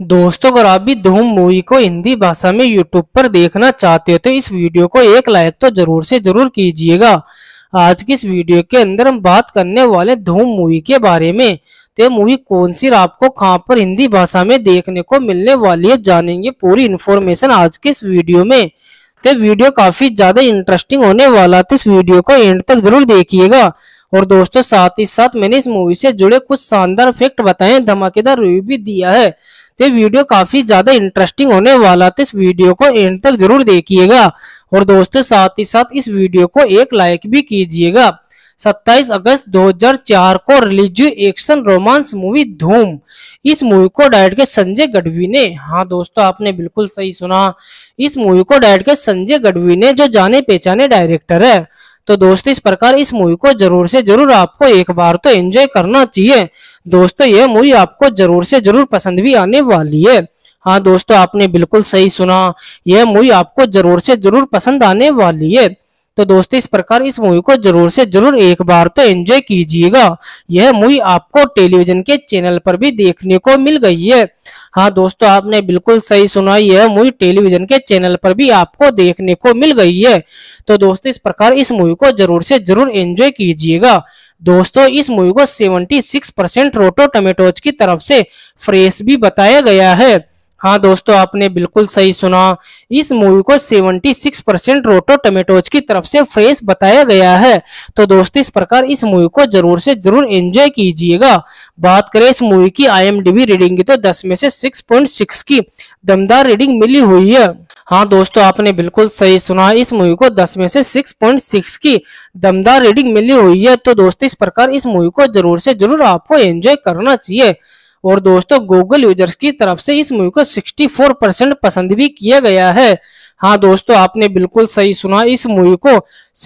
दोस्तों अगर आप भी धूम मूवी को हिंदी भाषा में यूट्यूब पर देखना चाहते हो तो इस वीडियो को एक लाइक तो जरूर से जरूर कीजिएगा आज की इस वीडियो के अंदर हम बात करने वाले धूम मूवी के बारे में तो ये मूवी कौन सी आपको कहां पर हिंदी भाषा में देखने को मिलने वाली है जानेंगे पूरी इन्फॉर्मेशन आज के इस वीडियो में तो वीडियो काफी ज्यादा इंटरेस्टिंग होने वाला था तो इस वीडियो को एंड तक जरूर देखिएगा और दोस्तों साथ ही साथ मैंने इस मूवी से जुड़े कुछ शानदार फैक्ट बताए धमाकेदार रिव्यू भी दिया है ये वीडियो काफी ज्यादा इंटरेस्टिंग होने वाला तो इस वीडियो को एंड तक जरूर देखिएगा और दोस्तों साथ ही साथ इस वीडियो को एक लाइक भी कीजिएगा 27 अगस्त 2004 को रिलीज हुई एक्शन रोमांस मूवी धूम इस मूवी को डायरेक्ट के संजय गढ़वी ने हाँ दोस्तों आपने बिल्कुल सही सुना इस मूवी को डायरेक्ट के संजय गढ़वी ने जो जाने पहचाने डायरेक्टर है तो दोस्त इस प्रकार इस मूवी को जरूर से जरूर आपको एक बार तो एंजॉय करना चाहिए दोस्तों यह मूवी आपको जरूर से जरूर पसंद भी आने वाली है हाँ दोस्तों आपने बिल्कुल सही सुना यह मूवी आपको जरूर से जरूर पसंद आने वाली है तो दोस्तों इस प्रकार इस मूवी को जरूर से जरूर एक बार तो एंजॉय कीजिएगा यह मूवी आपको टेलीविजन के चैनल पर भी देखने को मिल गई है हाँ दोस्तों आपने बिल्कुल सही सुना यह मूवी टेलीविजन के चैनल पर भी आपको देखने को मिल गई है तो दोस्तों इस प्रकार इस मूवी को जरूर से जरूर एंजॉय कीजिएगा दोस्तों इस मूवी को 76 परसेंट रोटो टमेटोज की तरफ से फ्रेश भी बताया गया है हाँ दोस्तों आपने बिल्कुल सही सुना इस मूवी को 76 परसेंट रोटो टमेटोज की तरफ से फ्रेश बताया गया है तो दोस्तों इस प्रकार इस मूवी को जरूर से जरूर एंजॉय कीजिएगा बात करें इस मूवी की आईएमडीबी रीडिंग की तो 10 में से 6.6 की दमदार रीडिंग मिली हुई है हाँ दोस्तों आपने बिल्कुल सही सुना इस मूवी को 10 में से 6.6 की दमदार रीडिंग मिली हुई है तो दोस्तों इस प्रकार इस मूवी को जरूर से जरूर आपको एंजॉय करना चाहिए और दोस्तों गूगल यूजर्स की तरफ से इस मूवी को 64 परसेंट पसंद भी किया गया है हाँ दोस्तों आपने बिल्कुल सही सुना इस मूवी को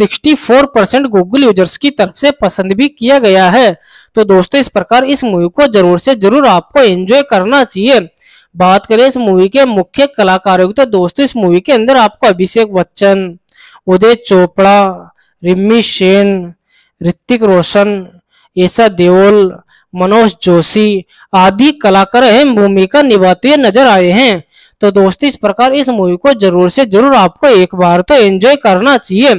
64 परसेंट गूगल यूजर्स की तरफ से पसंद भी किया गया है तो दोस्तों इस प्रकार इस मूवी को जरूर से जरूर आपको एंजॉय करना चाहिए बात करें इस मूवी के मुख्य कलाकारों की तो दोस्तों इस मूवी के अंदर आपको अभिषेक बच्चन उदय चोपड़ा रिम्मी सेन ऋतिक रोशन ऐसा देओल मनोज जोशी आदि कलाकार अहम भूमिका निभाते हुए नजर आए हैं तो दोस्तों इस प्रकार इस मूवी को जरूर से जरूर आपको एक बार तो एंजॉय करना चाहिए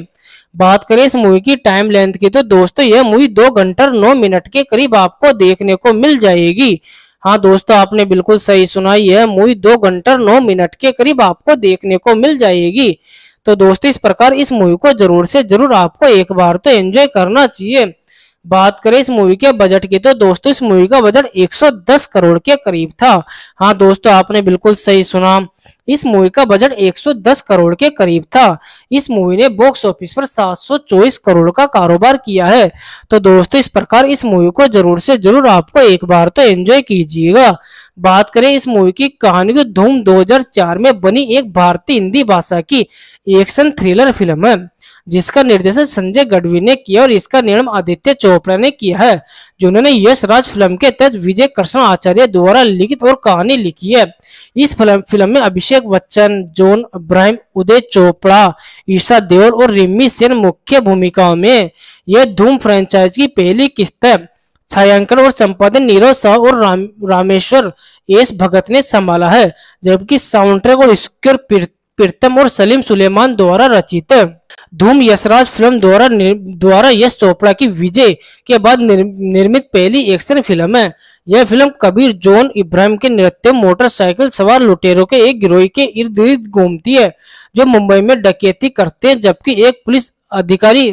बात करें इस मूवी की टाइम लेंथ की तो दोस्तों यह मूवी दो घंटा नौ मिनट के करीब आपको देखने को मिल जाएगी हाँ दोस्तों आपने बिल्कुल सही सुना यह मूवी दो घंटा नौ मिनट के करीब आपको देखने को मिल जाएगी तो दोस्तों इस प्रकार इस मूवी को जरूर से जरूर आपको एक बार तो एंजॉय करना चाहिए बात करें इस मूवी के बजट की तो दोस्तों इस मूवी का बजट 110 करोड़ के करीब था हाँ दोस्तों आपने बिल्कुल सही सुना इस मूवी का बजट 110 करोड़ के करीब था इस मूवी ने बॉक्स ऑफिस पर 724 करोड़ का कारोबार किया है तो दोस्तों इस प्रकार इस मूवी को जरूर से जरूर आपको एक बार तो एंजॉय कीजिएगा बात करें इस मूवी की कहानी की धूम 2004 में बनी एक भारतीय हिंदी भाषा की एक्शन थ्रिलर फिल्म है जिसका निर्देशन संजय गढ़वी ने किया और इसका निर्माण आदित्य चोपड़ा ने किया है जिन्होंने यश राज फिल्म के तहत विजय कृष्ण आचार्य द्वारा लिखित और कहानी लिखी है इस फिल्म फिल्म में अभिषेक बच्चन जोन अब्राहिम उदय चोपड़ा ईशा देओल और रिमी सेन मुख्य भूमिकाओं में यह धूम फ्रेंचाइज की पहली किस्त है छायांकन और संपादन नीरव शाह और राम, रामेश्वर एस भगत ने संभाला है जबकि साउंड ट्रैक और स्क्योर प्रीतम और सलीम सुलेमान द्वारा रचित है धूम यशराज फिल्म द्वारा द्वारा यश चोपड़ा की विजय के बाद निर, निर्मित पहली एक्शन फिल्म है यह फिल्म कबीर जॉन इब्राहिम के नृत्य मोटरसाइकिल सवार लुटेरों के एक गिरोह के इर्द गिर्द घूमती है जो मुंबई में डकैती करते हैं जबकि एक पुलिस अधिकारी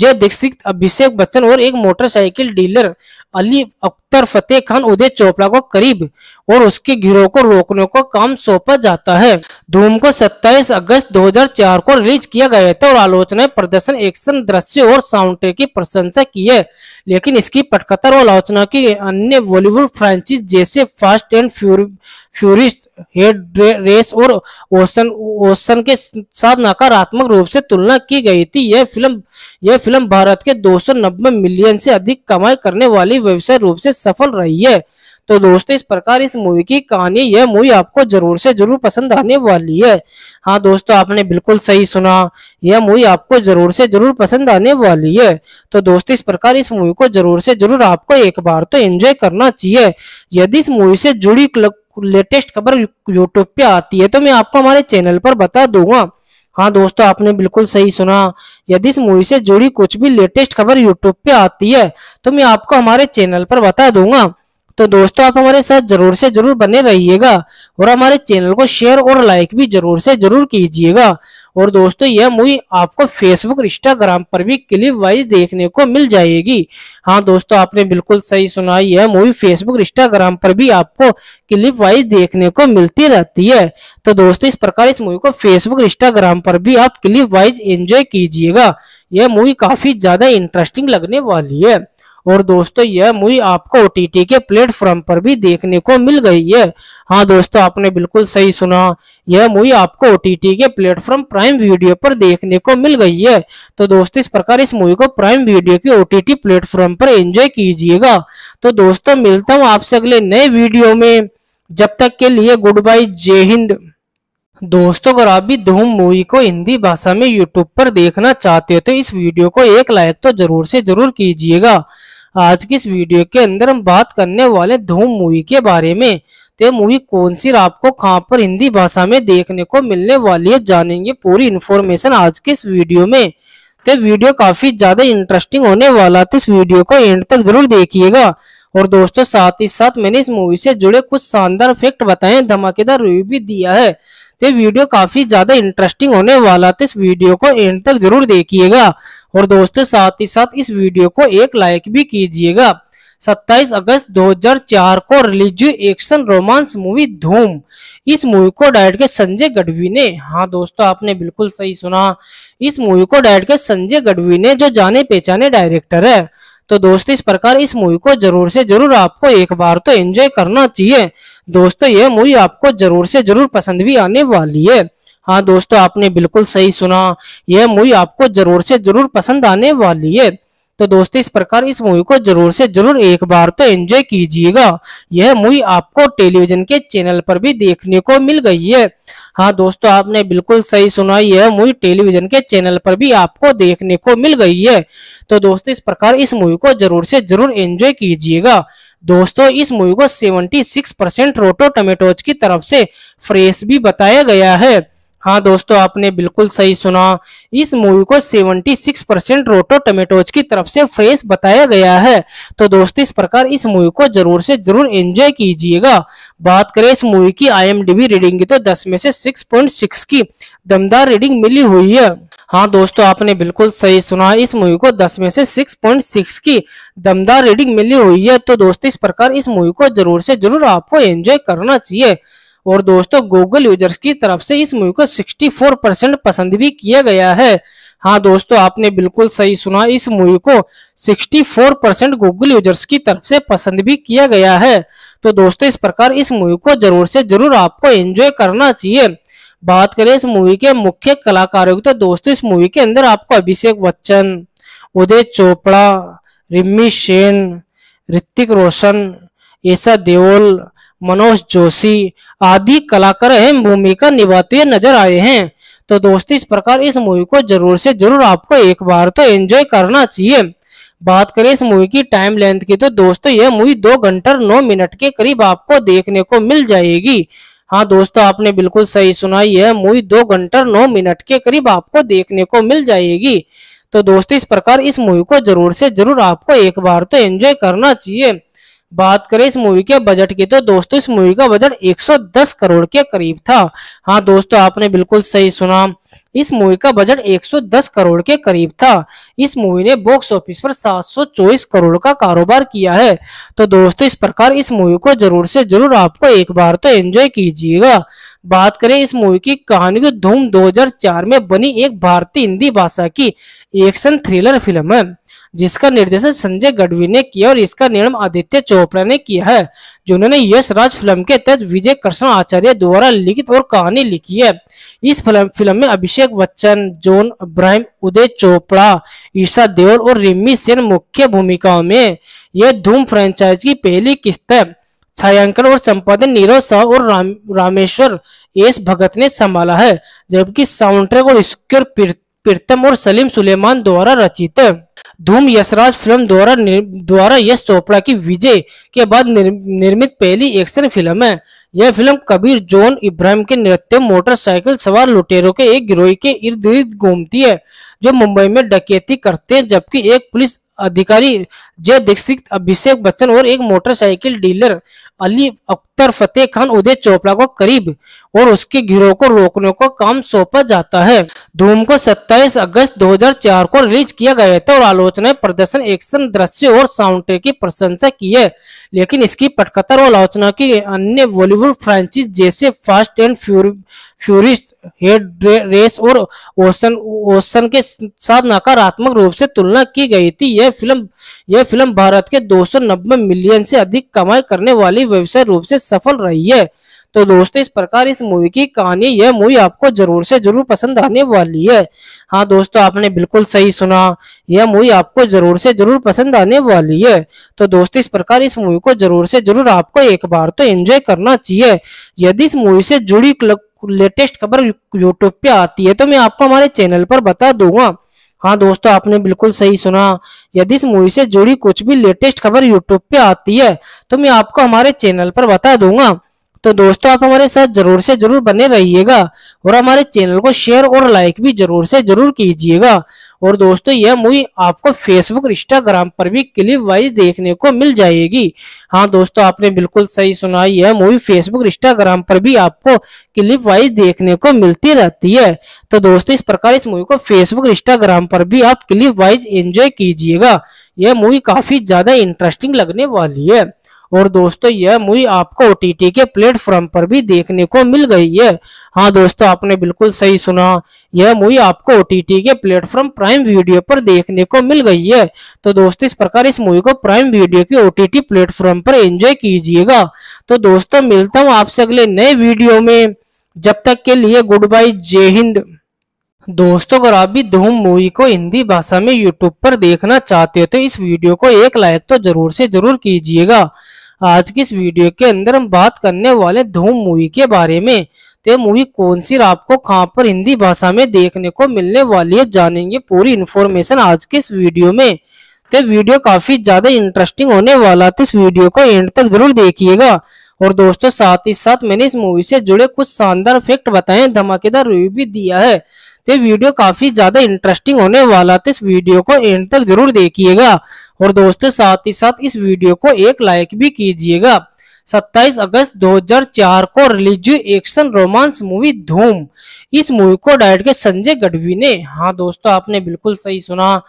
जय दीक्षित अभिषेक बच्चन और एक मोटरसाइकिल डीलर अली अख्तर फतेह खान उदय चोपड़ा को करीब और उसके गिरोह को रोकने को काम सौंपा जाता है धूम को 27 अगस्त 2004 को रिलीज किया गया था और आलोचना प्रदर्शन एक्शन दृश्य और साउंड की प्रशंसा की है लेकिन इसकी पटकथा और आलोचना की अन्य बॉलीवुड फ्रांचाइज जैसे फास्ट एंड फ्यूरिस हेड रेस और ओशन ओशन के साथ नकारात्मक रूप से तुलना की गई थी यह फिल्म यह फिल्म भारत के 290 मिलियन से अधिक कमाई करने वाली व्यवसाय रूप से सफल रही है तो दोस्तों इस प्रकार इस मूवी की कहानी यह मूवी आपको जरूर से जरूर पसंद आने वाली है हाँ दोस्तों आपने बिल्कुल सही सुना यह मूवी आपको जरूर से जरूर पसंद आने वाली है तो दोस्तों इस प्रकार इस मूवी को जरूर से जरूर आपको एक बार तो एंजॉय करना चाहिए यदि इस मूवी से जुड़ी लेटेस्ट खबर यूट्यूब पे आती है तो मैं आपको हमारे चैनल पर बता दूंगा हाँ दोस्तों आपने बिल्कुल सही सुना यदि इस मूवी से जुड़ी कुछ भी लेटेस्ट खबर यूट्यूब पे आती है तो मैं आपको हमारे चैनल पर बता दूंगा तो दोस्तों आप हमारे साथ जरूर से जरूर बने रहिएगा और हमारे चैनल को शेयर और लाइक भी जरूर से जरूर कीजिएगा और दोस्तों यह मूवी आपको फेसबुक इंस्टाग्राम पर भी क्लिप वाइज देखने को मिल जाएगी हाँ दोस्तों आपने बिल्कुल सही सुना यह मूवी फेसबुक इंस्टाग्राम पर भी आपको क्लिप वाइज देखने को मिलती रहती है तो दोस्तों इस प्रकार इस मूवी को फेसबुक इंस्टाग्राम पर भी आप क्लिप वाइज एंजॉय कीजिएगा यह मूवी काफी ज्यादा इंटरेस्टिंग लगने वाली है और दोस्तों यह मूवी आपको ओ के प्लेटफॉर्म पर भी देखने को मिल गई है हाँ दोस्तों आपने बिल्कुल सही सुना यह मूवी आपको ओ के प्लेटफॉर्म प्राइम वीडियो पर देखने को मिल गई है तो दोस्तों इस प्रकार इस मूवी को प्राइम वीडियो के ओ प्लेटफॉर्म पर एंजॉय कीजिएगा तो दोस्तों मिलता हूँ आपसे अगले नए वीडियो में जब तक के लिए गुड बाय जय हिंद दोस्तों अगर आप भी धूम मूवी को हिंदी भाषा में यूट्यूब पर देखना चाहते हो तो इस वीडियो को एक लाइक तो जरूर से जरूर कीजिएगा आज की इस वीडियो के अंदर हम बात करने वाले धूम मूवी के बारे में तो ये मूवी कौन सी आपको कहाँ पर हिंदी भाषा में देखने को मिलने वाली है जानेंगे पूरी इन्फॉर्मेशन आज के इस वीडियो में तो वीडियो काफी ज्यादा इंटरेस्टिंग होने वाला था तो इस वीडियो को एंड तक जरूर देखिएगा और दोस्तों साथ ही साथ मैंने इस मूवी से जुड़े कुछ शानदार फैक्ट बताए धमाकेदार रिव्यू भी दिया है तो ये वीडियो काफी ज्यादा इंटरेस्टिंग होने वाला तो इस वीडियो को एंड तक जरूर देखिएगा और दोस्तों साथ ही साथ इस वीडियो को एक लाइक भी कीजिएगा 27 अगस्त 2004 को रिलीज हुई एक्शन रोमांस मूवी धूम इस मूवी को डायरेक्ट के संजय गढ़वी ने हाँ दोस्तों आपने बिल्कुल सही सुना इस मूवी को डायरेक्ट के संजय गढ़वी ने जो जाने पहचाने डायरेक्टर है तो दोस्तों इस प्रकार इस मूवी को जरूर से जरूर आपको एक बार तो एंजॉय करना चाहिए दोस्तों ये मूवी आपको जरूर से जरूर पसंद भी आने वाली है हाँ दोस्तों आपने बिल्कुल सही सुना यह मूवी आपको जरूर से जरूर पसंद आने वाली है तो दोस्तों इस प्रकार इस मूवी को जरूर से जरूर एक बार तो एंजॉय कीजिएगा यह मूवी आपको टेलीविजन के चैनल पर भी देखने को मिल गई है हाँ दोस्तों आपने बिल्कुल सही सुना यह मूवी टेलीविजन के चैनल पर भी आपको देखने को मिल गई है तो दोस्तों इस प्रकार इस मूवी को जरूर से जरूर एंजॉय कीजिएगा दोस्तों इस मूवी को 76 परसेंट रोटो टमेटोज की तरफ से फ्रेश भी बताया गया है हाँ दोस्तों आपने बिल्कुल सही सुना इस मूवी को 76 परसेंट रोटो टमेटोज की तरफ से फ्रेश बताया गया है तो दोस्तों इस प्रकार इस मूवी को जरूर से जरूर एंजॉय कीजिएगा बात करें इस मूवी की आईएमडीबी रीडिंग की तो 10 में से 6.6 की दमदार रीडिंग मिली हुई है हाँ दोस्तों आपने बिल्कुल सही सुना इस मूवी को 10 में से 6.6 की दमदार रीडिंग मिली हुई है तो दोस्तों इस प्रकार इस मूवी को जरूर से जरूर आपको एंजॉय करना चाहिए और दोस्तों गूगल यूजर्स की तरफ से इस मूवी को 64 परसेंट पसंद भी किया गया है हाँ दोस्तों आपने बिल्कुल सही सुना इस मूवी को 64 परसेंट गूगल यूजर्स की तरफ से पसंद भी किया गया है तो दोस्तों इस प्रकार इस मूवी को जरूर से जरूर आपको एंजॉय करना चाहिए बात करें इस मूवी के मुख्य कलाकारों की तो दोस्तों इस मूवी के अंदर आपको अभिषेक बच्चन उदय चोपड़ा रिम्मी सेन ऋतिक रोशन ऐसा देओल मनोज जोशी आदि कलाकार अहम भूमिका निभाते हुए नजर आए हैं तो दोस्तों इस प्रकार इस मूवी को जरूर से जरूर आपको एक बार तो एंजॉय करना चाहिए बात करें इस मूवी की टाइम लेंथ की तो दोस्तों यह मूवी दो घंटा नौ मिनट के करीब आपको देखने को मिल जाएगी हाँ दोस्तों आपने बिल्कुल सही सुना यह मूवी दो घंटा नौ मिनट के करीब आपको देखने को मिल जाएगी तो दोस्तों इस प्रकार इस मूवी को जरूर से जरूर आपको एक बार तो एंजॉय करना चाहिए बात करें इस मूवी के बजट की तो दोस्तों इस मूवी का बजट 110 करोड़ के करीब था हाँ दोस्तों आपने बिल्कुल सही सुना इस मूवी का बजट 110 करोड़ के करीब था इस मूवी ने बॉक्स ऑफिस पर 724 करोड़ का कारोबार किया है तो दोस्तों इस प्रकार इस मूवी को जरूर से जरूर आपको एक बार तो एंजॉय कीजिएगा बात करें इस मूवी की कहानी की धूम 2004 में बनी एक भारतीय हिंदी भाषा की एक्शन थ्रिलर फिल्म है जिसका निर्देशन संजय गढ़वी ने किया और इसका निर्माण आदित्य चोपड़ा ने किया है जिन्होंने यश राज फिल्म के तहत विजय कृष्ण आचार्य द्वारा लिखित और कहानी लिखी है इस फिल्म फिल्म में अभिषेक बच्चन जोन अब्राहिम उदय चोपड़ा ईशा देओल और रिमी सेन मुख्य भूमिकाओं में यह धूम फ्रेंचाइज की पहली किस्त है छायांकन और संपादन नीरव साह और राम, रामेश्वर एस भगत ने संभाला है जबकि साउंड ट्रैक और स्क्योर प्रीतम और सलीम सुलेमान द्वारा रचित धूम यशराज फिल्म द्वारा द्वारा यश चोपड़ा की विजय के बाद निर, निर्मित पहली एक्शन फिल्म है यह फिल्म कबीर जॉन इब्राहिम के नृत्य मोटरसाइकिल सवार लुटेरों के एक गिरोह के इर्द गिर्द घूमती है जो मुंबई में डकैती करते हैं जबकि एक पुलिस अधिकारी जय दीक्षित अभिषेक बच्चन और एक मोटरसाइकिल डीलर अली अख्तर फतेह खान उदय चोपड़ा को करीब और उसके गिरोह को रोकने को काम सौंपा जाता है धूम को 27 अगस्त 2004 को रिलीज किया गया था और आलोचना प्रदर्शन एक्शन दृश्य और साउंड की प्रशंसा की है लेकिन इसकी पटकथा और आलोचना की अन्य बॉलीवुड फ्रांचाइज जैसे फास्ट एंड फ्यूरिस्ट हेड रेस और ओशन ओशन के साथ नकारात्मक रूप से तुलना की गई थी यह यह फिल्म यह फिल्म भारत के दो मिलियन से अधिक कमाई करने वाली व्यवसाय रूप से सफल रही है तो दोस्तों इस प्रकार इस मूवी की कहानी यह मूवी आपको जरूर से जरूर पसंद आने वाली है हाँ दोस्तों आपने बिल्कुल सही सुना यह मूवी आपको जरूर से जरूर पसंद आने वाली है तो दोस्तों इस प्रकार इस मूवी को जरूर से जरूर आपको एक बार तो एंजॉय करना चाहिए यदि इस मूवी से जुड़ी लेटेस्ट खबर यूट्यूब पे आती है तो मैं आपको हमारे चैनल पर बता दूंगा हाँ दोस्तों आपने बिल्कुल सही सुना यदि इस मूवी से जुड़ी कुछ भी लेटेस्ट खबर यूट्यूब पे आती है तो मैं आपको हमारे चैनल पर बता दूंगा तो दोस्तों आप हमारे साथ जरूर से जरूर बने रहिएगा और हमारे चैनल को शेयर और लाइक भी जरूर से जरूर कीजिएगा और दोस्तों यह मूवी आपको फेसबुक इंस्टाग्राम पर भी क्लिप वाइज देखने को मिल जाएगी हाँ दोस्तों आपने बिल्कुल सही सुना यह मूवी फेसबुक इंस्टाग्राम पर भी आपको क्लिप वाइज देखने को मिलती रहती है तो दोस्तों इस प्रकार इस मूवी को फेसबुक इंस्टाग्राम पर भी आप क्लिप वाइज एंजॉय कीजिएगा यह मूवी काफी ज्यादा इंटरेस्टिंग लगने वाली है और दोस्तों यह मूवी आपको ओ के प्लेटफॉर्म पर भी देखने को मिल गई है हाँ दोस्तों आपने बिल्कुल सही सुना यह मूवी आपको ओ के प्लेटफॉर्म प्राइम वीडियो पर देखने को मिल गई है तो दोस्तों इस प्रकार इस मूवी को प्राइम वीडियो के ओ टी प्लेटफॉर्म पर एंजॉय कीजिएगा तो दोस्तों मिलता हूँ आपसे अगले नए वीडियो में जब तक के लिए गुड बाई जय हिंद दोस्तों अगर आप भी धूम मूवी को हिंदी भाषा में YouTube पर देखना चाहते हो तो इस वीडियो को एक लाइक तो जरूर से जरूर कीजिएगा आज की इस वीडियो के अंदर हम बात करने वाले धूम मूवी के बारे में तो ये मूवी कौन सी आपको कहां पर हिंदी भाषा में देखने को मिलने वाली है जानेंगे पूरी इन्फॉर्मेशन आज के इस वीडियो में तो वीडियो काफी ज्यादा इंटरेस्टिंग होने वाला तो इस वीडियो को एंड तक जरूर देखिएगा और दोस्तों साथ ही साथ मैंने इस मूवी से जुड़े कुछ शानदार फैक्ट बताए धमाकेदार रिव्यू भी दिया है ये वीडियो काफी ज्यादा इंटरेस्टिंग होने वाला तो इस वीडियो को एंड तक जरूर देखिएगा और दोस्तों साथ ही साथ इस वीडियो को एक लाइक भी कीजिएगा 27 अगस्त 2004 को रिलीज हुई एक्शन रोमांस मूवी धूम इस मूवी को डायरेक्ट के संजय गढ़वी ने हाँ दोस्तों आपने बिल्कुल सही सुना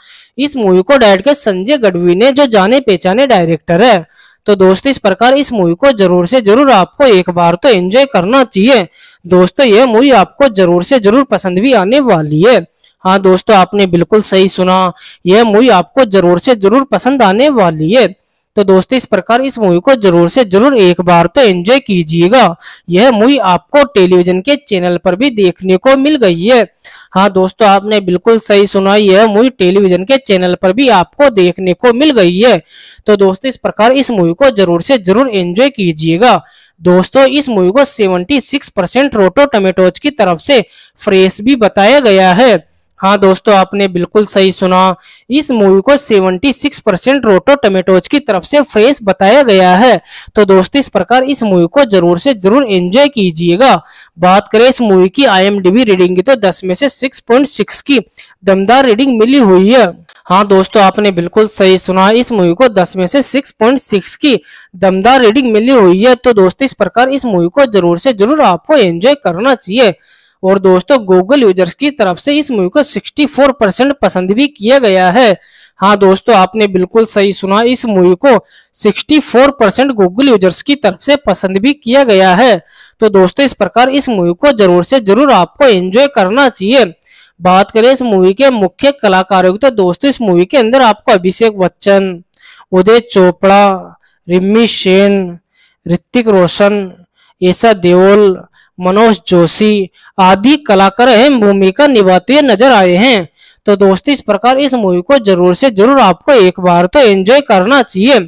इस मूवी को डायरेक्ट के संजय गढ़वी ने जो जाने पहचाने डायरेक्टर है तो दोस्त इस प्रकार इस मूवी को जरूर से जरूर आपको एक बार तो एंजॉय करना चाहिए दोस्तों यह मूवी आपको जरूर से जरूर पसंद भी आने वाली है हाँ दोस्तों आपने बिल्कुल सही सुना यह मूवी आपको जरूर से जरूर पसंद आने वाली है तो दोस्तों इस प्रकार इस मूवी को जरूर से जरूर एक बार तो एंजॉय कीजिएगा यह मूवी आपको टेलीविजन के चैनल पर भी देखने को मिल गई है हाँ दोस्तों आपने बिल्कुल सही सुना यह मूवी टेलीविजन के चैनल पर भी आपको देखने को मिल गई है तो दोस्तों इस प्रकार इस मूवी को जरूर से जरूर एंजॉय कीजिएगा दोस्तों इस मूवी को 76 परसेंट रोटो टमेटोज की तरफ से फ्रेश भी बताया गया है हाँ दोस्तों आपने बिल्कुल सही सुना इस मूवी को 76 परसेंट रोटो टमेटोज की तरफ से फ्रेश बताया गया है तो दोस्तों इस प्रकार इस मूवी को जरूर से जरूर एंजॉय कीजिएगा बात करें इस मूवी की आईएमडीबी रीडिंग की तो 10 में से 6.6 की दमदार रीडिंग मिली हुई है हाँ दोस्तों आपने बिल्कुल सही सुना इस मूवी को 10 में से 6.6 की दमदार रीडिंग मिली हुई है तो दोस्तों इस प्रकार इस मूवी को जरूर से जरूर आपको एंजॉय करना चाहिए और दोस्तों गूगल यूजर्स की तरफ से इस मूवी को 64 परसेंट पसंद भी किया गया है हाँ दोस्तों आपने बिल्कुल सही सुना इस मूवी को 64 परसेंट गूगल यूजर्स की तरफ से पसंद भी किया गया है तो दोस्तों इस प्रकार इस मूवी को जरूर से जरूर आपको एंजॉय करना चाहिए बात करें इस मूवी के मुख्य कलाकारों की तो दोस्तों इस मूवी के अंदर आपको अभिषेक बच्चन उदय चोपड़ा रिम्मी सेन ऋतिक रोशन ऐसा देओल मनोज जोशी आदि कलाकार अहम भूमिका निभाते हुए नजर आए हैं तो दोस्तों इस प्रकार इस मूवी को जरूर से जरूर आपको एक बार तो एंजॉय करना चाहिए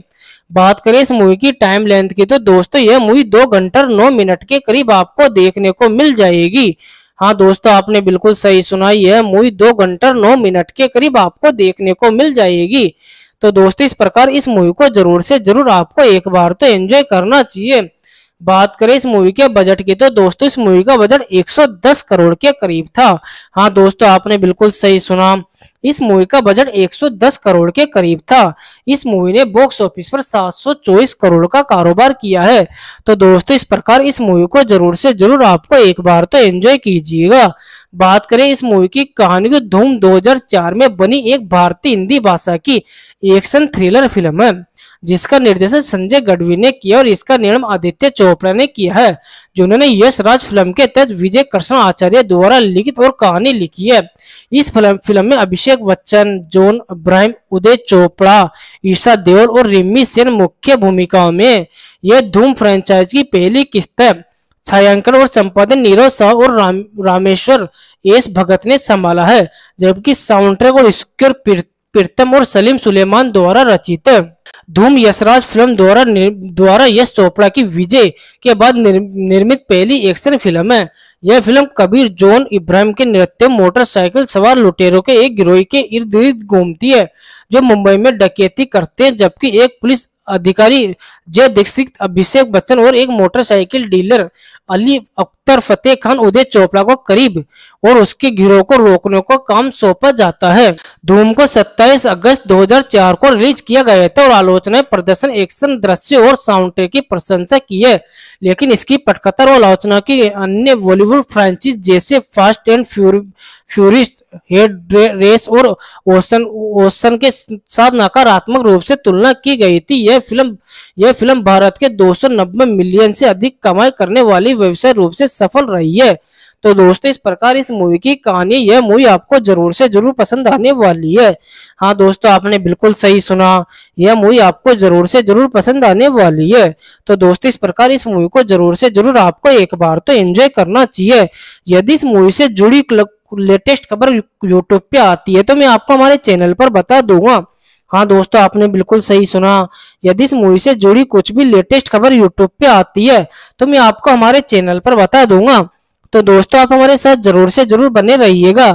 बात करें इस मूवी की टाइम लेंथ की तो दोस्तों यह मूवी दो घंटा नौ मिनट के करीब आपको देखने को मिल जाएगी हाँ दोस्तों आपने बिल्कुल सही सुना यह मूवी दो घंटा नौ मिनट के करीब आपको देखने को मिल जाएगी तो दोस्तों इस प्रकार इस मूवी को जरूर से जरूर आपको एक बार तो एंजॉय करना चाहिए बात करें इस मूवी के बजट की तो दोस्तों इस मूवी का बजट 110 करोड़ के करीब था हाँ दोस्तों आपने बिल्कुल सही सुना इस मूवी का बजट 110 करोड़ के करीब था इस मूवी ने बॉक्स ऑफिस पर 724 करोड़ का कारोबार किया है तो दोस्तों इस प्रकार इस मूवी को जरूर से जरूर आपको एक बार तो एंजॉय कीजिएगा बात करें इस मूवी की कहानी की धूम दो में बनी एक भारतीय हिंदी भाषा की एक्शन थ्रिलर फिल्म है जिसका निर्देशन संजय गढ़वी ने किया और इसका निर्णय आदित्य चोपड़ा ने किया है जिन्होंने यश राज फिल्म के तहत विजय कृष्ण आचार्य द्वारा लिखित और कहानी लिखी है इस फिल्म फिल्म में अभिषेक बच्चन जोन अब्राहिम उदय चोपड़ा ईशा देओल और रिमी सेन मुख्य भूमिकाओं में यह धूम फ्रेंचाइज की पहली किस्त है छायांकन और संपादन नीरव शाह और राम, रामेश्वर एस भगत ने संभाला है जबकि साउंड ट्रैक और स्क्योर प्रीतम और सलीम सुलेमान द्वारा रचित है धूम यशराज फिल्म द्वारा द्वारा यश चोपड़ा की विजय के बाद निर, निर्मित पहली एक्शन फिल्म है यह फिल्म कबीर जोन इब्राहिम के नृत्य मोटरसाइकिल सवार लुटेरों के एक गिरोह के इर्द गिर्द घूमती है जो मुंबई में डकैती करते हैं जबकि एक पुलिस अधिकारी जय दीक्षित अभिषेक बच्चन और एक मोटरसाइकिल डीलर अली अख्तर फतेह खान उदय चोपड़ा को करीब और उसके गिरोह को रोकने को काम सौंपा जाता है धूम को 27 अगस्त 2004 को रिलीज किया गया था और आलोचनाएं प्रदर्शन एक्शन दृश्य और साउंड ट्रैक की प्रशंसा की है लेकिन इसकी पटकथर और आलोचना की अन्य बॉलीवुड फ्रांचाइज जैसे फास्ट एंड फ्यूरिस हेड रेस और ओशन ओशन के साथ नकारात्मक रूप से तुलना की गई थी यह फिल्म यह फिल्म भारत के दो मिलियन से अधिक कमाई करने वाली व्यवसाय रूप से सफल रही है तो दोस्तों इस प्रकार इस मूवी की कहानी यह मूवी आपको जरूर से जरूर पसंद आने वाली है हाँ दोस्तों आपने बिल्कुल सही सुना यह मूवी आपको जरूर से जरूर पसंद आने वाली है तो दोस्तों इस प्रकार इस मूवी को जरूर से जरूर आपको एक बार तो एंजॉय करना चाहिए यदि इस मूवी से जुड़ी लेटेस्ट खबर यूट्यूब पे आती है तो मैं आपको हमारे चैनल पर बता दूंगा हाँ दोस्तों आपने बिल्कुल सही सुना यदि इस मूवी से जुड़ी कुछ भी लेटेस्ट खबर यूट्यूब पे आती है तो मैं आपको हमारे चैनल पर बता दूंगा तो दोस्तों आप हमारे साथ जरूर से जरूर बने रहिएगा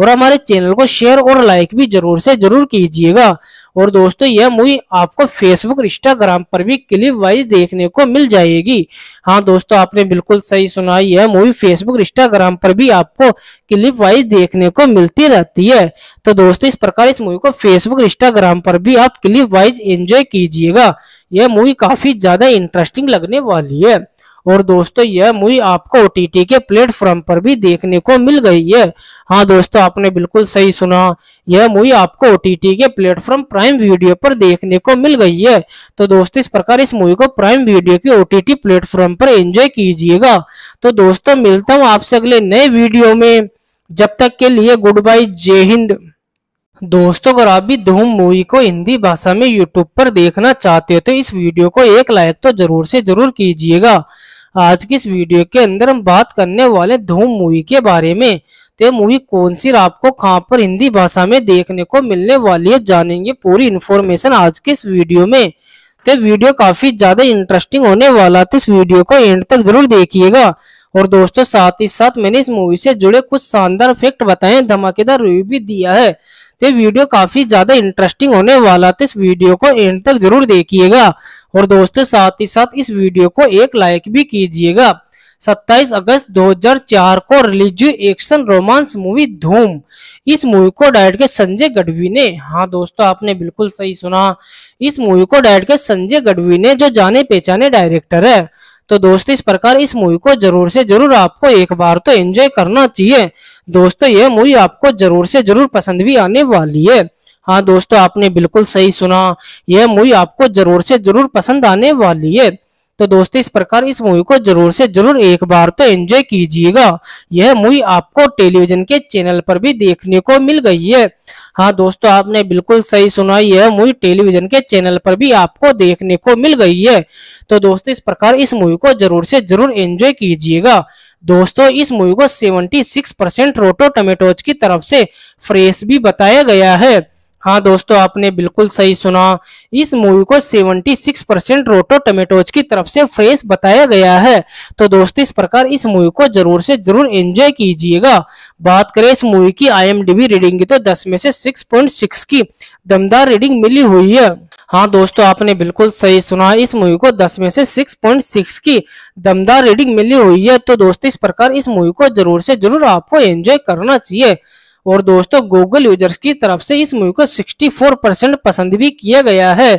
और हमारे चैनल को शेयर और लाइक भी जरूर से जरूर कीजिएगा और दोस्तों यह मूवी आपको फेसबुक इंस्टाग्राम पर भी क्लिप वाइज देखने को मिल जाएगी हाँ दोस्तों आपने बिल्कुल सही सुना यह मूवी फेसबुक इंस्टाग्राम पर भी आपको क्लिप वाइज देखने को मिलती रहती है तो दोस्तों इस प्रकार इस मूवी को फेसबुक इंस्टाग्राम पर भी आप क्लिप वाइज एंजॉय कीजिएगा यह मूवी काफी ज्यादा इंटरेस्टिंग लगने वाली है और दोस्तों यह मूवी आपको ओ के प्लेटफॉर्म पर भी देखने को मिल गई है हाँ दोस्तों आपने बिल्कुल सही सुना यह मूवी आपको ओ के प्लेटफॉर्म प्राइम वीडियो पर देखने को मिल गई है तो दोस्तों इस प्रकार इस मूवी को प्राइम वीडियो के ओ प्लेटफॉर्म पर एंजॉय कीजिएगा तो दोस्तों मिलता हूँ आपसे अगले नए वीडियो में जब तक के लिए गुड बाय जय हिंद दोस्तों अगर आप भी धूम मूवी को हिंदी भाषा में यूट्यूब पर देखना चाहते हो तो इस वीडियो को एक लाइक तो जरूर से जरूर कीजिएगा आज की इस वीडियो के अंदर हम बात करने वाले धूम मूवी के बारे में तो ये मूवी कौन सी आपको कहाँ पर हिंदी भाषा में देखने को मिलने वाली है जानेंगे पूरी इन्फॉर्मेशन आज के इस वीडियो में तो वीडियो काफी ज्यादा इंटरेस्टिंग होने वाला था तो इस वीडियो को एंड तक जरूर देखिएगा और दोस्तों साथ ही साथ मैंने इस मूवी से जुड़े कुछ शानदार फैक्ट बताए धमाकेदार रिव्यू भी दिया है तो ये वीडियो काफी ज्यादा इंटरेस्टिंग होने वाला तो इस वीडियो को एंड तक जरूर देखिएगा और दोस्तों साथ ही साथ इस वीडियो को एक लाइक भी कीजिएगा 27 अगस्त 2004 को रिलीज हुई एक्शन रोमांस मूवी धूम इस मूवी को डायरेक्ट के संजय गढ़वी ने हाँ दोस्तों आपने बिल्कुल सही सुना इस मूवी को डायरेक्ट के संजय गढ़वी ने जो जाने पहचाने डायरेक्टर है तो दोस्त इस प्रकार इस मूवी को जरूर से जरूर आपको एक बार तो एंजॉय करना चाहिए दोस्तों ये मूवी आपको जरूर से जरूर पसंद भी आने वाली है हाँ दोस्तों आपने बिल्कुल सही सुना यह मूवी आपको जरूर से जरूर पसंद आने वाली है तो दोस्तों इस प्रकार इस मूवी को जरूर से जरूर एक बार तो एंजॉय कीजिएगा यह मूवी आपको टेलीविजन के चैनल पर भी देखने को मिल गई है हाँ दोस्तों आपने बिल्कुल सही सुना यह मूवी टेलीविजन के चैनल पर भी आपको देखने को मिल गई है तो दोस्तों इस प्रकार इस मूवी को जरूर से जरूर एंजॉय कीजिएगा दोस्तों इस मूवी को 76 परसेंट रोटो टमेटोज की तरफ से फ्रेश भी बताया गया है हाँ दोस्तों आपने बिल्कुल सही सुना इस मूवी को 76 परसेंट रोटो टमेटोज की तरफ से फ्रेश बताया गया है तो दोस्तों इस प्रकार इस मूवी को जरूर से जरूर एंजॉय कीजिएगा बात करें इस मूवी की आईएमडीबी रीडिंग की तो 10 में से 6.6 की दमदार रीडिंग मिली हुई है हाँ दोस्तों आपने बिल्कुल सही सुना इस मूवी को 10 में से 6.6 की दमदार रीडिंग मिली हुई है तो दोस्तों इस प्रकार इस मूवी को जरूर से जरूर आपको एंजॉय करना चाहिए और दोस्तों गूगल यूजर्स की तरफ से इस मूवी को 64 परसेंट पसंद भी किया गया है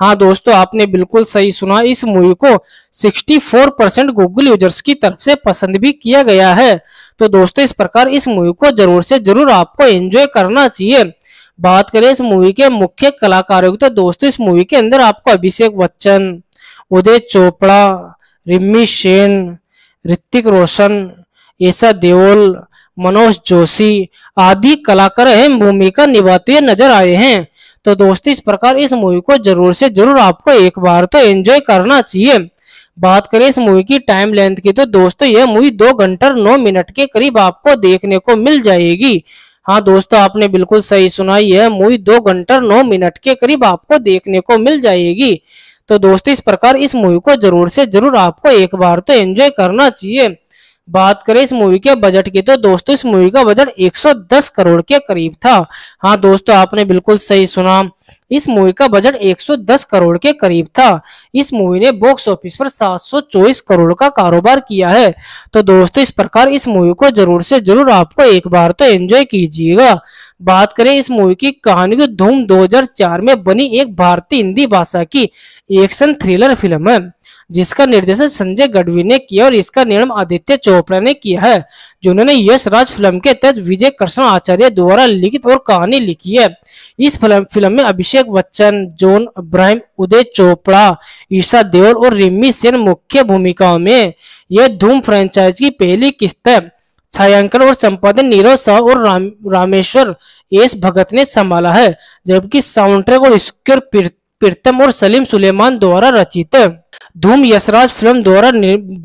हाँ दोस्तों आपने बिल्कुल सही सुना इस मूवी को 64 परसेंट गूगल यूजर्स की तरफ से पसंद भी किया गया है तो दोस्तों इस प्रकार इस मूवी को जरूर से जरूर आपको एंजॉय करना चाहिए बात करें इस मूवी के मुख्य कलाकारों की तो दोस्तों इस मूवी के अंदर आपको अभिषेक बच्चन उदय चोपड़ा रिम्मी सेन ऋतिक रोशन ऐसा देओल मनोज जोशी आदि कलाकार अहम भूमिका निभाते नजर आए हैं तो दोस्तों इस प्रकार इस मूवी को जरूर से जरूर आपको एक बार तो एंजॉय करना चाहिए बात करें इस मूवी की टाइम लेंथ की तो दोस्तों यह मूवी दो घंटा नौ मिनट के करीब आपको देखने को मिल जाएगी हाँ दोस्तों आपने बिल्कुल सही सुना यह मूवी दो घंटा नौ मिनट के करीब आपको देखने को मिल जाएगी तो दोस्तों इस प्रकार इस मूवी को जरूर से जरूर आपको एक बार तो एंजॉय करना चाहिए बात करें इस मूवी के बजट की तो दोस्तों इस मूवी का बजट 110 करोड़ के करीब था हाँ दोस्तों आपने बिल्कुल सही सुना इस मूवी का बजट 110 करोड़ के करीब था इस मूवी ने बॉक्स ऑफिस पर 724 करोड़ का कारोबार किया है तो दोस्तों इस प्रकार इस मूवी को जरूर से जरूर आपको एक बार तो एंजॉय कीजिएगा बात करें इस मूवी की कहानी की धूम दो में बनी एक भारतीय हिंदी भाषा की एक्शन थ्रिलर फिल्म है जिसका निर्देशन संजय गढ़वी ने किया और इसका निर्माण आदित्य चोपड़ा ने किया है जिन्होंने यश राज फिल्म के तहत विजय कृष्ण आचार्य द्वारा लिखित और कहानी लिखी है इस फिल्म फिल्म में अभिषेक बच्चन जोन अब्राहिम उदय चोपड़ा ईशा देओल और रिमी सेन मुख्य भूमिकाओं में यह धूम फ्रेंचाइज की पहली किस्त है छायांकन और संपादन नीरव शाह और राम, रामेश्वर एस भगत ने संभाला है जबकि साउंड ट्रैक और स्क्योर प्रीतम और सलीम सुलेमान द्वारा रचित धूम यशराज फिल्म द्वारा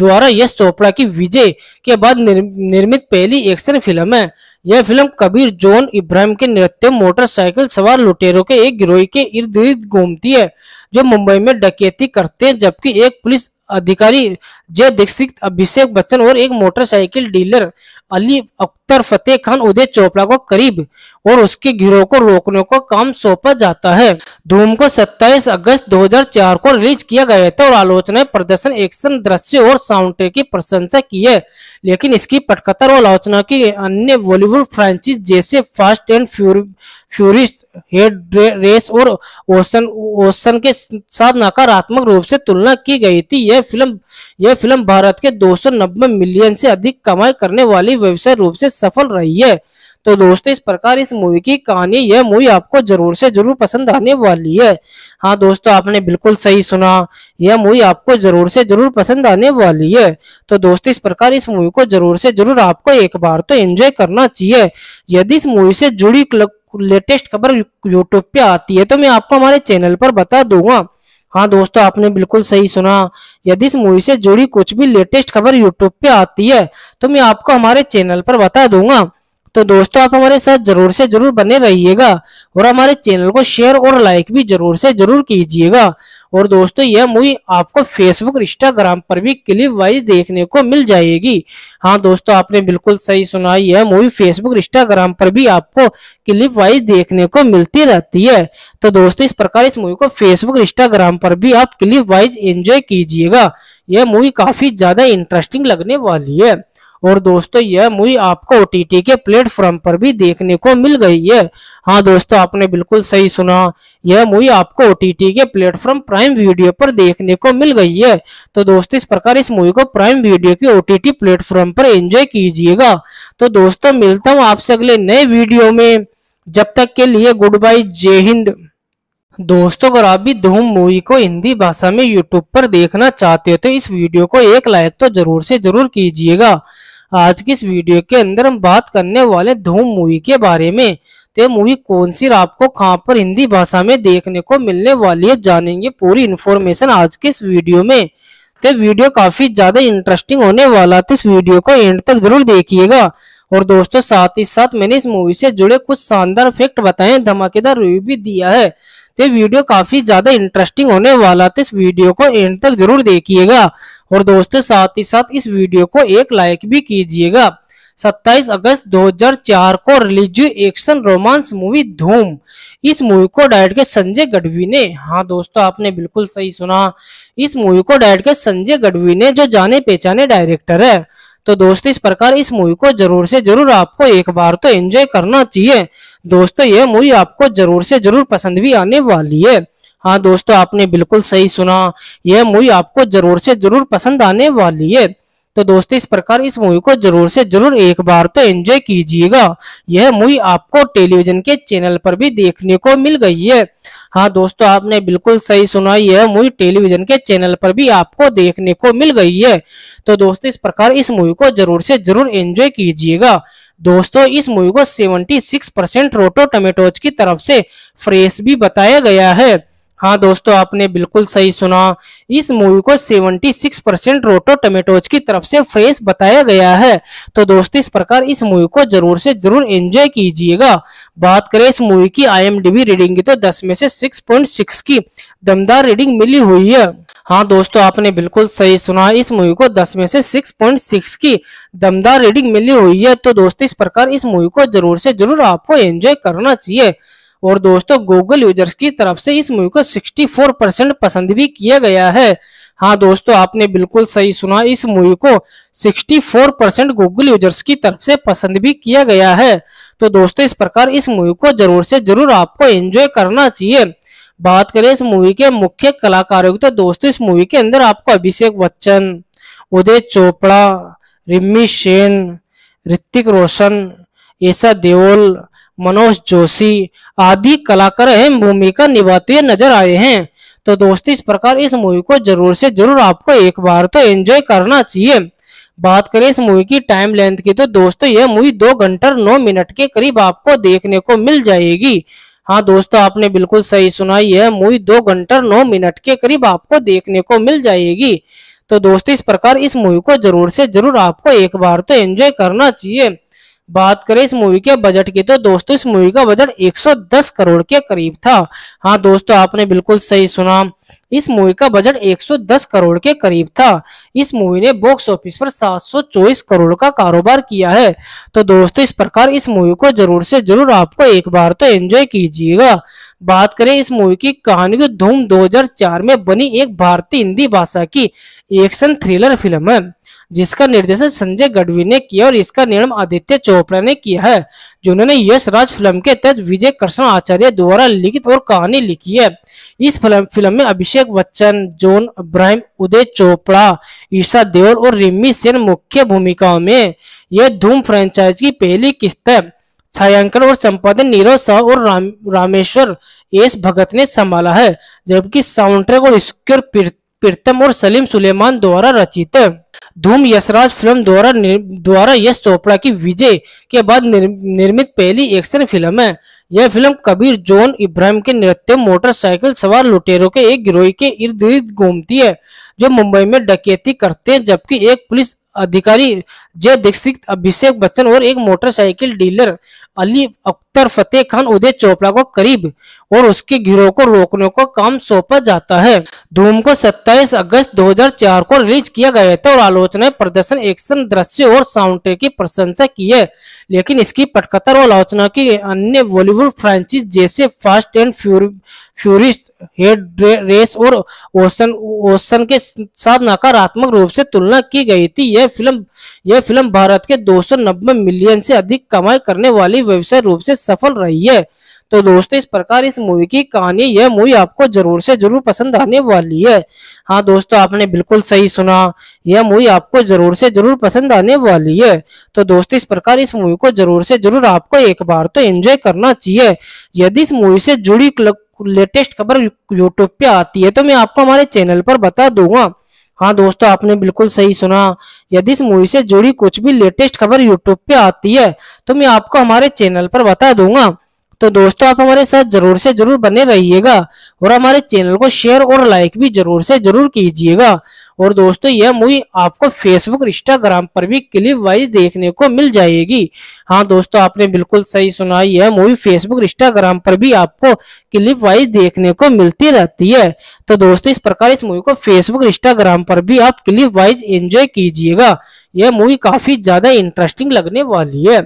द्वारा यश चोपड़ा की विजय के बाद निर, निर्मित पहली एक्शन फिल्म है यह फिल्म कबीर जॉन इब्राहिम के नृत्य मोटरसाइकिल सवार लुटेरों के एक गिरोह के इर्द गिर्द घूमती है जो मुंबई में डकैती करते हैं जबकि एक पुलिस अधिकारी जय दीक्षित अभिषेक बच्चन और एक मोटरसाइकिल डीलर अली अख्तर फतेह खान उदय चोपड़ा को करीब और उसके गिरोह को रोकने को काम सौंपा जाता है धूम को 27 अगस्त 2004 को रिलीज किया गया था और आलोचना प्रदर्शन एक्शन दृश्य और साउंड ट्रैक की प्रशंसा की है लेकिन इसकी पटकथर और आलोचना की अन्य बॉलीवुड फ्रांचाइज जैसे फास्ट एंड फ्यूरिस्ट हेड रेस और ओशन ओशन के साथ नकारात्मक रूप से तुलना की गई थी यह यह फिल्म यह फिल्म भारत के दो मिलियन से अधिक कमाई करने वाली व्यवसाय रूप से सफल रही है तो दोस्तों इस प्रकार इस मूवी की कहानी यह मूवी आपको जरूर से जरूर पसंद आने वाली है हाँ दोस्तों आपने बिल्कुल सही सुना यह मूवी आपको जरूर से जरूर पसंद आने वाली है तो दोस्तों इस प्रकार इस मूवी को जरूर से जरूर आपको एक बार तो एंजॉय करना चाहिए यदि इस मूवी से जुड़ी लेटेस्ट खबर यूट्यूब पे आती है तो मैं आपको हमारे चैनल पर बता दूंगा हाँ दोस्तों आपने बिल्कुल सही सुना यदि इस मूवी से जुड़ी कुछ भी लेटेस्ट खबर यूट्यूब पे आती है तो मैं आपको हमारे चैनल पर बता दूंगा तो दोस्तों आप हमारे साथ जरूर से जरूर बने रहिएगा और हमारे चैनल को शेयर और लाइक भी जरूर से जरूर कीजिएगा और दोस्तों यह मूवी आपको फेसबुक इंस्टाग्राम पर भी क्लिप वाइज देखने को मिल जाएगी हाँ दोस्तों आपने बिल्कुल सही सुना यह मूवी फेसबुक इंस्टाग्राम पर भी आपको क्लिप वाइज देखने को मिलती रहती है तो दोस्तों इस प्रकार इस मूवी को फेसबुक इंस्टाग्राम पर भी आप क्लिप वाइज एंजॉय कीजिएगा यह मूवी काफी ज्यादा इंटरेस्टिंग लगने वाली है और दोस्तों यह मूवी आपको ओ के प्लेटफॉर्म पर भी देखने को मिल गई है हाँ दोस्तों आपने बिल्कुल सही सुना यह मूवी आपको ओ के प्लेटफॉर्म प्राइम वीडियो पर देखने को मिल गई है तो दोस्तों इस प्रकार इस मूवी को प्राइम वीडियो के ओ टी प्लेटफॉर्म पर एंजॉय कीजिएगा तो दोस्तों मिलता हूँ आपसे अगले नए वीडियो में जब तक के लिए गुड बाय जय हिंद दोस्तों अगर आप भी धूम मूवी को हिंदी भाषा में YouTube पर देखना चाहते हो तो इस वीडियो को एक लाइक तो जरूर से जरूर कीजिएगा आज की इस वीडियो के अंदर हम बात करने वाले धूम मूवी के बारे में तो ये मूवी कौन सी आपको कहां पर हिंदी भाषा में देखने को मिलने वाली है जानेंगे पूरी इन्फॉर्मेशन आज के इस वीडियो में तो वीडियो काफी ज्यादा इंटरेस्टिंग होने वाला तो इस वीडियो को एंड तक जरूर देखिएगा और दोस्तों साथ ही साथ मैंने इस मूवी से जुड़े कुछ शानदार फैक्ट बताए धमाकेदार रिव्यू भी दिया है तो वीडियो काफी ज्यादा इंटरेस्टिंग होने वाला तो इस वीडियो को एंड तक जरूर देखिएगा और दोस्तों साथ ही साथ इस वीडियो को एक लाइक भी कीजिएगा 27 अगस्त 2004 को रिलीज हुई एक्शन रोमांस मूवी धूम इस मूवी को डायरेक्ट के संजय गढ़वी ने हाँ दोस्तों आपने बिल्कुल सही सुना इस मूवी को डायरेक्ट के संजय गढ़वी ने जो जाने पहचाने डायरेक्टर है तो दोस्त इस प्रकार इस मूवी को जरूर से जरूर आपको एक बार तो एंजॉय करना चाहिए दोस्तों ये मूवी आपको जरूर से जरूर पसंद भी आने वाली है हाँ दोस्तों आपने बिल्कुल सही सुना यह मूवी आपको जरूर से जरूर पसंद आने वाली है तो दोस्तों इस प्रकार इस मूवी को जरूर से जरूर एक बार तो एंजॉय कीजिएगा यह मूवी आपको टेलीविजन के चैनल पर भी देखने को मिल गई है हाँ दोस्तों आपने बिल्कुल सही सुना यह मूवी टेलीविजन के चैनल पर भी आपको देखने को मिल गई है तो दोस्तों इस प्रकार इस मूवी को जरूर से जरूर एंजॉय कीजिएगा दोस्तों इस मूवी को 76 परसेंट रोटो टमेटोज की तरफ से फ्रेश भी बताया गया है हाँ दोस्तों आपने बिल्कुल सही सुना इस मूवी को 76 परसेंट रोटो टमेटोज की तरफ से फ्रेश बताया गया है तो दोस्तों इस प्रकार इस मूवी को जरूर से जरूर एंजॉय कीजिएगा बात करें इस मूवी की आईएमडीबी रीडिंग की तो 10 में से 6.6 की दमदार रीडिंग मिली हुई है हाँ दोस्तों आपने बिल्कुल सही सुना इस मूवी को 10 में से 6.6 की दमदार रीडिंग मिली हुई है तो दोस्तों इस प्रकार इस मूवी को जरूर से जरूर आपको एंजॉय करना चाहिए और दोस्तों गूगल यूजर्स की तरफ से इस मूवी को 64 परसेंट पसंद भी किया गया है हाँ दोस्तों आपने बिल्कुल सही सुना इस मूवी को 64 परसेंट गूगल यूजर्स की तरफ से पसंद भी किया गया है तो दोस्तों इस प्रकार इस मूवी को जरूर से जरूर आपको एंजॉय करना चाहिए बात करें इस मूवी के मुख्य कलाकारों की तो दोस्तों इस मूवी के अंदर आपको अभिषेक बच्चन उदय चोपड़ा रिम्मी सेन ऋतिक रोशन ऐसा देओल मनोज जोशी आदि कलाकार अहम भूमिका निभाते हुए नजर आए हैं तो दोस्तों इस प्रकार इस मूवी को जरूर से जरूर आपको एक बार तो एंजॉय करना चाहिए बात करें इस मूवी की टाइम लेंथ की तो दोस्तों यह मूवी दो घंटा नौ मिनट के करीब आपको देखने को मिल जाएगी हाँ दोस्तों आपने बिल्कुल सही सुना यह मूवी दो घंटा नौ मिनट के करीब आपको देखने को मिल जाएगी तो दोस्तों इस प्रकार इस मूवी को जरूर से जरूर आपको एक बार तो एंजॉय करना चाहिए बात करें इस मूवी के बजट की तो दोस्तों इस मूवी का बजट 110 करोड़ के करीब था हाँ दोस्तों आपने बिल्कुल सही सुना इस मूवी का बजट 110 करोड़ के करीब था इस मूवी ने बॉक्स ऑफिस पर 724 करोड़ का कारोबार किया है तो दोस्तों इस प्रकार इस मूवी को जरूर से जरूर आपको एक बार तो एंजॉय कीजिएगा बात करें इस मूवी की कहानी की धूम 2004 में बनी एक भारतीय हिंदी भाषा की एक्शन थ्रिलर फिल्म है जिसका निर्देशन संजय गढ़वी ने किया और इसका निर्णय आदित्य चोपड़ा ने किया है जिन्होंने यश राज फिल्म के तहत विजय कृष्ण आचार्य द्वारा लिखित और कहानी लिखी है इस फिल्म फिल्म में अभिषेक बच्चन जोन अब्राहिम उदय चोपड़ा ईशा देओल और रिमी सेन मुख्य भूमिकाओं में यह धूम फ्रेंचाइज की पहली किस्त है छायांकन और संपादन नीरव शाह और राम, रामेश्वर एस भगत ने संभाला है जबकि साउंड ट्रैक और स्क्र प्रीतम और सलीम सुलेमान द्वारा रचित धूम यशराज फिल्म द्वारा द्वारा यश चोपड़ा की विजय के बाद निर, निर्मित पहली एक्शन फिल्म है यह फिल्म कबीर जॉन इब्राहिम के नृत्य मोटरसाइकिल सवार लुटेरों के एक गिरोह के इर्द गिर्द घूमती है जो मुंबई में डकैती करते हैं जबकि एक पुलिस अधिकारी जय दीक्षित अभिषेक बच्चन और एक मोटरसाइकिल डीलर अली अख्तर फतेह खान उदय चोपड़ा को करीब और उसके गिरोह को रोकने को काम सौंपा जाता है धूम को 27 अगस्त 2004 को रिलीज किया गया था और आलोचना प्रदर्शन एक्शन दृश्य और साउंड की प्रशंसा की है लेकिन इसकी पटकथर और आलोचना की अन्य बॉलीवुड फ्रांचाइज जैसे फास्ट एंड फ्यूरिस्ट हेड रेस और ओशन ओशन के साथ नकारात्मक रूप से तुलना की गई थी यह फिल्म यह फिल्म भारत के दो मिलियन से अधिक कमाई करने वाली व्यवसाय रूप से सफल रही है तो दोस्तों इस प्रकार इस मूवी की कहानी यह मूवी आपको जरूर से जरूर पसंद आने वाली है हाँ दोस्तों आपने बिल्कुल सही सुना यह मूवी आपको जरूर से जरूर पसंद आने वाली है तो दोस्तों इस प्रकार इस मूवी को जरूर से जरूर आपको एक बार तो एंजॉय करना चाहिए यदि इस मूवी से जुड़ी लेटेस्ट खबर यूट्यूब पे आती है तो मैं आपको हमारे चैनल पर बता दूंगा हाँ दोस्तों आपने बिल्कुल सही सुना यदि इस मूवी से जुड़ी कुछ भी लेटेस्ट खबर यूट्यूब पे आती है तो मैं आपको हमारे चैनल पर बता दूंगा तो दोस्तों आप हमारे साथ जरूर से जरूर बने रहिएगा और हमारे चैनल को शेयर और लाइक भी जरूर से जरूर कीजिएगा और दोस्तों यह मूवी आपको फेसबुक इंस्टाग्राम पर भी क्लिप वाइज देखने को मिल जाएगी हाँ दोस्तों आपने बिल्कुल सही सुना यह मूवी फेसबुक इंस्टाग्राम पर भी आपको क्लिप वाइज देखने को मिलती रहती है तो दोस्तों इस प्रकार इस मूवी को फेसबुक इंस्टाग्राम पर भी आप क्लिप वाइज एंजॉय कीजिएगा यह मूवी काफी ज्यादा इंटरेस्टिंग लगने वाली है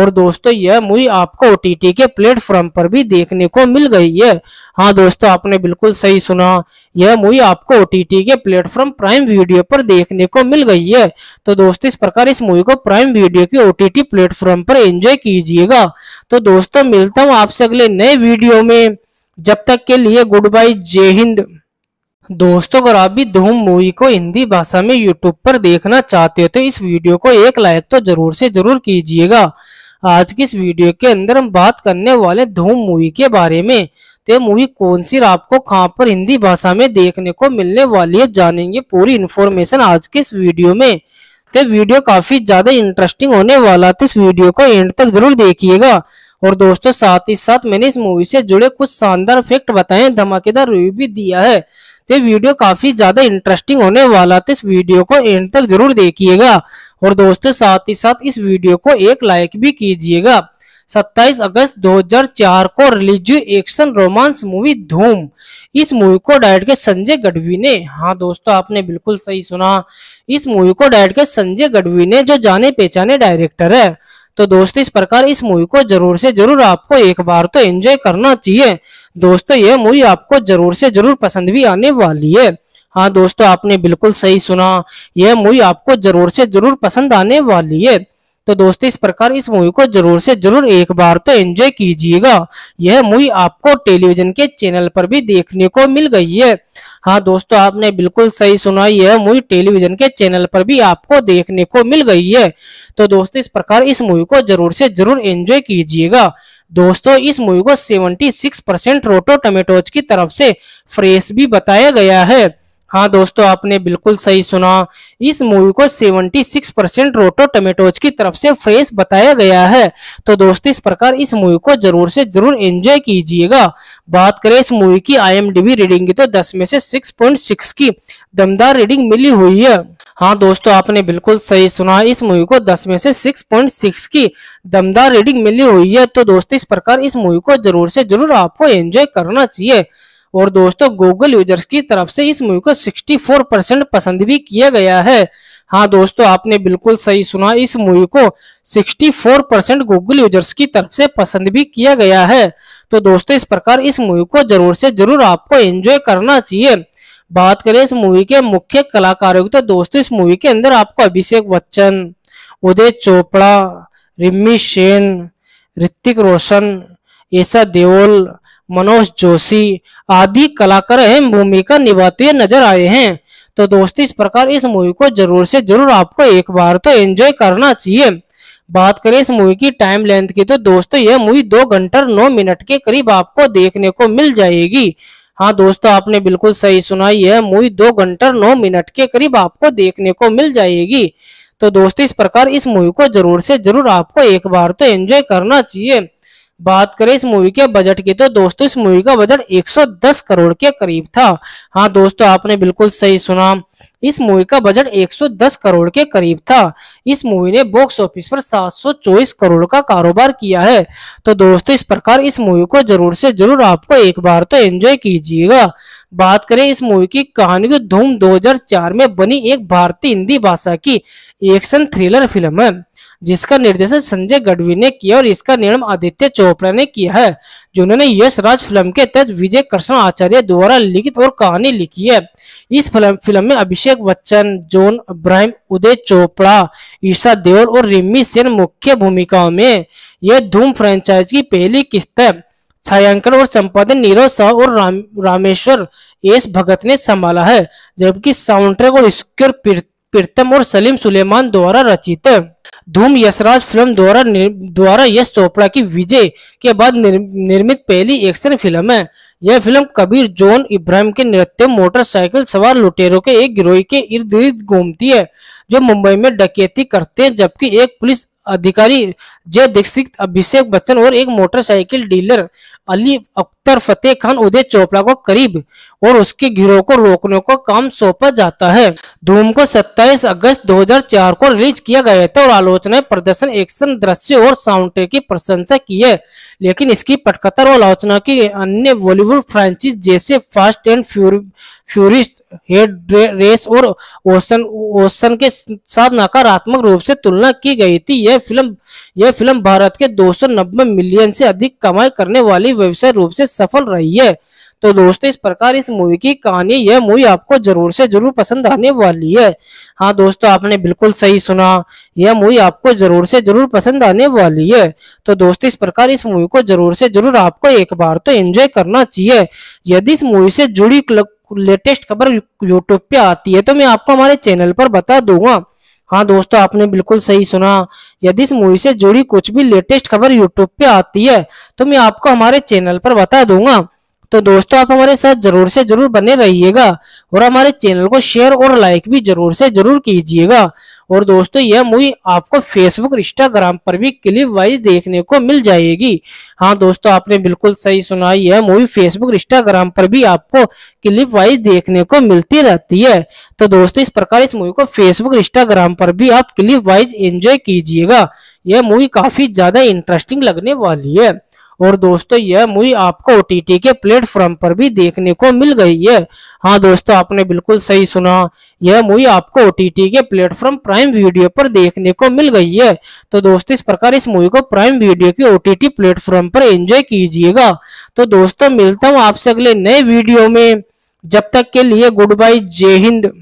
और दोस्तों यह मूवी आपको ओ के प्लेटफॉर्म पर भी देखने को मिल गई है हाँ दोस्तों आपने बिल्कुल सही सुना यह मूवी आपको ओ के प्लेटफॉर्म प्राइम वीडियो पर देखने को मिल गई है तो दोस्तों इस प्रकार इस मूवी को प्राइम वीडियो के ओ प्लेटफॉर्म पर एंजॉय कीजिएगा तो दोस्तों मिलता हूँ आपसे अगले नए वीडियो में जब तक के लिए गुड बाय जय हिंद दोस्तों अगर आप भी धूम मूवी को हिंदी भाषा में यूट्यूब पर देखना चाहते हो तो इस वीडियो को एक लाइक तो जरूर से जरूर कीजिएगा आज की इस वीडियो के अंदर हम बात करने वाले धूम मूवी के बारे में तो ये मूवी कौन सी आपको कहाँ पर हिंदी भाषा में देखने को मिलने वाली है जानेंगे पूरी इन्फॉर्मेशन आज के इस वीडियो में तो वीडियो काफी ज्यादा इंटरेस्टिंग होने वाला था तो इस वीडियो को एंड तक जरूर देखिएगा और दोस्तों साथ ही साथ मैंने इस मूवी से जुड़े कुछ शानदार फैक्ट बताए धमाकेदार रिव्यू भी दिया है तो वीडियो काफी ज्यादा इंटरेस्टिंग होने वाला तो इस वीडियो को एंड तक जरूर देखिएगा और दोस्तों साथ ही साथ इस वीडियो को एक लाइक भी कीजिएगा 27 अगस्त 2004 को रिलीज हुई एक्शन रोमांस मूवी धूम इस मूवी को डायरेक्ट के संजय गढ़वी ने हाँ दोस्तों आपने बिल्कुल सही सुना इस मूवी को डायरेक्ट के संजय गढ़वी ने जो जाने पहचाने डायरेक्टर है तो दोस्त इस प्रकार इस मूवी को जरूर से जरूर आपको एक बार तो एंजॉय करना चाहिए दोस्तों यह मूवी आपको जरूर से जरूर पसंद भी आने वाली है हाँ दोस्तों आपने बिल्कुल सही सुना यह मूवी आपको जरूर से जरूर पसंद आने वाली है तो दोस्तों इस प्रकार इस मूवी को जरूर से जरूर एक बार तो एंजॉय कीजिएगा यह मूवी आपको टेलीविजन के चैनल पर भी देखने को मिल गई है हाँ दोस्तों आपने बिल्कुल सही सुना यह मूवी टेलीविजन के चैनल पर भी आपको देखने को मिल गई है तो दोस्तों इस प्रकार इस मूवी को जरूर से जरूर एंजॉय कीजिएगा दोस्तों इस मूवी को seventy six percent Rotten Tomatoes की तरफ से फ्रेश भी बताया गया है हाँ दोस्तों आपने बिल्कुल सही सुना इस मूवी को 76 परसेंट रोटो टमेटोज की तरफ से फ्रेश बताया गया है तो दोस्तों इस प्रकार इस मूवी को जरूर से जरूर एंजॉय कीजिएगा बात करें इस मूवी की आईएमडीबी रीडिंग की तो 10 में से 6.6 की दमदार रीडिंग मिली हुई है हाँ दोस्तों आपने बिल्कुल सही सुना इस मूवी को 10 में से 6.6 की दमदार रीडिंग मिली हुई है तो दोस्तों इस प्रकार इस मूवी को जरूर से जरूर आपको एंजॉय करना चाहिए और दोस्तों गूगल यूजर्स की तरफ से इस मूवी को 64 परसेंट पसंद भी किया गया है हाँ दोस्तों आपने बिल्कुल सही सुना इस मूवी को 64 परसेंट गूगल यूजर्स की तरफ से पसंद भी किया गया है तो दोस्तों इस प्रकार इस मूवी को जरूर से जरूर आपको एंजॉय करना चाहिए बात करें इस मूवी के मुख्य कलाकारों की तो दोस्तों इस मूवी के अंदर आपको अभिषेक बच्चन उदय चोपड़ा रिम्मी सेन ऋतिक रोशन ऐसा देओल मनोज जोशी आदि कलाकार अहम भूमिका निभाते नजर आए हैं तो दोस्तों इस प्रकार इस मूवी को जरूर से जरूर आपको एक बार तो एंजॉय करना चाहिए बात करें इस मूवी की टाइम लेंथ की तो दोस्तों यह मूवी दो घंटा नौ मिनट के करीब आपको देखने को मिल जाएगी हाँ दोस्तों आपने बिल्कुल सही सुना यह मूवी दो घंटा नौ मिनट के करीब आपको देखने को मिल जाएगी तो दोस्तों इस प्रकार इस मूवी को जरूर से जरूर आपको एक बार तो एंजॉय करना चाहिए बात करें इस मूवी के बजट की तो दोस्तों इस मूवी का बजट 110 करोड़ के करीब था हाँ दोस्तों आपने बिल्कुल सही सुना इस मूवी का बजट 110 करोड़ के करीब था इस मूवी ने बॉक्स ऑफिस पर 724 करोड़ का कारोबार किया है तो दोस्तों इस प्रकार इस मूवी को जरूर से जरूर आपको एक बार तो एंजॉय कीजिएगा बात करें इस मूवी की कहानी की धूम 2004 में बनी एक भारतीय हिंदी भाषा की एक्शन थ्रिलर फिल्म है जिसका निर्देशन संजय गढ़वी ने किया और इसका निर्माण आदित्य चोपड़ा ने किया है जिन्होंने यश राज फिल्म के तहत विजय कृष्ण आचार्य द्वारा लिखित और कहानी लिखी है इस फिल्म फिल्म में अभिषेक बच्चन जोन अब्राहिम उदय चोपड़ा ईशा देओल और रिमी सेन मुख्य भूमिकाओं में यह धूम फ्रेंचाइज की पहली किस्त है छायांकन और संपादन नीरव शाह और राम, रामेश्वर एस भगत ने संभाला है जबकि साउंड ट्रैक और स्क्योर प्रीतम और सलीम सुलेमान द्वारा रचित है धूम यशराज फिल्म द्वारा द्वारा यश चोपड़ा की विजय के बाद निर, निर्मित पहली एक्शन फिल्म है यह फिल्म कबीर जोन इब्राहिम के नृत्य मोटरसाइकिल सवार लुटेरों के एक गिरोह के इर्द गिर्द घूमती है जो मुंबई में डकैती करते हैं जबकि एक पुलिस अधिकारी जय दीक्षित अभिषेक बच्चन और एक मोटरसाइकिल डीलर अली अख्तर फतेह खान उदय चोपड़ा को करीब और उसके गिरोह को रोकने को काम सौंपा जाता है धूम को 27 अगस्त 2004 को रिलीज किया गया था और आलोचनाएं प्रदर्शन एक्शन दृश्य और साउंड ट्रैक की प्रशंसा की है लेकिन इसकी पटकथा और आलोचना की अन्य बॉलीवुड फ्रांचाइज जैसे फास्ट एंड फ्यूरिस्ट हेड रेस और ओशन ओशन के साथ नकारात्मक रूप से तुलना की गई थी यह फिल्म यह फिल्म भारत के दो मिलियन से अधिक कमाई करने वाली व्यवसाय रूप से सफल रही है तो दोस्तों इस प्रकार इस मूवी की कहानी यह मूवी आपको जरूर से जरूर पसंद आने वाली है हाँ दोस्तों आपने बिल्कुल सही सुना यह मूवी आपको जरूर से जरूर पसंद आने वाली है तो दोस्तों इस प्रकार इस मूवी को जरूर से जरूर आपको एक बार तो एंजॉय करना चाहिए यदि इस मूवी से जुड़ी लेटेस्ट खबर यूट्यूब पे आती है तो मैं आपको हमारे चैनल पर बता दूंगा हाँ दोस्तों आपने बिल्कुल सही सुना यदि इस मूवी से जुड़ी कुछ भी लेटेस्ट खबर यूट्यूब पे आती है तो मैं आपको हमारे चैनल पर बता दूंगा तो दोस्तों आप हमारे साथ जरूर से जरूर बने रहिएगा और हमारे चैनल को शेयर और लाइक भी जरूर से जरूर कीजिएगा और दोस्तों यह मूवी आपको फेसबुक इंस्टाग्राम पर भी क्लिप वाइज देखने को मिल जाएगी हाँ दोस्तों आपने बिल्कुल सही सुना यह मूवी फेसबुक इंस्टाग्राम पर भी आपको क्लिप वाइज देखने को मिलती रहती है तो दोस्तों इस प्रकार इस मूवी को फेसबुक इंस्टाग्राम पर भी आप क्लिप वाइज एंजॉय कीजिएगा यह मूवी काफी ज्यादा इंटरेस्टिंग लगने वाली है और दोस्तों यह मूवी आपको ओ के प्लेटफॉर्म पर भी देखने को मिल गई है हाँ दोस्तों आपने बिल्कुल सही सुना यह मूवी आपको ओ के प्लेटफॉर्म प्राइम वीडियो पर देखने को मिल गई है तो दोस्तों इस प्रकार इस मूवी को प्राइम वीडियो के ओ प्लेटफॉर्म पर एंजॉय कीजिएगा तो दोस्तों मिलता हूँ आपसे अगले नए वीडियो में जब तक के लिए गुड बाय जय हिंद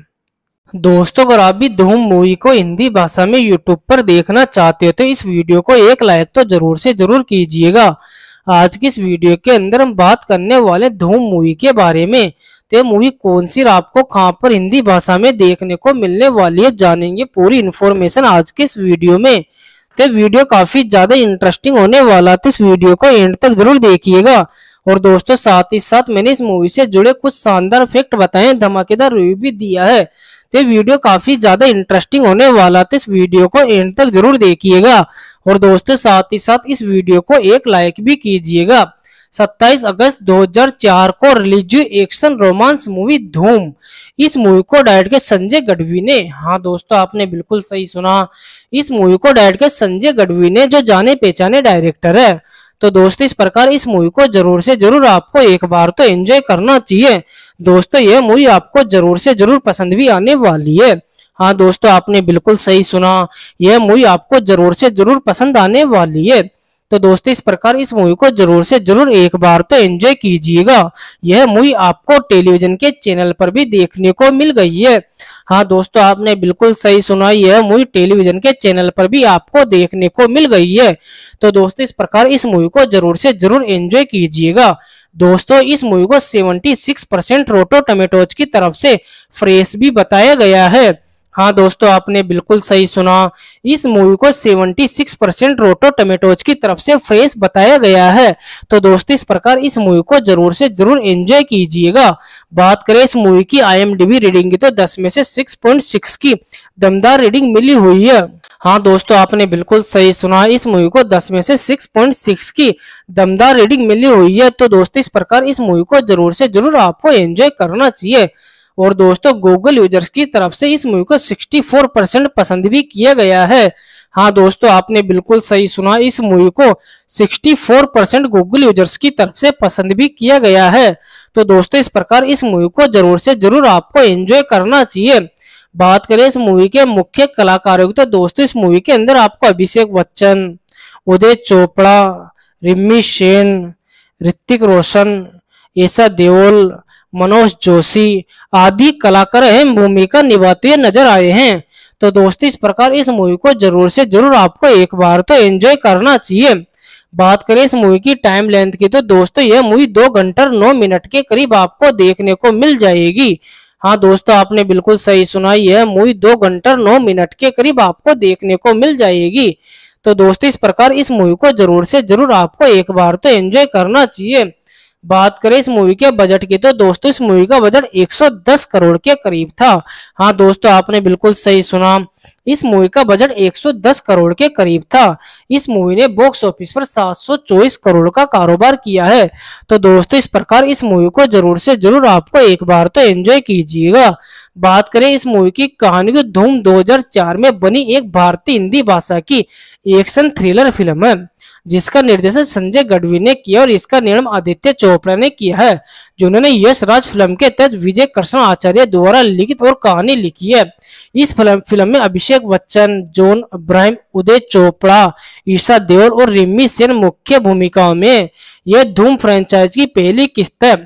दोस्तों अगर आप भी धूम मूवी को हिंदी भाषा में यूट्यूब पर देखना चाहते हो तो इस वीडियो को एक लाइक तो जरूर से जरूर कीजिएगा आज की इस वीडियो के अंदर हम बात करने वाले धूम मूवी के बारे में तो ये मूवी कौन सी आपको कहाँ पर हिंदी भाषा में देखने को मिलने वाली है जानेंगे पूरी इन्फॉर्मेशन आज के इस वीडियो में तो वीडियो काफी ज्यादा इंटरेस्टिंग होने वाला था तो इस वीडियो को एंड तक जरूर देखिएगा और दोस्तों साथ ही साथ मैंने इस मूवी से जुड़े कुछ शानदार फैक्ट बताए धमाकेदार रिव्यू भी दिया है तो ये वीडियो काफी ज्यादा इंटरेस्टिंग होने वाला तो इस वीडियो को एंड तक जरूर देखिएगा और दोस्तों साथ ही साथ इस वीडियो को एक लाइक भी कीजिएगा 27 अगस्त 2004 को रिलीज हुई एक्शन रोमांस मूवी धूम इस मूवी को डायरेक्ट के संजय गढ़वी ने हाँ दोस्तों आपने बिल्कुल सही सुना इस मूवी को डायरेक्ट के संजय गढ़वी ने जो जाने पहचाने डायरेक्टर है तो दोस्तों इस प्रकार इस मूवी को जरूर से जरूर आपको एक बार तो एंजॉय करना चाहिए दोस्तों ये मूवी आपको जरूर से जरूर पसंद भी आने वाली है हाँ दोस्तों आपने बिल्कुल सही सुना यह मूवी आपको जरूर से जरूर पसंद आने वाली है तो दोस्तों इस प्रकार इस मूवी को जरूर से जरूर एक बार तो एंजॉय कीजिएगा यह मूवी आपको टेलीविजन के चैनल पर भी देखने को मिल गई है हाँ दोस्तों आपने बिल्कुल सही सुना यह मूवी टेलीविजन के चैनल पर भी आपको देखने को मिल गई है तो दोस्तों इस प्रकार इस मूवी को जरूर से जरूर एंजॉय कीजिएगा दोस्तों इस मूवी को 76 परसेंट रोटो टमेटोज की तरफ से फ्रेश भी बताया गया है हाँ दोस्तों आपने बिल्कुल सही सुना इस मूवी को 76 परसेंट रोटो टमेटोज की तरफ से फ्रेश बताया गया है तो दोस्तों इस प्रकार इस मूवी को जरूर से जरूर एंजॉय कीजिएगा बात करें इस मूवी की आईएमडीबी रीडिंग की तो 10 में से 6.6 की दमदार रीडिंग मिली हुई है हाँ दोस्तों आपने बिल्कुल सही सुना इस मूवी को 10 में से 6.6 की दमदार रीडिंग मिली हुई है तो दोस्तों इस प्रकार इस मूवी को जरूर से जरूर आपको एंजॉय करना चाहिए और दोस्तों गूगल यूजर्स की तरफ से इस मूवी को 64 परसेंट पसंद भी किया गया है हाँ दोस्तों आपने बिल्कुल सही सुना इस मूवी को 64 परसेंट गूगल यूजर्स की तरफ से पसंद भी किया गया है तो दोस्तों इस प्रकार इस मूवी को जरूर से जरूर आपको एंजॉय करना चाहिए बात करें इस मूवी के मुख्य कलाकारों की तो दोस्तों इस मूवी के अंदर आपको अभिषेक बच्चन उदय चोपड़ा रिम्मी सेन ऋतिक रोशन ऐसा देओल मनोज जोशी आदि कलाकार अहम भूमिका निभाते हुए नजर आए हैं तो दोस्तों इस प्रकार इस मूवी को जरूर से जरूर आपको एक बार तो एंजॉय करना चाहिए बात करें इस मूवी की टाइम लेंथ की तो दोस्तों यह मूवी दो घंटा नौ मिनट के करीब आपको देखने को मिल जाएगी हाँ दोस्तों आपने बिल्कुल सही सुना यह मूवी दो घंटा नौ मिनट के करीब आपको देखने को मिल जाएगी तो दोस्तों इस प्रकार इस मूवी को जरूर से जरूर आपको एक बार तो एंजॉय करना चाहिए बात करें इस मूवी के बजट की तो दोस्तों इस मूवी का बजट 110 करोड़ के करीब था हाँ दोस्तों आपने बिल्कुल सही सुना इस मूवी का बजट 110 करोड़ के करीब था इस मूवी ने बॉक्स ऑफिस पर 724 करोड़ का कारोबार किया है तो दोस्तों इस प्रकार इस मूवी को जरूर से जरूर आपको एक बार तो एंजॉय कीजिएगा बात करें इस मूवी की कहानी की धूम 2004 में बनी एक भारतीय हिंदी भाषा की एक्शन थ्रिलर फिल्म है जिसका निर्देशन संजय गढ़वी ने किया और इसका निर्माण आदित्य चोपड़ा ने किया है जिन्होंने यश राज फिल्म के तहत विजय कृष्ण आचार्य द्वारा लिखित और कहानी लिखी है इस फिल्म फिल्म में अभिषेक बच्चन जोन अब्राहिम उदय चोपड़ा ईशा देओल और रिमी सेन मुख्य भूमिकाओं में यह धूम फ्रेंचाइज की पहली किस्त है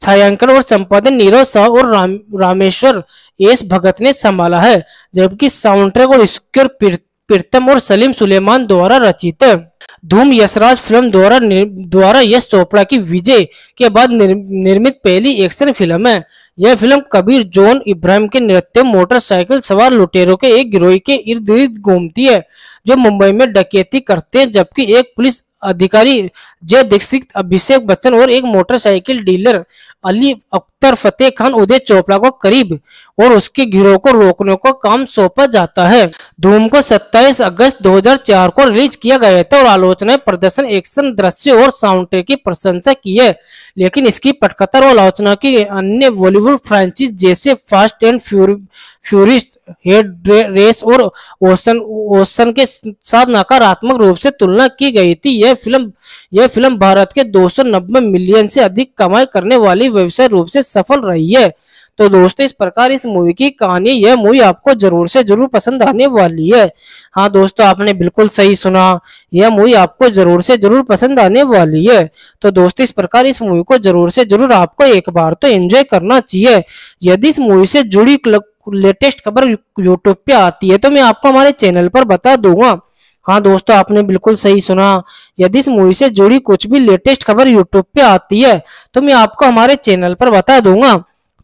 छायांकन और संपादन नीरव साह और राम, रामेश्वर एस भगत ने संभाला है जबकि साउंड ट्रैक और स्क्योर प्रीतम और सलीम सुलेमान द्वारा रचित धूम यशराज फिल्म द्वारा द्वारा यश चोपड़ा की विजय के बाद निर, निर्मित पहली एक्शन फिल्म है यह फिल्म कबीर जॉन इब्राहिम के नृत्य मोटरसाइकिल सवार लुटेरों के एक गिरोह के इर्द गिर्द घूमती है जो मुंबई में डकैती करते हैं जबकि एक पुलिस अधिकारी जय दीक्षित अभिषेक बच्चन और एक मोटरसाइकिल डीलर अली सफदर फतेह खान उदय चोपड़ा को करीब और उसके गिरोह को रोकने को काम सौंपा जाता है धूम को 27 अगस्त 2004 को रिलीज किया गया था और आलोचना प्रदर्शन एक्शन दृश्य और साउंड की प्रशंसा की है लेकिन इसकी पटकथर और आलोचना की अन्य बॉलीवुड फ्रांचाइज जैसे फास्ट एंड फ्यूरिस्ट हेड रेस और ओशन ओशन के साथ नकारात्मक रूप से तुलना की गई थी यह फिल्म यह फिल्म भारत के दो मिलियन से अधिक कमाई करने वाली व्यवसाय रूप से सफल रही है तो दोस्तों इस प्रकार इस मूवी की कहानी यह मूवी आपको जरूर से जरूर पसंद आने वाली है हाँ दोस्तों आपने बिल्कुल सही सुना यह मूवी आपको जरूर से जरूर पसंद आने वाली है तो दोस्तों इस प्रकार इस मूवी को जरूर से जरूर आपको एक बार तो एंजॉय करना चाहिए यदि इस मूवी से जुड़ी लेटेस्ट खबर यूट्यूब पे आती है तो मैं आपको हमारे चैनल पर बता दूंगा हाँ दोस्तों आपने बिल्कुल सही सुना यदि इस मूवी से जुड़ी कुछ भी लेटेस्ट खबर यूट्यूब पे आती है तो मैं आपको हमारे चैनल पर बता दूंगा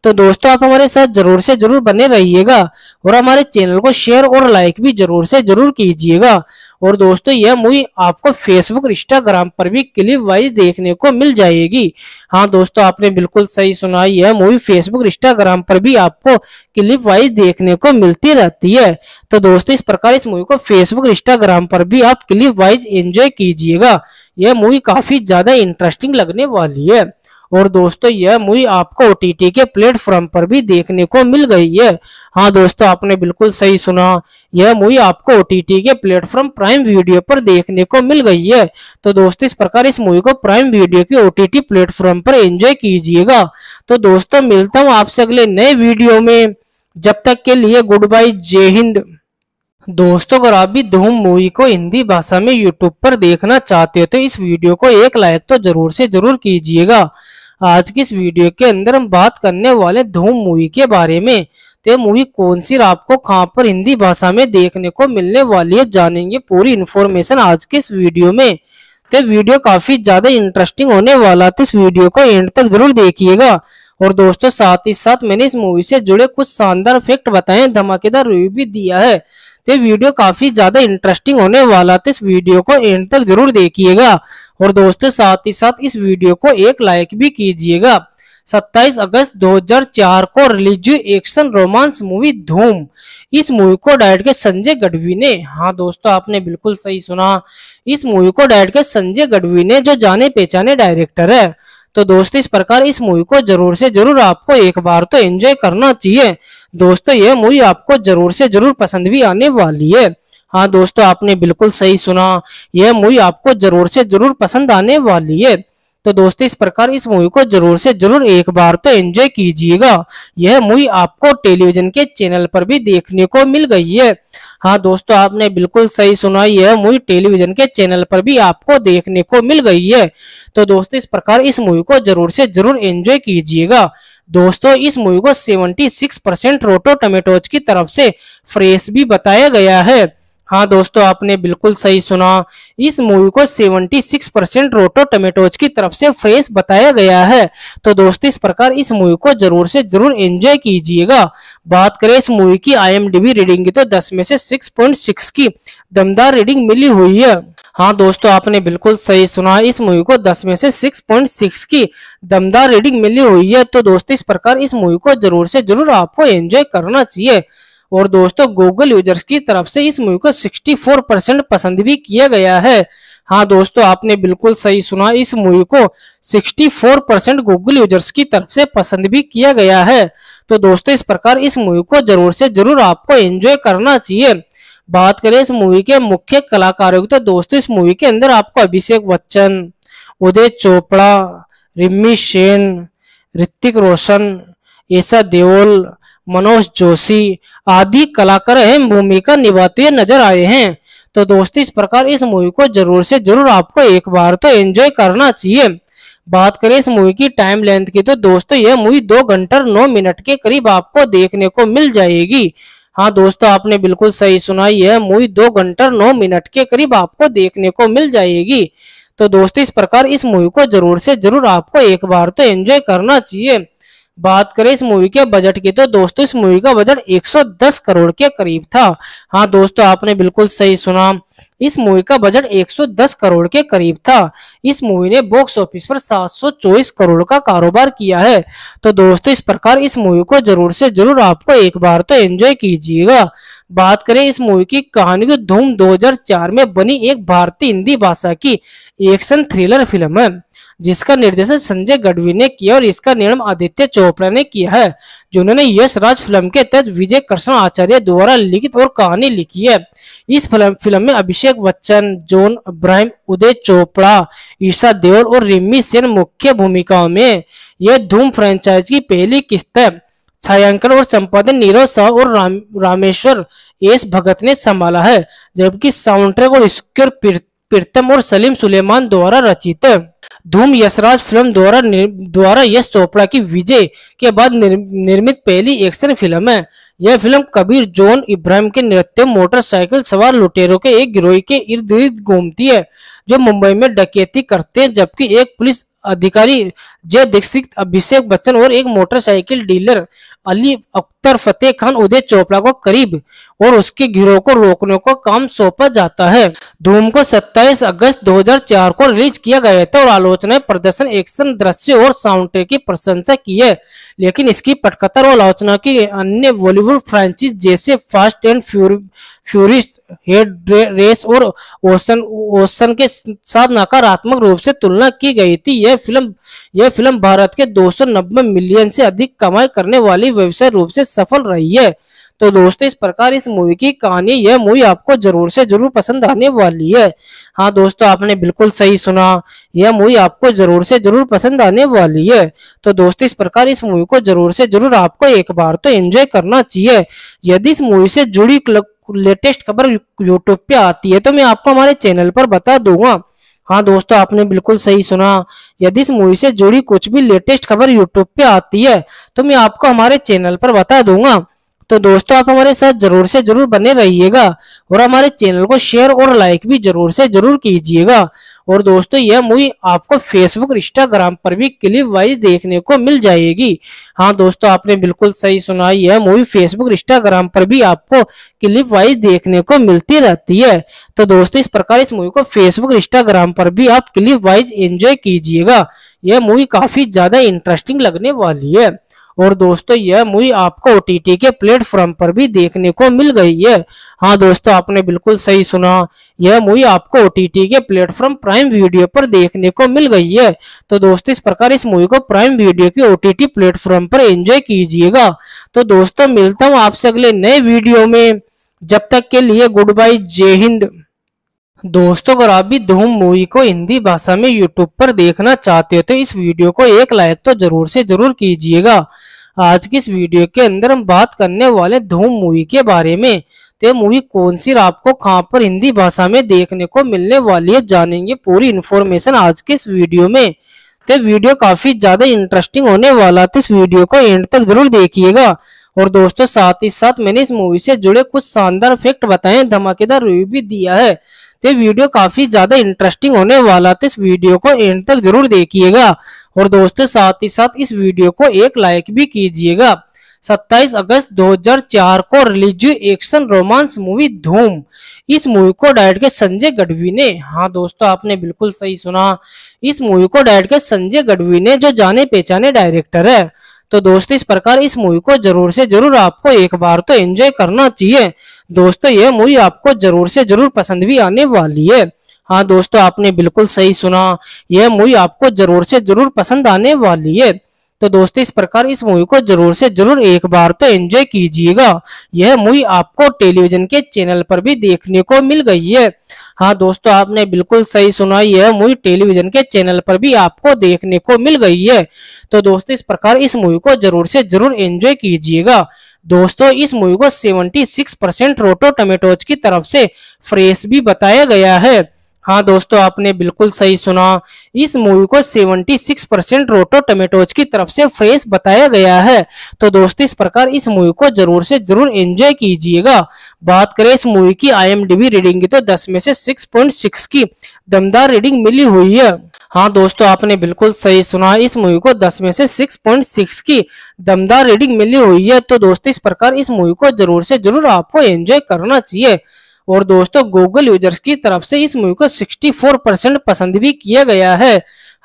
तो दोस्तों आप हमारे साथ जरूर से जरूर बने रहिएगा और हमारे चैनल को शेयर और लाइक भी जरूर से जरूर कीजिएगा और दोस्तों यह मूवी आपको फेसबुक इंस्टाग्राम पर भी क्लिप वाइज देखने को मिल जाएगी हाँ दोस्तों आपने बिल्कुल सही सुना यह मूवी फेसबुक इंस्टाग्राम पर भी आपको क्लिप वाइज देखने को मिलती रहती है तो दोस्तों इस प्रकार इस मूवी को फेसबुक इंस्टाग्राम पर भी आप क्लिप वाइज एंजॉय कीजिएगा यह मूवी काफी ज्यादा इंटरेस्टिंग लगने वाली है और दोस्तों यह मूवी आपको ओ के प्लेटफॉर्म पर भी देखने को मिल गई है हाँ दोस्तों आपने बिल्कुल सही सुना यह मूवी आपको ओ के प्लेटफॉर्म प्राइम वीडियो पर देखने को मिल गई है तो दोस्तों इस प्रकार इस मूवी को प्राइम वीडियो की ओ प्लेटफॉर्म पर एंजॉय कीजिएगा तो दोस्तों मिलता हूँ आपसे अगले नए वीडियो में जब तक के लिए गुड बाई जय हिंद दोस्तों अगर आप भी धूम मूवी को हिंदी भाषा में यूट्यूब पर देखना चाहते हो तो इस वीडियो को एक लाइक तो जरूर से जरूर कीजिएगा आज की इस वीडियो के अंदर हम बात करने वाले धूम मूवी के बारे में तो ये मूवी कौन सी आपको कहां पर हिंदी भाषा में देखने को मिलने वाली है जानेंगे पूरी इन्फॉर्मेशन आज के इस वीडियो में तो वीडियो काफी ज्यादा इंटरेस्टिंग होने वाला तो इस वीडियो को एंड तक जरूर देखिएगा और दोस्तों साथ ही साथ मैंने इस मूवी से जुड़े कुछ शानदार फैक्ट बताए धमाकेदार रिव्यू भी दिया है तो वीडियो काफी ज्यादा इंटरेस्टिंग होने वाला तो इस वीडियो को एंड तक जरूर देखिएगा और दोस्तों साथ ही साथ इस वीडियो को एक लाइक भी कीजिएगा 27 अगस्त 2004 को रिलीज हुई एक्शन रोमांस मूवी धूम इस मूवी को डायरेक्ट के संजय गढ़वी ने हाँ दोस्तों आपने बिल्कुल सही सुना इस मूवी को डायरेक्ट के संजय गढ़वी ने जो जाने पहचाने डायरेक्टर है तो दोस्तों इस प्रकार इस मूवी को जरूर से जरूर आपको एक बार तो एंजॉय करना चाहिए दोस्तों यह मूवी आपको जरूर से जरूर पसंद भी आने वाली है हाँ दोस्तों आपने बिल्कुल सही सुना यह मूवी आपको जरूर से जरूर पसंद आने वाली है तो दोस्तों इस प्रकार इस मूवी को जरूर से जरूर एक बार तो एंजॉय कीजिएगा यह मूवी आपको टेलीविजन के चैनल पर भी देखने को मिल गई है हाँ दोस्तों आपने बिल्कुल सही सुना यह मूवी टेलीविजन के चैनल पर भी आपको देखने को मिल गई है तो दोस्तों इस प्रकार इस मूवी को जरूर से जरूर एंजॉय कीजिएगा दोस्तों इस मूवी को 76 परसेंट रोटो टमेटोज की तरफ से फ्रेश भी बताया गया है हाँ दोस्तों आपने बिल्कुल सही सुना इस मूवी को 76 परसेंट रोटो टमेटोज की तरफ से फ्रेश बताया गया है तो दोस्तों इस प्रकार इस मूवी को जरूर से जरूर एंजॉय कीजिएगा बात करें इस मूवी की आईएमडीबी रीडिंग की तो 10 में से 6.6 की दमदार रीडिंग मिली हुई है हाँ दोस्तों आपने बिल्कुल सही सुना इस मूवी को 10 में से 6.6 की दमदार रीडिंग मिली हुई है तो दोस्तों इस प्रकार इस मूवी को जरूर से जरूर आपको एंजॉय करना चाहिए और दोस्तों गूगल यूजर्स की तरफ से इस मूवी को 64 परसेंट पसंद भी किया गया है हाँ दोस्तों आपने बिल्कुल सही सुना इस मूवी को 64 परसेंट गूगल यूजर्स की तरफ से पसंद भी किया गया है तो दोस्तों इस प्रकार इस मूवी को जरूर से जरूर आपको एंजॉय करना चाहिए बात करें इस मूवी के मुख्य कलाकारों की तो दोस्तों इस मूवी के अंदर आपको अभिषेक बच्चन उदय चोपड़ा रिम्मी सेन ऋतिक रोशन ऐसा देओल मनोज जोशी आदि कलाकार अहम भूमिका निभाते हुए नजर आए हैं तो दोस्तों इस प्रकार इस मूवी को जरूर से जरूर आपको एक बार तो एंजॉय करना चाहिए बात करें इस मूवी की टाइम लेंथ की तो दोस्तों यह मूवी दो घंटा नौ मिनट के करीब आपको देखने को मिल जाएगी हाँ दोस्तों आपने बिल्कुल सही सुना यह मूवी दो घंटा नौ मिनट के करीब आपको देखने को मिल जाएगी तो दोस्तों इस प्रकार इस मूवी को जरूर से जरूर आपको एक बार तो एंजॉय करना चाहिए बात करें इस मूवी के बजट की तो दोस्तों इस मूवी का बजट 110 करोड़ के करीब था हाँ दोस्तों आपने बिल्कुल सही सुना इस मूवी का बजट 110 करोड़ के करीब था इस मूवी ने बॉक्स ऑफिस पर 724 करोड़ का कारोबार किया है तो दोस्तों इस प्रकार इस मूवी को जरूर से जरूर आपको एक बार तो एंजॉय कीजिएगा बात करें इस मूवी की कहानी की धूम 2004 में बनी एक भारतीय हिंदी भाषा की एक्शन थ्रिलर फिल्म है जिसका निर्देशन संजय गढ़वी ने किया और इसका निर्णय आदित्य चोपड़ा ने किया है जिन्होंने यश राज फिल्म के तहत विजय कृष्ण आचार्य द्वारा लिखित और कहानी लिखी है इस फिल्म फिल्म में अभिषेक बच्चन जोन अब्राहिम उदय चोपड़ा ईशा देओल और रिमी सेन मुख्य भूमिकाओं में यह धूम फ्रेंचाइज की पहली किस्त है छायांकन और संपादन नीरव शाह और राम, रामेश्वर एस भगत ने संभाला है जबकि साउंड ट्रैक और स्क्र प्रीतम और सलीम सुलेमान द्वारा रचित धूम यशराज फिल्म द्वारा द्वारा यश चोपड़ा की विजय के बाद निर, निर्मित पहली एक्शन फिल्म है यह फिल्म कबीर जॉन इब्राहिम के नृत्य मोटरसाइकिल सवार लुटेरों के एक गिरोह के इर्द गिर्द घूमती है जो मुंबई में डकैती करते हैं जबकि एक पुलिस अधिकारी जय दीक्षित अभिषेक बच्चन और एक मोटरसाइकिल डीलर अली अख्तर फतेह खान उदय चोपड़ा को करीब और उसके गिरोह को रोकने को काम सौंपा जाता है धूम को 27 अगस्त 2004 को रिलीज किया गया था और आलोचनाएं प्रदर्शन एक्शन दृश्य और साउंड ट्रैक की प्रशंसा की है लेकिन इसकी पटकथर और आलोचना की अन्य बॉलीवुड फ्रांचाइज जैसे फास्ट एंड फ्यूरिस हेड रेस और ओशन ओशन के साथ नकारात्मक रूप से तुलना की गई थी यह फिल्म यह फिल्म भारत के दो मिलियन से अधिक कमाई करने वाली व्यवसाय रूप से सफल रही है तो दोस्तों इस प्रकार इस मूवी की कहानी यह मूवी आपको जरूर से जरूर पसंद आने वाली है हाँ दोस्तों आपने बिल्कुल सही सुना यह मूवी आपको जरूर से जरूर पसंद आने वाली है तो दोस्तों इस प्रकार इस मूवी को जरूर से जरूर आपको एक बार तो एंजॉय करना चाहिए यदि इस मूवी से जुड़ी लेटेस्ट खबर यूट्यूब पे आती है तो मैं आपको हमारे चैनल पर बता दूंगा हाँ दोस्तों आपने बिल्कुल सही सुना यदि इस मूवी से जुड़ी कुछ भी लेटेस्ट खबर यूट्यूब पे आती है तो मैं आपको हमारे चैनल पर बता दूंगा तो दोस्तों आप हमारे साथ जरूर से जरूर बने रहिएगा और हमारे चैनल को शेयर और लाइक भी जरूर से जरूर कीजिएगा और दोस्तों यह मूवी आपको फेसबुक इंस्टाग्राम पर भी क्लिप वाइज देखने को मिल जाएगी हाँ दोस्तों आपने बिल्कुल सही सुना यह मूवी फेसबुक इंस्टाग्राम पर भी आपको क्लिप वाइज देखने को मिलती रहती है तो दोस्तों इस प्रकार इस मूवी को फेसबुक इंस्टाग्राम पर भी आप क्लिप वाइज एंजॉय कीजिएगा यह मूवी काफी ज्यादा इंटरेस्टिंग लगने वाली है और दोस्तों यह मूवी आपको ओ के प्लेटफॉर्म पर भी देखने को मिल गई है हाँ दोस्तों आपने बिल्कुल सही सुना यह मूवी आपको ओ के प्लेटफॉर्म प्राइम वीडियो पर देखने को मिल गई है तो दोस्तों इस प्रकार इस मूवी को प्राइम वीडियो के ओ प्लेटफॉर्म पर एंजॉय कीजिएगा तो दोस्तों मिलता हूँ आपसे अगले नए वीडियो में जब तक के लिए गुड बाय जय हिंद दोस्तों अगर आप भी धूम मूवी को हिंदी भाषा में यूट्यूब पर देखना चाहते हो तो इस वीडियो को एक लाइक तो जरूर से जरूर कीजिएगा आज की इस वीडियो के अंदर हम बात करने वाले धूम मूवी के बारे में तो ये मूवी कौन सी आपको कहां पर हिंदी भाषा में देखने को मिलने वाली है जानेंगे पूरी इन्फॉर्मेशन आज के इस वीडियो में तो वीडियो काफी ज्यादा इंटरेस्टिंग होने वाला था तो इस वीडियो को एंड तक जरूर देखिएगा और दोस्तों साथ ही साथ मैंने इस मूवी से जुड़े कुछ शानदार फैक्ट बताए धमाकेदार रिव्यू भी दिया है तो ये वीडियो काफी ज्यादा इंटरेस्टिंग होने वाला तो इस वीडियो को एंड तक जरूर देखिएगा और दोस्तों साथ ही साथ इस वीडियो को एक लाइक भी कीजिएगा 27 अगस्त 2004 को रिलीज हुई एक्शन रोमांस मूवी धूम इस मूवी को डायरेक्ट के संजय गढ़वी ने हाँ दोस्तों आपने बिल्कुल सही सुना इस मूवी को डायरेक्ट के संजय गढ़वी ने जो जाने पहचाने डायरेक्टर है तो दोस्त इस प्रकार इस मूवी को जरूर से जरूर आपको एक बार तो एंजॉय करना चाहिए दोस्तों ये मूवी आपको जरूर से जरूर पसंद भी आने वाली है हाँ दोस्तों आपने बिल्कुल सही सुना यह मूवी आपको जरूर से जरूर पसंद आने वाली है तो दोस्तों इस प्रकार इस मूवी को जरूर से जरूर एक बार तो एंजॉय कीजिएगा यह मूवी आपको टेलीविजन के चैनल पर भी देखने को मिल गई है हाँ दोस्तों आपने बिल्कुल सही सुना यह मूवी टेलीविजन के चैनल पर भी आपको देखने को मिल गई है तो दोस्तों इस प्रकार इस मूवी को जरूर से जरूर एंजॉय कीजिएगा दोस्तों इस मूवी को 76 परसेंट रोटो टमेटोज की तरफ से फ्रेश भी बताया गया है हाँ दोस्तों आपने बिल्कुल सही सुना इस मूवी को 76 परसेंट रोटो टमेटोज की तरफ से फ्रेश बताया गया है तो दोस्तों इस प्रकार इस मूवी को जरूर से जरूर एंजॉय कीजिएगा बात करें इस मूवी की आईएमडीबी रीडिंग की तो 10 में से 6.6 की दमदार रीडिंग मिली हुई है हाँ दोस्तों आपने बिल्कुल सही सुना इस मूवी को 10 में से 6.6 की दमदार रीडिंग मिली हुई है तो दोस्तों इस प्रकार इस मूवी को जरूर से जरूर आपको एंजॉय करना चाहिए और दोस्तों गूगल यूजर्स की तरफ से इस मूवी को 64 परसेंट पसंद भी किया गया है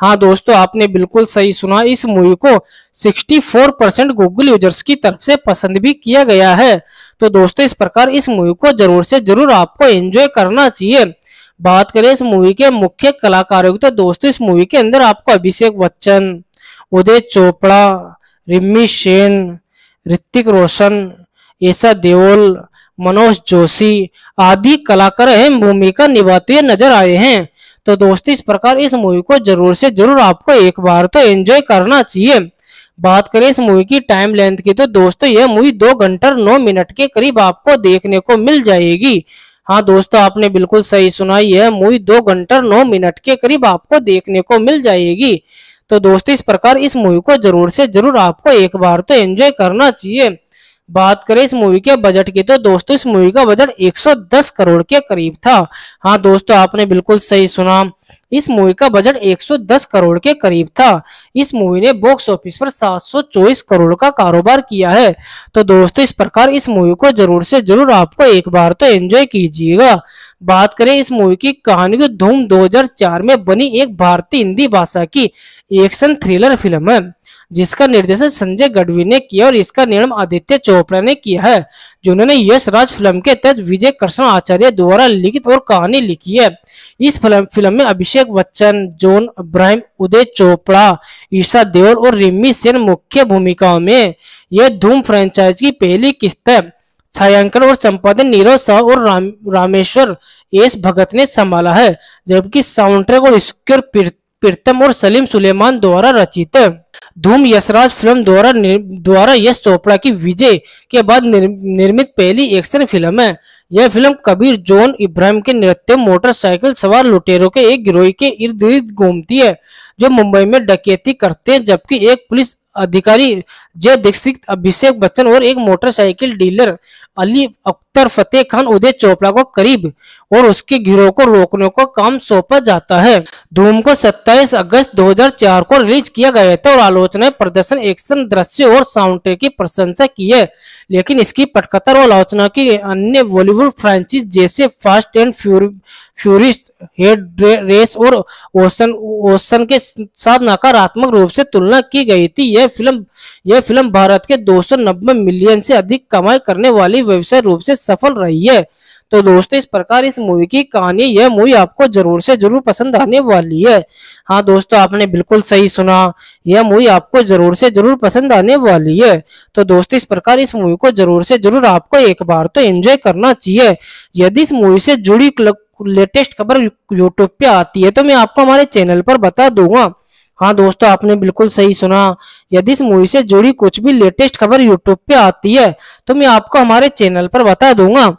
हाँ दोस्तों आपने बिल्कुल सही सुना इस मूवी को 64 परसेंट गूगल यूजर्स की तरफ से पसंद भी किया गया है तो दोस्तों इस प्रकार इस मूवी को जरूर से जरूर आपको एंजॉय करना चाहिए बात करें इस मूवी के मुख्य कलाकारों की तो दोस्तों इस मूवी के अंदर आपको अभिषेक बच्चन उदय चोपड़ा रिम्मी सेन ऋतिक रोशन ऐसा देओल मनोज जोशी आदि कलाकार अहम भूमिका निभाते नजर आए हैं तो दोस्तों इस प्रकार इस मूवी को जरूर से जरूर आपको एक बार तो एंजॉय करना चाहिए बात करें इस मूवी की टाइम लेंथ की तो दोस्तों यह मूवी दो घंटा नौ मिनट के करीब आपको देखने को मिल जाएगी हाँ दोस्तों आपने बिल्कुल सही सुना यह मूवी दो घंटा नौ मिनट के करीब आपको देखने को मिल जाएगी तो दोस्तों इस प्रकार इस मूवी को जरूर से जरूर आपको एक बार तो एंजॉय करना चाहिए बात करें इस मूवी के बजट की तो दोस्तों इस मूवी का बजट 110 करोड़ के करीब था हाँ दोस्तों आपने बिल्कुल सही सुना इस मूवी का बजट 110 करोड़ के करीब था इस मूवी ने बॉक्स ऑफिस पर 724 करोड़ का कारोबार किया है तो दोस्तों इस प्रकार इस मूवी को जरूर से जरूर आपको एक बार तो एंजॉय कीजिएगा बात करें इस मूवी की कहानी की धूम दो में बनी एक भारतीय हिंदी भाषा की एक्शन थ्रिलर फिल्म है जिसका निर्देशन संजय गढ़वी ने किया और इसका निर्माण आदित्य चोपड़ा ने किया है जिन्होंने यश राज फिल्म के तहत विजय कृष्ण आचार्य द्वारा लिखित और कहानी लिखी है इस फिल्म फिल्म में अभिषेक बच्चन जोन अब्राहिम उदय चोपड़ा ईशा देओल और रिमी सेन मुख्य भूमिकाओं में यह धूम फ्रेंचाइज की पहली किस्त है छायांकन और संपादन नीरव शाह और राम, रामेश्वर एस भगत ने संभाला है जबकि साउंड ट्रैक और स्क्योर प्रीतम और सलीम सुलेमान द्वारा रचित धूम यशराज फिल्म द्वारा द्वारा यश चोपड़ा की विजय के बाद निर, निर्मित पहली एक्शन फिल्म है यह फिल्म कबीर जोन इब्राहिम के नृत्य मोटरसाइकिल सवार लुटेरों के एक गिरोह के इर्द गिर्द घूमती है जो मुंबई में डकैती करते हैं जबकि एक पुलिस अधिकारी जय दीक्षित अभिषेक बच्चन और एक मोटरसाइकिल डीलर अली अख्तर फतेह खान उदय चोपड़ा को करीब और उसके गिरोह को रोकने को काम सौंपा जाता है धूम को 27 अगस्त 2004 को रिलीज किया गया था और आलोचना प्रदर्शन एक्शन दृश्य और साउंड की प्रशंसा की है लेकिन इसकी पटकथर और आलोचना की अन्य बॉलीवुड फ्रांचाइज जैसे फास्ट एंड फ्यूरिस्ट हेड रेस और ओशन ओशन के साथ नकारात्मक रूप से तुलना की गई थी यह यह फिल्म यह फिल्म भारत के दो मिलियन से अधिक कमाई करने वाली व्यवसाय रूप से सफल रही है तो दोस्तों इस प्रकार इस मूवी की कहानी यह मूवी आपको जरूर से जरूर पसंद आने वाली है हाँ दोस्तों आपने बिल्कुल सही सुना यह मूवी आपको जरूर से जरूर पसंद आने वाली है तो दोस्तों इस प्रकार इस मूवी को जरूर से जरूर आपको एक बार तो एंजॉय करना चाहिए यदि इस मूवी से जुड़ी लेटेस्ट खबर यूट्यूब पे आती है तो मैं आपको हमारे चैनल पर बता दूंगा हाँ दोस्तों आपने बिल्कुल सही सुना यदि इस मूवी से जुड़ी कुछ भी लेटेस्ट खबर यूट्यूब पे आती है तो मैं आपको हमारे चैनल पर बता दूंगा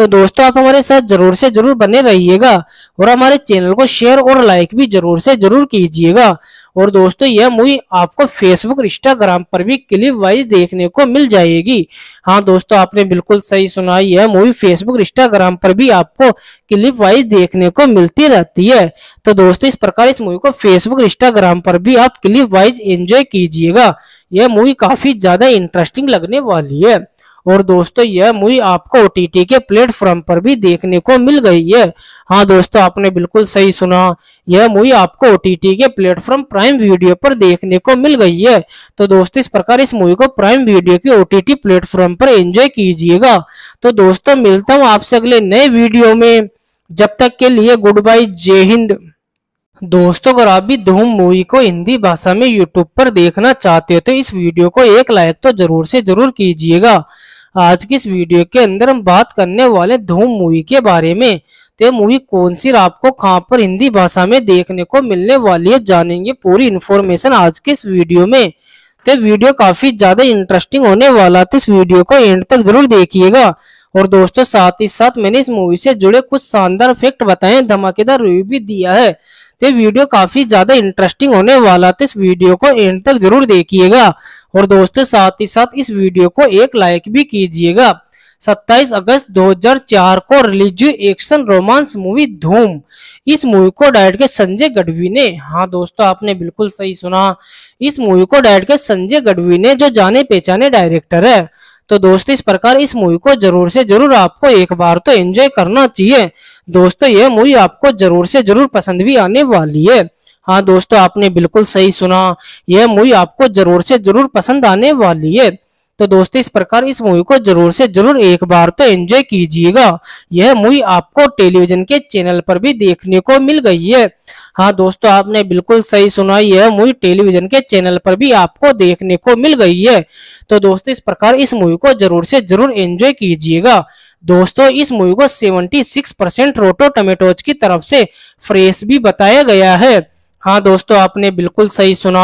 तो दोस्तों आप हमारे साथ जरूर से जरूर बने रहिएगा और हमारे चैनल को शेयर और लाइक भी जरूर से जरूर कीजिएगा और दोस्तों यह मूवी आपको फेसबुक इंस्टाग्राम पर भी क्लिप वाइज देखने को मिल जाएगी हाँ दोस्तों आपने बिल्कुल सही सुना यह मूवी फेसबुक इंस्टाग्राम पर भी आपको क्लिप वाइज देखने को मिलती रहती है तो दोस्तों इस प्रकार इस मूवी को फेसबुक इंस्टाग्राम पर भी आप क्लिप वाइज एंजॉय कीजिएगा यह मूवी काफी ज्यादा इंटरेस्टिंग लगने वाली है और दोस्तों यह मूवी आपको ओ के प्लेटफॉर्म पर भी देखने को मिल गई है हाँ दोस्तों आपने बिल्कुल सही सुना यह मूवी आपको ओ के प्लेटफॉर्म प्राइम वीडियो पर देखने को मिल गई है तो दोस्तों इस प्रकार इस मूवी को प्राइम वीडियो के ओ प्लेटफॉर्म पर एंजॉय कीजिएगा तो दोस्तों मिलता हूँ आपसे अगले नए वीडियो में जब तक के लिए गुड बाय जय हिंद दोस्तों अगर आप भी धूम मूवी को हिंदी भाषा में यूट्यूब पर देखना चाहते हो तो इस वीडियो को एक लाइक तो जरूर से जरूर कीजिएगा आज की इस वीडियो के अंदर हम बात करने वाले धूम मूवी के बारे में तो ये मूवी कौन सी आपको कहां पर हिंदी भाषा में देखने को मिलने वाली है जानेंगे पूरी इन्फॉर्मेशन आज के इस वीडियो में तो वीडियो काफी ज्यादा इंटरेस्टिंग होने वाला तो इस वीडियो को एंड तक जरूर देखिएगा और दोस्तों साथ ही साथ मैंने इस मूवी से जुड़े कुछ शानदार फैक्ट बताए धमाकेदार रिव्यू भी दिया है तो वीडियो काफी ज्यादा इंटरेस्टिंग होने वाला तो इस वीडियो को एंड तक जरूर देखिएगा और दोस्तों साथ ही साथ इस वीडियो को एक लाइक भी कीजिएगा 27 अगस्त 2004 को रिलीज हुई एक्शन रोमांस मूवी धूम इस मूवी को डायरेक्ट के संजय गढ़वी ने हाँ दोस्तों आपने बिल्कुल सही सुना इस मूवी को डायरेक्ट के संजय गढ़वी ने जो जाने पहचाने डायरेक्टर है तो दोस्त इस प्रकार इस मूवी को जरूर से जरूर आपको एक बार तो एंजॉय करना चाहिए दोस्तों ये मूवी आपको जरूर से जरूर पसंद भी आने वाली है हाँ दोस्तों आपने बिल्कुल सही सुना यह मूवी आपको जरूर से जरूर पसंद आने वाली है तो दोस्तों इस प्रकार इस मूवी को जरूर से जरूर एक बार तो एंजॉय कीजिएगा यह मूवी आपको टेलीविजन के चैनल पर भी देखने को मिल गई है हाँ दोस्तों आपने बिल्कुल सही सुना यह मूवी टेलीविजन के चैनल पर भी आपको देखने को मिल गई है तो दोस्तों इस प्रकार इस मूवी को जरूर से जरूर एंजॉय कीजिएगा दोस्तों इस मूवी को 76 परसेंट रोटो टमेटोज की तरफ से फ्रेश भी बताया गया है हाँ दोस्तों आपने बिल्कुल सही सुना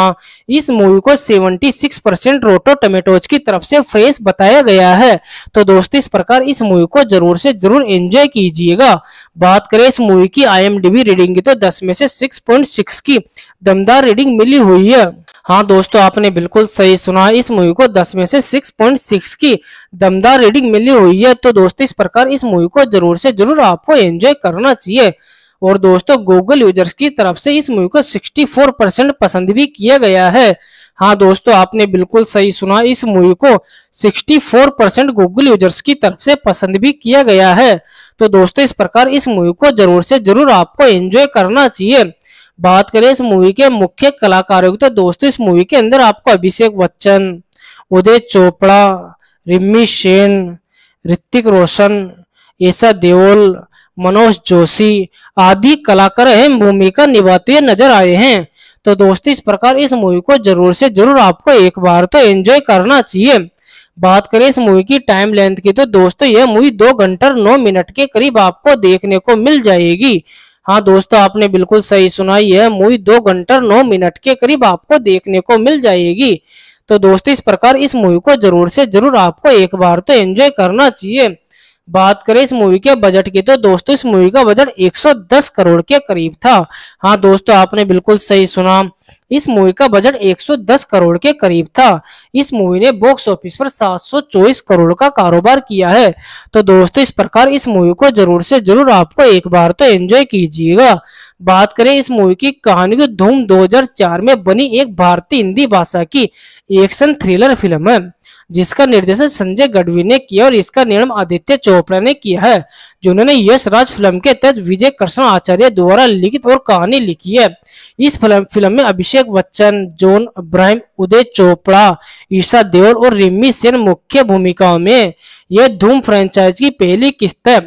इस मूवी को 76 परसेंट रोटो टमेटोज की तरफ से फ्रेश बताया गया है तो दोस्तों इस प्रकार इस मूवी को जरूर से जरूर एंजॉय कीजिएगा बात करें इस मूवी की आईएमडीबी रीडिंग की तो 10 में से 6.6 की दमदार रीडिंग मिली हुई है हाँ दोस्तों आपने बिल्कुल सही सुना इस मूवी को 10 में से 6.6 की दमदार रीडिंग मिली हुई है तो दोस्तों इस प्रकार इस मूवी को जरूर से जरूर आपको एंजॉय करना चाहिए और दोस्तों गूगल यूजर्स की तरफ से इस मूवी को 64 परसेंट पसंद भी किया गया है हाँ दोस्तों आपने बिल्कुल सही सुना इस मूवी को 64 परसेंट गूगल यूजर्स की तरफ से पसंद भी किया गया है तो दोस्तों इस प्रकार इस मूवी को जरूर से जरूर आपको एंजॉय करना चाहिए बात करें इस मूवी के मुख्य कलाकारों की तो दोस्तों इस मूवी के अंदर आपको अभिषेक बच्चन उदय चोपड़ा रिम्मी सेन ऋतिक रोशन ऐसा देओल मनोज जोशी आदि कलाकार अहम भूमिका निभाते हुए नजर आए हैं तो दोस्तों इस प्रकार इस मूवी को जरूर से जरूर आपको एक बार तो एंजॉय करना चाहिए बात करें इस मूवी की टाइम लेंथ की तो दोस्तों यह मूवी दो घंटा नौ मिनट के करीब आपको देखने को मिल जाएगी हाँ दोस्तों आपने बिल्कुल सही सुना यह मूवी दो घंटा नौ मिनट के करीब आपको देखने को मिल जाएगी तो दोस्तों इस प्रकार इस मूवी को जरूर से जरूर आपको एक बार तो एंजॉय करना चाहिए बात करें इस मूवी के बजट की तो दोस्तों इस मूवी का बजट 110 करोड़ के करीब था हाँ दोस्तों आपने बिल्कुल सही सुना इस मूवी का बजट 110 करोड़ के करीब था इस मूवी ने बॉक्स ऑफिस पर 724 करोड़ का कारोबार किया है तो दोस्तों इस प्रकार इस मूवी को जरूर से जरूर आपको एक बार तो एंजॉय कीजिएगा बात करें इस मूवी की कहानी की धूम 2004 में बनी एक भारतीय हिंदी भाषा की एक्शन थ्रिलर फिल्म है जिसका निर्देशन संजय गढ़वी ने किया और इसका निर्णय आदित्य चोपड़ा ने किया है जिन्होंने यश राज फिल्म के तहत विजय कृष्ण आचार्य द्वारा लिखित और कहानी लिखी है इस फिल्म फिल्म में अभिषेक बच्चन जोन अब्राहिम उदय चोपड़ा ईशा देओल और रिमी सेन मुख्य भूमिकाओं में यह धूम फ्रेंचाइज की पहली किस्त है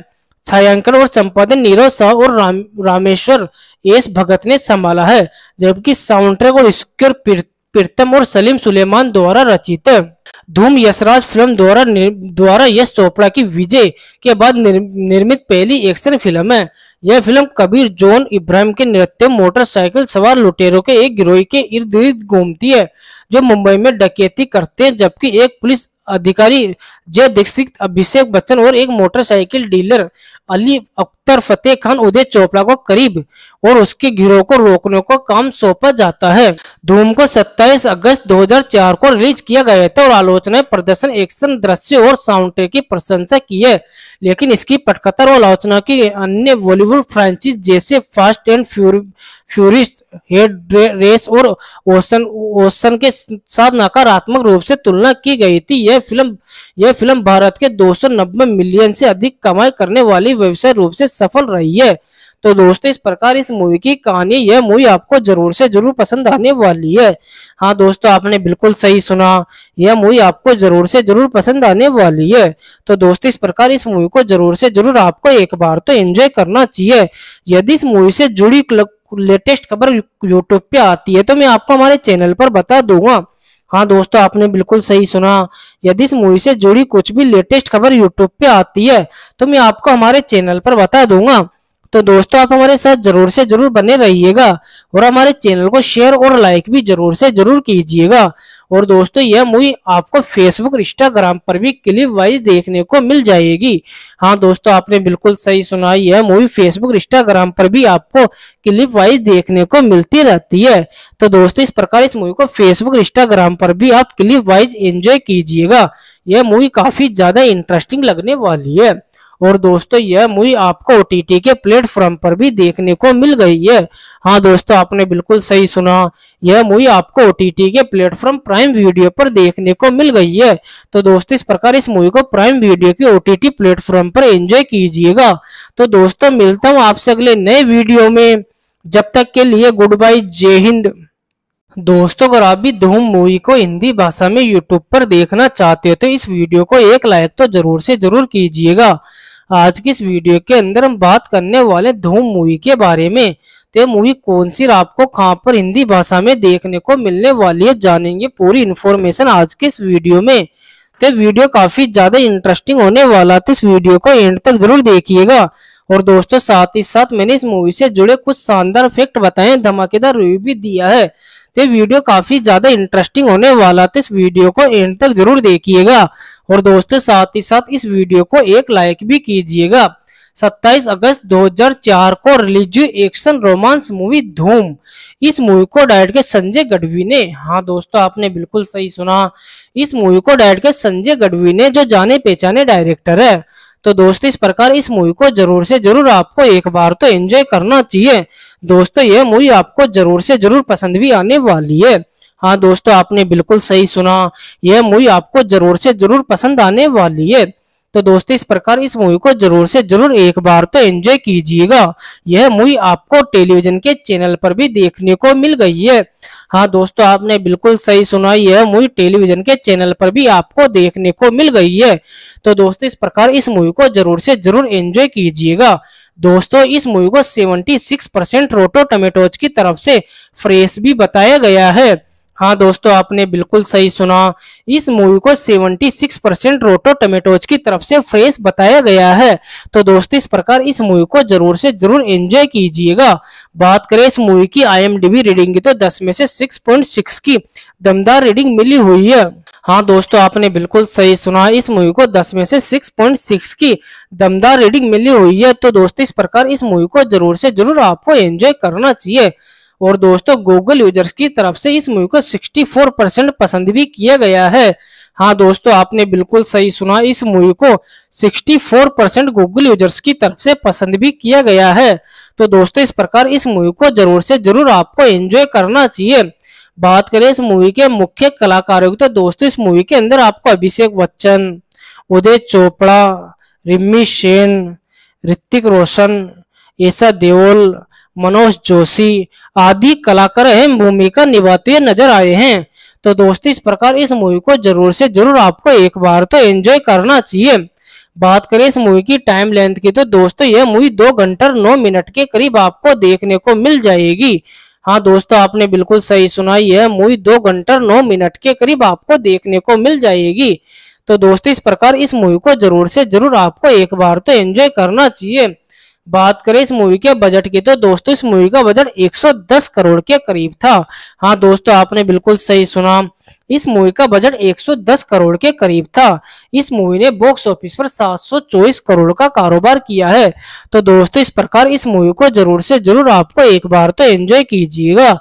छायांकन और संपादन नीरव शाह और राम, रामेश्वर एस भगत ने संभाला है जबकि साउंड ट्रैक और स्क्योर प्रीतम और सलीम सुलेमान द्वारा रचित है धूम यशराज फिल्म द्वारा द्वारा यश चोपड़ा की विजय के बाद निर, निर्मित पहली एक्शन फिल्म है यह फिल्म कबीर जॉन इब्राहिम के नृत्य मोटरसाइकिल सवार लुटेरों के एक गिरोह के इर्द गिर्द घूमती है जो मुंबई में डकैती करते हैं जबकि एक पुलिस अधिकारी जय दीक्षित अभिषेक बच्चन और एक मोटरसाइकिल डीलर अली अख्तर फतेह खान उदय चोपड़ा को करीब और उसके गिरोह को रोकने को काम सौंपा जाता है धूम को 27 अगस्त 2004 को रिलीज किया गया था और आलोचना प्रदर्शन एक्शन दृश्य और साउंड की प्रशंसा की है लेकिन इसकी पटकथर और आलोचना की अन्य बॉलीवुड फ्रांचाइज जैसे फास्ट एंड फ्यूरिस्ट हेड रेस और ओशन ओशन के साथ नकारात्मक रूप से तुलना की गई थी यह फिल्म यह फिल्म भारत के दो मिलियन से अधिक कमाई करने वाली व्यवसाय रूप से सफल रही है तो दोस्तों इस प्रकार इस मूवी की कहानी यह मूवी आपको जरूर से जरूर पसंद आने वाली है हाँ दोस्तों आपने बिल्कुल सही सुना यह मूवी आपको जरूर से जरूर पसंद आने वाली है तो दोस्तों इस प्रकार इस मूवी को जरूर से जरूर आपको एक बार तो एंजॉय करना चाहिए यदि इस मूवी से जुड़ी लेटेस्ट खबर यूट्यूब पे आती है तो मैं आपको हमारे चैनल पर बता दूंगा हाँ दोस्तों आपने बिल्कुल सही सुना यदि इस मूवी से जुड़ी कुछ भी लेटेस्ट खबर यूट्यूब पे आती है तो मैं आपको हमारे चैनल पर बता दूंगा तो दोस्तों आप हमारे साथ जरूर से जरूर बने रहिएगा और हमारे चैनल को शेयर और लाइक भी जरूर से जरूर कीजिएगा और दोस्तों यह मूवी आपको फेसबुक इंस्टाग्राम पर भी क्लिप वाइज देखने को मिल जाएगी हाँ दोस्तों आपने बिल्कुल सही सुना यह मूवी फेसबुक इंस्टाग्राम पर भी आपको क्लिप वाइज देखने को मिलती रहती है तो दोस्तों इस प्रकार इस मूवी को फेसबुक इंस्टाग्राम पर भी आप क्लिप वाइज एंजॉय कीजिएगा यह मूवी काफी ज्यादा इंटरेस्टिंग लगने वाली है और दोस्तों यह मूवी आपको ओ के प्लेटफॉर्म पर भी देखने को मिल गई है हाँ दोस्तों आपने बिल्कुल सही सुना यह मूवी आपको ओ के प्लेटफॉर्म प्राइम वीडियो पर देखने को मिल गई है तो दोस्तों इस प्रकार इस मूवी को प्राइम वीडियो के ओ प्लेटफॉर्म पर एंजॉय कीजिएगा तो दोस्तों मिलता हूँ आपसे अगले नए वीडियो में जब तक के लिए गुड बाय जय हिंद दोस्तों अगर आप भी धूम मूवी को हिंदी भाषा में यूट्यूब पर देखना चाहते हो तो इस वीडियो को एक लाइक तो जरूर से जरूर कीजिएगा आज की इस वीडियो के अंदर हम बात करने वाले धूम मूवी के बारे में तो ये मूवी कौन सी आपको कहाँ पर हिंदी भाषा में देखने को मिलने वाली है जानेंगे पूरी इन्फॉर्मेशन आज के इस वीडियो में तो वीडियो काफी ज्यादा इंटरेस्टिंग होने वाला था तो इस वीडियो को एंड तक जरूर देखिएगा और दोस्तों साथ ही साथ मैंने इस मूवी से जुड़े कुछ शानदार फैक्ट बताए धमाकेदार रिव्यू भी दिया है तो वीडियो काफी ज्यादा इंटरेस्टिंग होने वाला तो इस वीडियो को एंड तक जरूर देखिएगा और दोस्तों साथ ही साथ इस वीडियो को एक लाइक भी कीजिएगा 27 अगस्त 2004 को रिलीज हुई एक्शन रोमांस मूवी धूम इस मूवी को डायरेक्ट के संजय गढ़वी ने हाँ दोस्तों आपने बिल्कुल सही सुना इस मूवी को डायरेक्ट के संजय गढ़वी ने जो जाने पहचाने डायरेक्टर है तो दोस्त इस प्रकार इस मूवी को जरूर से जरूर आपको एक बार तो एंजॉय करना चाहिए दोस्तों ये मूवी आपको जरूर से जरूर पसंद भी आने वाली है हाँ दोस्तों आपने बिल्कुल सही सुना यह मूवी आपको जरूर से जरूर पसंद आने वाली है तो दोस्तों इस प्रकार इस मूवी को जरूर से जरूर एक बार तो एंजॉय कीजिएगा यह मूवी आपको टेलीविजन के चैनल पर भी देखने को मिल गई है हाँ दोस्तों आपने बिल्कुल सही सुना यह मूवी टेलीविजन के चैनल पर भी आपको देखने को मिल गई है तो दोस्तों इस प्रकार इस मूवी को जरूर से जरूर एंजॉय कीजिएगा दोस्तों इस मूवी को seventy six percent Rotten Tomatoes की तरफ से फ्रेश भी बताया गया है हाँ दोस्तों आपने बिल्कुल सही सुना इस मूवी को 76 परसेंट रोटो टमेटोज की तरफ से फ्रेश बताया गया है तो दोस्तों इस प्रकार इस मूवी को जरूर से जरूर एंजॉय कीजिएगा बात करें इस मूवी की आईएमडीबी रीडिंग की तो 10 में से 6.6 की दमदार रीडिंग मिली हुई है हाँ दोस्तों आपने बिल्कुल सही सुना इस मूवी को 10 में से 6.6 की दमदार रीडिंग मिली हुई है तो दोस्तों इस प्रकार इस मूवी को जरूर से जरूर आपको एंजॉय करना चाहिए और दोस्तों गूगल यूजर्स की तरफ से इस मूवी को 64 परसेंट पसंद भी किया गया है हाँ दोस्तों आपने बिल्कुल सही सुना इस मूवी को 64 परसेंट गूगल यूजर्स की तरफ से पसंद भी किया गया है तो दोस्तों इस प्रकार इस मूवी को जरूर से जरूर आपको एंजॉय करना चाहिए बात करें इस मूवी के मुख्य कलाकारों की तो दोस्तों इस मूवी के अंदर आपको अभिषेक बच्चन उदय चोपड़ा रिम्मी सेन ऋतिक रोशन ऐसा देओल मनोज जोशी आदि कलाकार अहम भूमिका निभाते हुए नजर आए हैं तो दोस्तों इस प्रकार इस मूवी को जरूर से जरूर आपको एक बार तो एंजॉय करना चाहिए बात करें इस मूवी की टाइम लेंथ की तो दोस्तों यह मूवी दो घंटा नौ मिनट के करीब आपको देखने को मिल जाएगी हाँ दोस्तों आपने बिल्कुल सही सुना यह मूवी दो घंटा नौ मिनट के करीब आपको देखने को मिल जाएगी तो दोस्तों इस प्रकार इस मूवी को जरूर से जरूर आपको एक बार तो एंजॉय करना चाहिए बात करें इस मूवी के बजट की तो दोस्तों इस मूवी का बजट 110 करोड़ के करीब था हाँ दोस्तों आपने बिल्कुल सही सुना इस मूवी का बजट 110 करोड़ के करीब था इस मूवी ने बॉक्स ऑफिस पर 724 करोड़ का कारोबार किया है तो दोस्तों इस प्रकार इस मूवी को जरूर से जरूर आपको एक बार तो एंजॉय कीजिएगा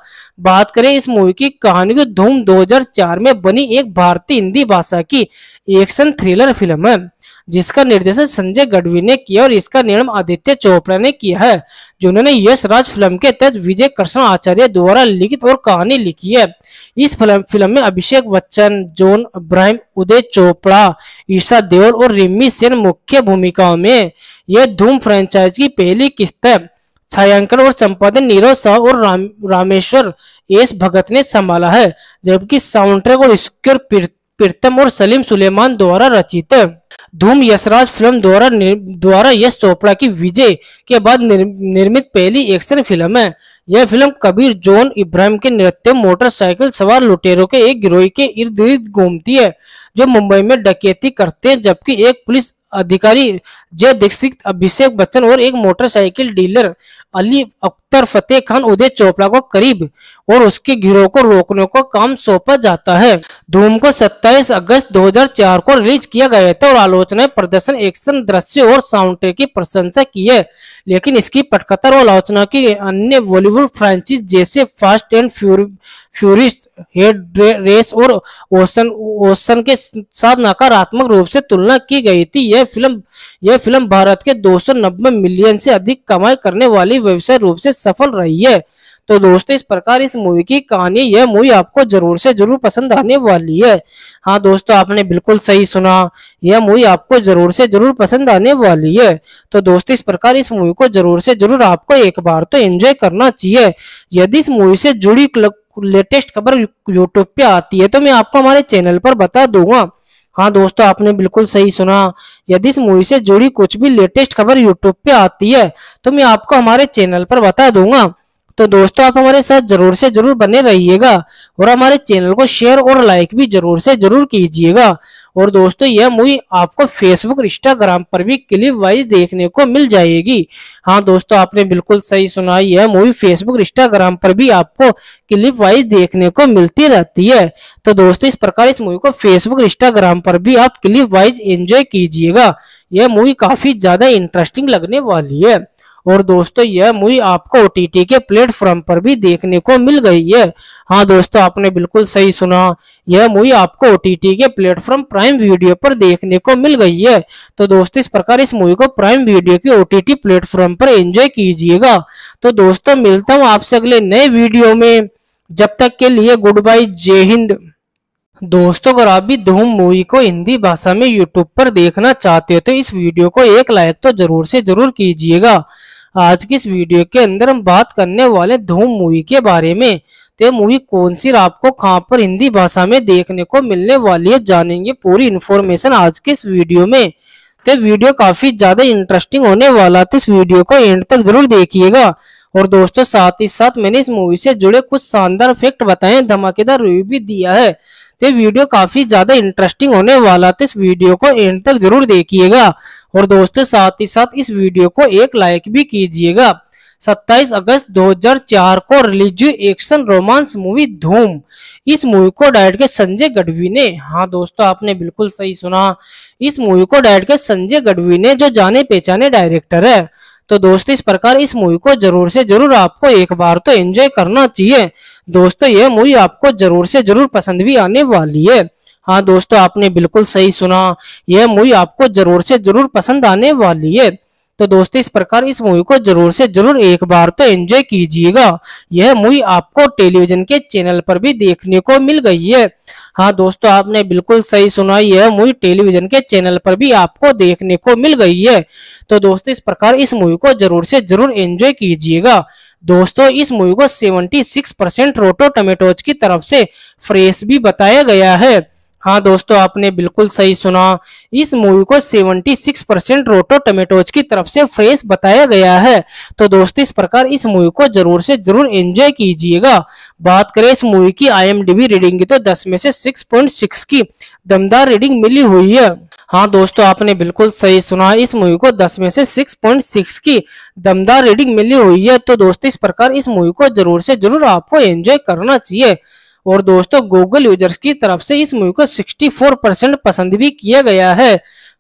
बात करें इस मूवी की कहानी की धूम 2004 में बनी एक भारतीय हिंदी भाषा की एक्शन थ्रिलर फिल्म है जिसका निर्देशन संजय गढ़वी ने किया और इसका निर्माण आदित्य चोपड़ा ने किया है जिन्होंने यश राज फिल्म के तहत विजय कृष्ण आचार्य द्वारा लिखित और कहानी लिखी है इस फिल्म फिल्म में अभिषेक बच्चन जोन अब्राहिम उदय चोपड़ा ईशा देओल और रिमी सेन मुख्य भूमिकाओं में यह धूम फ्रेंचाइज की पहली किस्त है छायांकन और संपादन नीरव शाह और राम, रामेश्वर एस भगत ने संभाला है जबकि साउंड ट्रैक और स्क्योर प्रीतम और सलीम सुलेमान द्वारा रचित है धूम यशराज फिल्म द्वारा द्वारा यश चोपड़ा की विजय के बाद निर, निर्मित पहली एक्शन फिल्म है यह फिल्म कबीर जोन इब्राहिम के नृत्य मोटरसाइकिल सवार लुटेरों के एक गिरोह के इर्द गिर्द घूमती है जो मुंबई में डकैती करते हैं जबकि एक पुलिस अधिकारी जय दीक्षित अभिषेक बच्चन और एक मोटरसाइकिल डीलर अली अख्तर फतेह खान उदय चोपड़ा को करीब और उसके गिरोह को रोकने को काम सौंपा जाता है धूम को 27 अगस्त 2004 को रिलीज किया गया था और आलोचना प्रदर्शन एक्शन दृश्य और साउंड ट्रैक की प्रशंसा की है लेकिन इसकी पटकथा और आलोचना की अन्य बॉलीवुड फ्रांचाइज जैसे फास्ट एंड फ्यूरिस्ट हेड रेस और ओशन ओशन के साथ नकारात्मक रूप से तुलना की गई थी यह फिल्म यह फिल्म भारत के दो मिलियन से अधिक कमाई करने वाली व्यवसाय रूप से सफल रही है तो दोस्तों इस प्रकार इस मूवी की कहानी यह मूवी आपको जरूर से जरूर पसंद आने वाली है हाँ दोस्तों आपने बिल्कुल सही सुना यह मूवी आपको जरूर से जरूर पसंद आने वाली है तो दोस्तों इस प्रकार इस मूवी को जरूर से जरूर आपको एक बार तो एंजॉय करना चाहिए यदि इस मूवी से जुड़ी लेटेस्ट खबर यूट्यूब पे आती है तो मैं आपको हमारे चैनल पर बता दूंगा हाँ दोस्तों आपने बिल्कुल सही सुना यदि इस मूवी से जुड़ी कुछ भी लेटेस्ट खबर यूट्यूब पे आती है तो मैं आपको हमारे चैनल पर बता दूंगा तो दोस्तों आप हमारे साथ जरूर से जरूर बने रहिएगा और हमारे चैनल को शेयर और लाइक भी जरूर से जरूर कीजिएगा और दोस्तों यह मूवी आपको फेसबुक इंस्टाग्राम पर भी क्लिप वाइज देखने को मिल जाएगी हाँ दोस्तों आपने बिल्कुल सही सुना यह मूवी फेसबुक इंस्टाग्राम पर भी आपको क्लिप वाइज देखने को मिलती रहती है तो दोस्तों इस प्रकार इस मूवी को फेसबुक इंस्टाग्राम पर भी आप क्लिप वाइज एंजॉय कीजिएगा यह मूवी काफी ज्यादा इंटरेस्टिंग लगने वाली है और दोस्तों यह मूवी आपको ओ के प्लेटफॉर्म पर भी देखने को मिल गई है हाँ दोस्तों आपने बिल्कुल सही सुना यह मूवी आपको ओ के प्लेटफॉर्म प्राइम वीडियो पर देखने को मिल गई है तो दोस्तों इस प्रकार इस मूवी को प्राइम वीडियो के ओ प्लेटफॉर्म पर एंजॉय कीजिएगा तो दोस्तों मिलता हूँ आपसे अगले नए वीडियो में जब तक के लिए गुड बाय जय हिंद दोस्तों अगर आप भी धूम मूवी को हिंदी भाषा में यूट्यूब पर देखना चाहते हो तो इस वीडियो को एक लाइक तो जरूर से जरूर कीजिएगा आज की इस वीडियो के अंदर हम बात करने वाले धूम मूवी के बारे में तो ये मूवी कौन सी आपको कहाँ पर हिंदी भाषा में देखने को मिलने वाली है जानेंगे पूरी इन्फॉर्मेशन आज के इस वीडियो में तो वीडियो काफी ज्यादा इंटरेस्टिंग होने वाला था तो इस वीडियो को एंड तक जरूर देखिएगा और दोस्तों साथ ही साथ मैंने इस मूवी से जुड़े कुछ शानदार फैक्ट बताए धमाकेदार रिव्यू भी दिया है तो ये वीडियो काफी ज्यादा इंटरेस्टिंग होने वाला तो इस वीडियो को एंड तक जरूर देखिएगा और दोस्तों साथ ही साथ इस वीडियो को एक लाइक भी कीजिएगा 27 अगस्त 2004 को रिलीज हुई एक्शन रोमांस मूवी धूम इस मूवी को डायरेक्ट के संजय गढ़वी ने हाँ दोस्तों आपने बिल्कुल सही सुना इस मूवी को डायरेक्ट के संजय गढ़वी ने जो जाने पहचाने डायरेक्टर है तो दोस्तों इस प्रकार इस मूवी को जरूर से जरूर आपको एक बार तो एंजॉय करना चाहिए दोस्तों ये मूवी आपको जरूर से जरूर पसंद भी आने वाली है हाँ दोस्तों आपने बिल्कुल सही सुना यह मूवी आपको जरूर से जरूर पसंद आने वाली है तो दोस्तों इस प्रकार इस मूवी को जरूर से जरूर एक बार तो एंजॉय कीजिएगा यह मूवी आपको टेलीविजन के चैनल पर भी देखने को मिल गई है हाँ दोस्तों आपने बिल्कुल सही सुना यह मूवी टेलीविजन के चैनल पर भी आपको देखने को मिल गई है तो दोस्तों इस प्रकार इस मूवी को जरूर से जरूर एंजॉय कीजिएगा दोस्तों इस मूवी को 76 परसेंट रोटो टमेटोज की तरफ से फ्रेश भी बताया गया है हाँ दोस्तों आपने बिल्कुल सही सुना इस मूवी को 76 परसेंट रोटो टमेटोज की तरफ से फ्रेश बताया गया है तो दोस्तों इस प्रकार इस मूवी को जरूर से जरूर एंजॉय कीजिएगा बात करें इस मूवी की आईएमडीबी रीडिंग की तो 10 में से 6.6 की दमदार रीडिंग मिली हुई है हाँ दोस्तों आपने बिल्कुल सही सुना इस मूवी को 10 में से 6.6 की दमदार रीडिंग मिली हुई है तो दोस्तों इस प्रकार इस मूवी को जरूर से जरूर आपको एंजॉय करना चाहिए और दोस्तों गूगल यूजर्स की तरफ से इस मूवी को 64 परसेंट पसंद भी किया गया है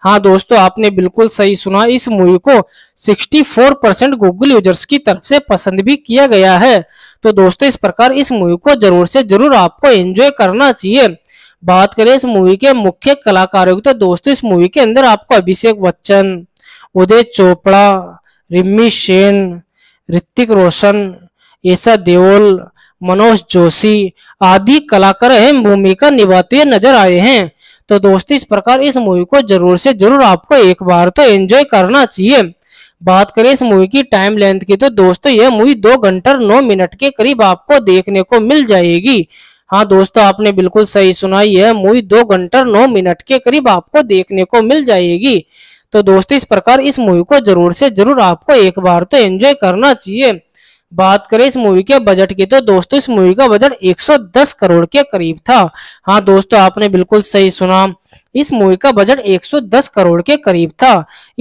हाँ दोस्तों आपने बिल्कुल सही सुना इस मूवी को 64 परसेंट गूगल यूजर्स की तरफ से पसंद भी किया गया है तो दोस्तों इस प्रकार इस मूवी को जरूर से जरूर आपको एंजॉय करना चाहिए बात करें इस मूवी के मुख्य कलाकारों की तो दोस्तों इस मूवी के अंदर आपको अभिषेक बच्चन उदय चोपड़ा रिम्मी सेन ऋतिक रोशन ऐसा देओल मनोज जोशी आदि कलाकार अहम भूमिका निभाते हुए नजर आए हैं तो दोस्तों इस प्रकार इस मूवी को जरूर से जरूर आपको एक बार तो एंजॉय करना चाहिए बात करें इस मूवी की टाइम लेंथ की तो दोस्तों यह मूवी दो घंटा नौ मिनट के करीब आपको देखने को मिल जाएगी हाँ दोस्तों आपने बिल्कुल सही सुना यह मूवी दो घंटा नौ मिनट के करीब आपको देखने को मिल जाएगी तो दोस्तों इस प्रकार इस मूवी को जरूर से जरूर आपको एक बार तो एंजॉय करना चाहिए बात करें इस मूवी के बजट की तो दोस्तों इस मूवी का बजट 110 करोड़ के करीब था हाँ दोस्तों आपने बिल्कुल सही सुना इस मूवी का बजट 110 करोड़ के करीब था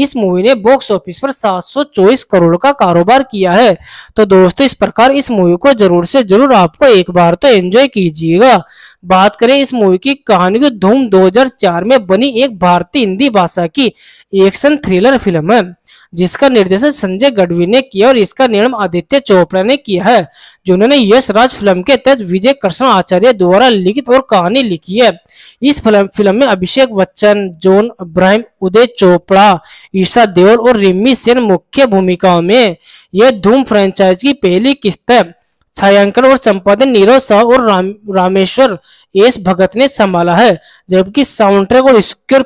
इस मूवी ने बॉक्स ऑफिस पर 724 करोड़ का कारोबार किया है तो दोस्तों इस प्रकार इस मूवी को जरूर से जरूर आपको एक बार तो एंजॉय कीजिएगा बात करें इस मूवी की कहानी की धूम 2004 में बनी एक भारतीय हिंदी भाषा की एक्शन थ्रिलर फिल्म है जिसका निर्देशन संजय गढ़वी ने किया और इसका निर्माण आदित्य चोपड़ा ने किया है जिन्होंने यश राज फिल्म के तहत विजय कृष्ण आचार्य द्वारा लिखित और कहानी लिखी है इस फिल्म फिल्म में अभिषेक बच्चन जोन अब्राहिम उदय चोपड़ा ईशा देओल और रिमी सेन मुख्य भूमिकाओं में यह धूम फ्रेंचाइज की पहली किस्त है छायांकन और संपादन नीरव साह और राम, रामेश्वर एस भगत ने संभाला है जबकि साउंड ट्रैक और स्क्र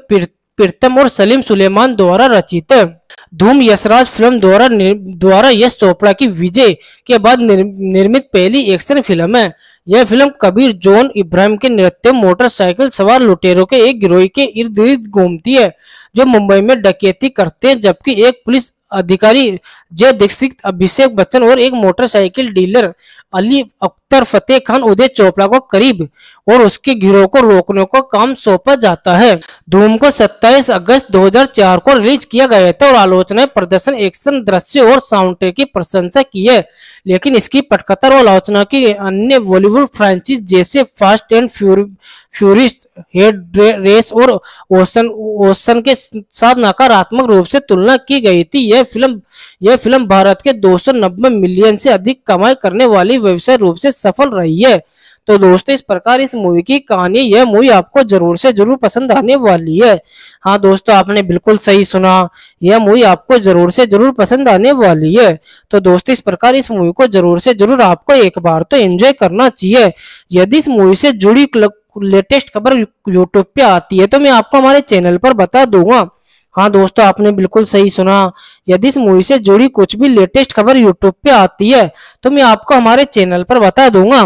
प्रीतम और सलीम सुलेमान द्वारा रचित धूम यशराज फिल्म द्वारा द्वारा यश चोपड़ा की विजय के बाद निर, निर्मित पहली एक्शन फिल्म है यह फिल्म कबीर जॉन इब्राहिम के नृत्य मोटरसाइकिल सवार लुटेरों के एक गिरोह के इर्द गिर्द घूमती है जो मुंबई में डकैती करते हैं जबकि एक पुलिस अधिकारी जय दीक्षित अभिषेक बच्चन और एक मोटरसाइकिल डीलर अली अख्तर फतेह खान उदय चोपड़ा को करीब और उसके गिरोह को रोकने को काम सौंपा जाता है धूम को 27 अगस्त 2004 को रिलीज किया गया था और आलोचना प्रदर्शन एक्शन दृश्य और साउंड की प्रशंसा की है लेकिन इसकी पटकथा और आलोचना की अन्य बॉलीवुड फ्रांचाइज जैसे फास्ट एंड फ्यूरिस्ट हेड रेस और ओशन ओशन के साथ नकारात्मक रूप से तुलना की गई थी यह यह फिल्म यह फिल्म भारत के दो मिलियन से अधिक कमाई करने वाली व्यवसाय रूप से सफल रही है तो दोस्तों इस प्रकार इस मूवी की कहानी यह मूवी आपको जरूर से जरूर पसंद आने वाली है हाँ दोस्तों आपने बिल्कुल सही सुना यह मूवी आपको जरूर से जरूर पसंद आने वाली है तो दोस्तों इस प्रकार इस मूवी को जरूर से जरूर आपको एक बार तो एंजॉय करना चाहिए यदि इस मूवी से जुड़ी लेटेस्ट खबर यूट्यूब पे आती है तो मैं आपको हमारे चैनल पर बता दूंगा हाँ दोस्तों आपने बिल्कुल सही सुना यदि इस मूवी से जुड़ी कुछ भी लेटेस्ट खबर यूट्यूब पे आती है तो मैं आपको हमारे चैनल पर बता दूंगा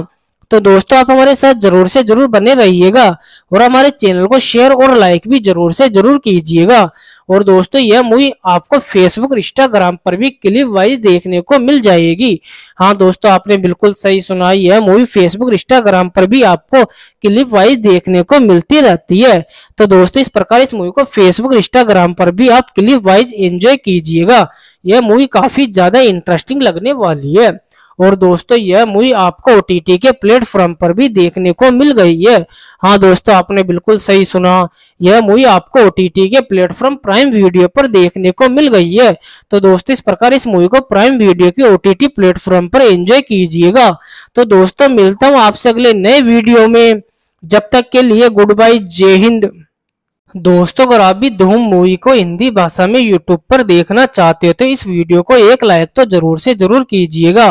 तो दोस्तों आप हमारे साथ जरूर से जरूर बने रहिएगा और हमारे चैनल को शेयर और लाइक भी जरूर से जरूर कीजिएगा और दोस्तों यह मूवी आपको फेसबुक इंस्टाग्राम पर भी क्लिप वाइज देखने को मिल जाएगी हाँ दोस्तों आपने बिल्कुल सही सुना यह मूवी फेसबुक इंस्टाग्राम पर भी आपको क्लिप वाइज देखने को मिलती रहती है तो दोस्तों इस प्रकार इस मूवी को फेसबुक इंस्टाग्राम पर भी आप क्लिप वाइज एंजॉय कीजिएगा यह मूवी काफी ज्यादा इंटरेस्टिंग लगने वाली है और दोस्तों यह मूवी आपको ओ के प्लेटफॉर्म पर भी देखने को मिल गई है हाँ दोस्तों आपने बिल्कुल सही सुना यह मूवी आपको ओ के प्लेटफॉर्म प्राइम वीडियो पर देखने को मिल गई है तो दोस्तों इस प्रकार इस मूवी को प्राइम वीडियो की ओ प्लेटफॉर्म पर एंजॉय कीजिएगा तो दोस्तों मिलता हूँ आपसे अगले नए वीडियो में जब तक के लिए गुड बाई जय हिंद दोस्तों अगर आप भी धूम मूवी को हिंदी भाषा में YouTube पर देखना चाहते हो तो इस वीडियो को एक लाइक तो जरूर से जरूर कीजिएगा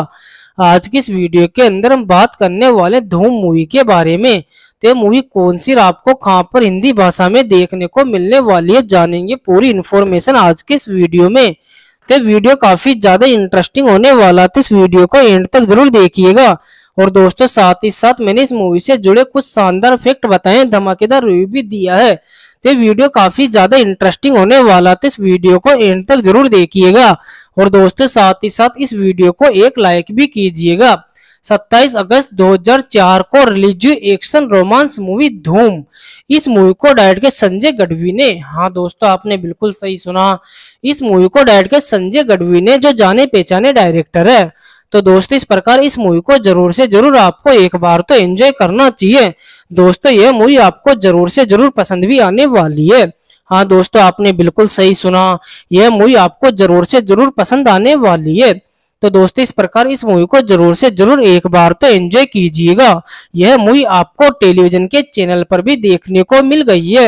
आज की इस वीडियो के अंदर हम बात करने वाले धूम मूवी के बारे में तो ये मूवी कौन सी आपको कहां पर हिंदी भाषा में देखने को मिलने वाली है जानेंगे पूरी इन्फॉर्मेशन आज के इस वीडियो में तो वीडियो काफी ज्यादा इंटरेस्टिंग होने वाला तो इस वीडियो को एंड तक जरूर देखिएगा और दोस्तों साथ ही साथ मैंने इस मूवी से जुड़े कुछ शानदार फैक्ट बताए धमाकेदार रिव्यू भी दिया है ये वीडियो काफी ज्यादा इंटरेस्टिंग होने वाला तो इस वीडियो को एंड तक जरूर देखिएगा और दोस्तों साथ ही साथ इस वीडियो को एक लाइक भी कीजिएगा 27 अगस्त 2004 को रिलीज हुई एक्शन रोमांस मूवी धूम इस मूवी को डायरेक्ट के संजय गढ़वी ने हाँ दोस्तों आपने बिल्कुल सही सुना इस मूवी को डायरेक्ट के संजय गढ़वी ने जो जाने पहचाने डायरेक्टर है तो दोस्त इस प्रकार इस मूवी को जरूर से जरूर आपको एक बार तो एंजॉय करना चाहिए दोस्तों यह मूवी आपको जरूर से जरूर पसंद भी आने वाली है हाँ दोस्तों आपने बिल्कुल सही सुना यह मूवी आपको जरूर से जरूर पसंद आने वाली है तो दोस्तों इस प्रकार इस मूवी को जरूर से जरूर एक बार तो एंजॉय कीजिएगा यह मूवी आपको टेलीविजन के चैनल पर भी देखने को मिल गई है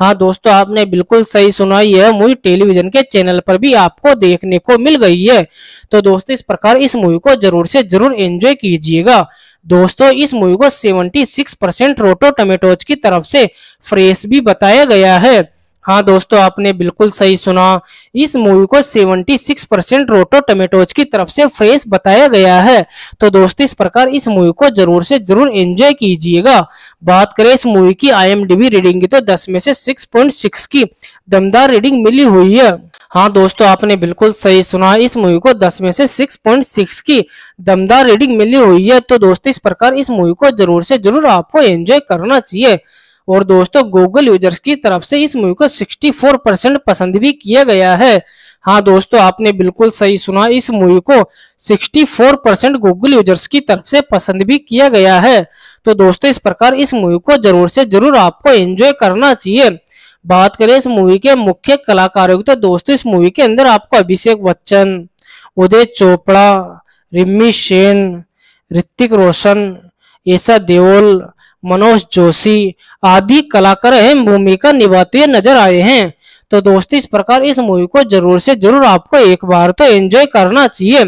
हाँ दोस्तों आपने बिल्कुल सही सुना यह मूवी टेलीविजन के चैनल पर भी आपको देखने को मिल गई है तो दोस्तों इस प्रकार इस मूवी को जरूर से जरूर एंजॉय कीजिएगा दोस्तों इस मूवी को 76 परसेंट रोटो टमेटोज की तरफ से फ्रेश भी बताया गया है हाँ दोस्तों आपने बिल्कुल सही सुना इस मूवी को 76 परसेंट रोटो टमेटोज की तरफ से फ्रेश बताया गया है तो दोस्तों इस प्रकार इस मूवी को जरूर से जरूर एंजॉय कीजिएगा बात करें इस मूवी की आईएमडीबी रीडिंग की तो 10 में से 6.6 की दमदार रीडिंग मिली हुई है हाँ दोस्तों आपने बिल्कुल सही सुना इस मूवी को 10 में से 6.6 की दमदार रीडिंग मिली हुई है तो दोस्तों इस प्रकार इस मूवी को जरूर से जरूर आपको एंजॉय करना चाहिए और दोस्तों गूगल यूजर्स की तरफ से इस मूवी को 64 परसेंट पसंद भी किया गया है हाँ दोस्तों आपने बिल्कुल सही सुना इस मूवी को 64 परसेंट गूगल यूजर्स की तरफ से पसंद भी किया गया है तो दोस्तों इस प्रकार इस मूवी को जरूर से जरूर आपको एंजॉय करना चाहिए बात करें इस मूवी के मुख्य कलाकारों की तो दोस्तों इस मूवी के अंदर आपको अभिषेक बच्चन उदय चोपड़ा रिम्मी सेन ऋतिक रोशन ऐसा देओल मनोज जोशी आदि कलाकार अहम भूमिका निभाते हुए नजर आए हैं तो दोस्तों इस प्रकार इस मूवी को जरूर से जरूर आपको एक बार तो एंजॉय करना चाहिए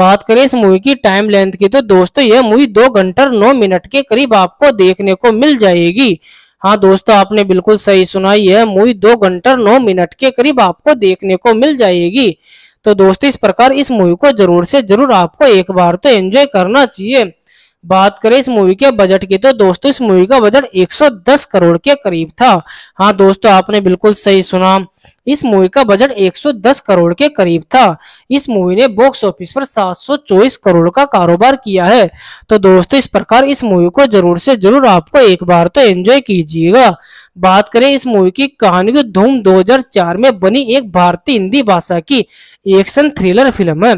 बात करें इस मूवी की टाइम लेंथ की तो दोस्तों यह मूवी दो घंटा नौ मिनट के करीब आपको देखने को मिल जाएगी हाँ दोस्तों आपने बिल्कुल सही सुना यह मूवी दो घंटा नौ मिनट के करीब आपको देखने को मिल जाएगी तो दोस्तों इस प्रकार इस मूवी को जरूर से जरूर आपको एक बार तो एंजॉय करना चाहिए बात करें इस मूवी के बजट की तो दोस्तों इस मूवी का बजट 110 करोड़ के करीब था हाँ दोस्तों आपने बिल्कुल सही सुना इस मूवी का बजट 110 करोड़ के करीब था इस मूवी ने बॉक्स ऑफिस पर 724 करोड़ का कारोबार किया है तो दोस्तों इस प्रकार इस मूवी को जरूर से जरूर आपको एक बार तो एंजॉय कीजिएगा बात करें इस मूवी की कहानी की धूम 2004 में बनी एक भारतीय हिंदी भाषा की एक्शन थ्रिलर फिल्म है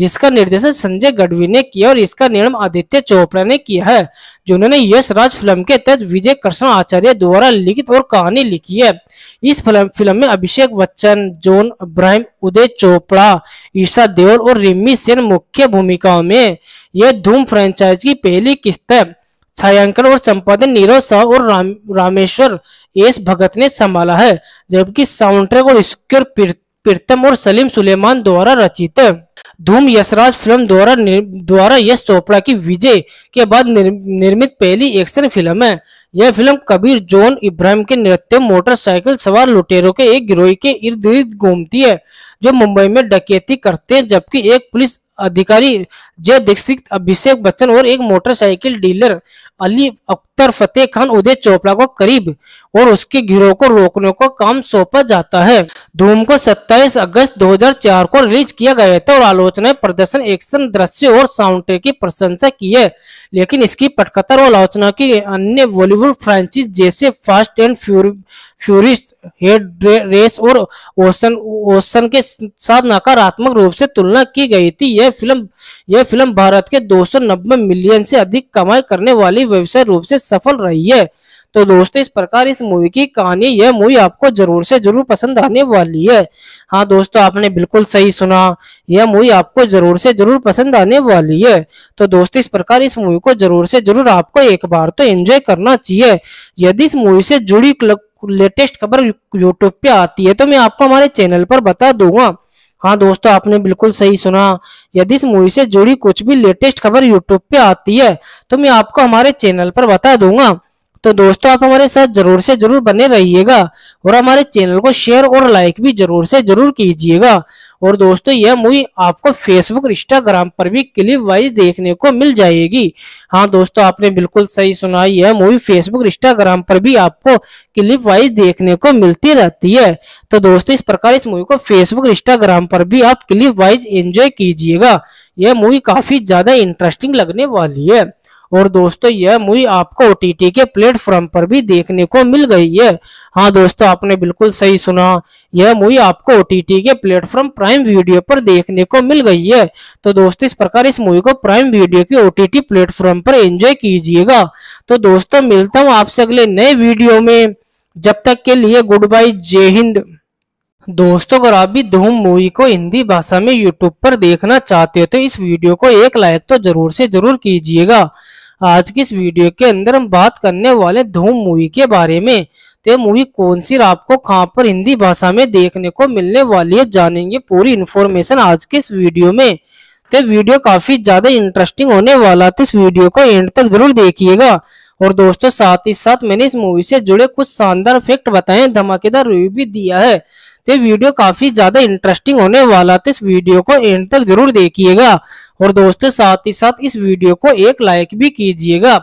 जिसका निर्देशन संजय गढ़वी ने किया और इसका निर्णय आदित्य चोपड़ा ने किया है जिन्होंने यश राज फिल्म के तहत विजय कृष्ण आचार्य द्वारा लिखित और कहानी लिखी है इस फिल्म फिल्म में अभिषेक बच्चन जोन इब्राहिम उदय चोपड़ा ईशा देओल और रिमी सेन मुख्य भूमिकाओं में यह धूम फ्रेंचाइज की पहली किस्त है छायांकन और संपादन नीरव शाह और राम, रामेश्वर एस भगत ने संभाला है जबकि साउंड ट्रैक और स्क्र प्रीतम और सलीम सुलेमान द्वारा रचित धूम यशराज फिल्म द्वारा द्वारा यश चोपड़ा की विजय के बाद निर, निर्मित पहली एक्शन फिल्म है यह फिल्म कबीर जॉन इब्राहिम के नृत्य मोटरसाइकिल सवार लुटेरों के एक गिरोह के इर्द गिर्द घूमती है जो मुंबई में डकैती करते हैं जबकि एक पुलिस अधिकारी जय दीक्षित अभिषेक बच्चन और एक मोटरसाइकिल डीलर अली अख्तर फतेह खान उदय चोपड़ा को करीब और उसके गिरोह को रोकने का काम सौंपा जाता है धूम को 27 अगस्त 2004 को रिलीज किया गया था और आलोचनाएं प्रदर्शन एक्शन दृश्य और साउंड ट्रैक की प्रशंसा की है लेकिन इसकी पटकथर और आलोचना की अन्य बॉलीवुड फ्रांचाइज जैसे फास्ट एंड फ्यूरिस्ट हेड रेस और ओशन ओशन के साथ नकारात्मक रूप से तुलना की गई थी यह फिल्म यह फिल्म भारत के दो मिलियन से अधिक कमाई करने वाली व्यवसाय रूप से सफल रही है तो दोस्तों इस प्रकार इस मूवी की कहानी यह मूवी आपको जरूर से जरूर पसंद आने वाली है हाँ दोस्तों आपने बिल्कुल सही सुना यह मूवी आपको जरूर से जरूर पसंद आने वाली है तो दोस्तों इस प्रकार इस मूवी को जरूर से जरूर आपको एक बार तो एंजॉय करना चाहिए यदि इस मूवी से जुड़ी लेटेस्ट खबर यूट्यूब पे आती है तो मैं आपको हमारे चैनल पर बता दूंगा हाँ दोस्तों आपने बिल्कुल सही सुना यदि इस मूवी से जुड़ी कुछ भी लेटेस्ट खबर यूट्यूब पे आती है तो मैं आपको हमारे चैनल पर बता दूंगा तो दोस्तों आप हमारे साथ जरूर से जरूर बने रहिएगा और हमारे चैनल को शेयर और लाइक भी जरूर से जरूर कीजिएगा और दोस्तों यह मूवी आपको फेसबुक इंस्टाग्राम पर भी क्लिप वाइज देखने को मिल जाएगी हाँ दोस्तों आपने बिल्कुल सही सुना यह मूवी फेसबुक इंस्टाग्राम पर भी आपको क्लिप वाइज देखने को मिलती रहती है तो दोस्तों इस प्रकार इस मूवी को फेसबुक इंस्टाग्राम पर भी आप क्लिप वाइज एंजॉय कीजिएगा यह मूवी काफी ज्यादा इंटरेस्टिंग लगने वाली है और दोस्तों यह मूवी आपको ओ के प्लेटफॉर्म पर भी देखने को मिल गई है हाँ दोस्तों आपने बिल्कुल सही सुना यह मूवी आपको ओ के प्लेटफॉर्म प्राइम वीडियो पर देखने को मिल गई है तो दोस्तों इस प्रकार इस मूवी को प्राइम वीडियो के ओ प्लेटफॉर्म पर एंजॉय कीजिएगा तो दोस्तों मिलता हूँ आपसे अगले नए वीडियो में जब तक के लिए गुड बाय जय हिंद दोस्तों अगर आप भी धूम मूवी को हिंदी भाषा में यूट्यूब पर देखना चाहते हो तो इस वीडियो को एक लाइक तो जरूर से जरूर कीजिएगा आज की इस वीडियो के अंदर हम बात करने वाले धूम मूवी के बारे में तो ये मूवी कौन सी आपको कहाँ पर हिंदी भाषा में देखने को मिलने वाली है जानेंगे पूरी इन्फॉर्मेशन आज के इस वीडियो में तो वीडियो काफी ज्यादा इंटरेस्टिंग होने वाला था तो इस वीडियो को एंड तक जरूर देखिएगा और दोस्तों साथ ही साथ मैंने इस मूवी से जुड़े कुछ शानदार फैक्ट बताए धमाकेदार रिव्यू भी दिया है तो ये वीडियो काफी ज्यादा इंटरेस्टिंग होने वाला तो इस वीडियो को एंड तक जरूर देखिएगा और दोस्तों साथ ही साथ इस वीडियो को एक लाइक भी कीजिएगा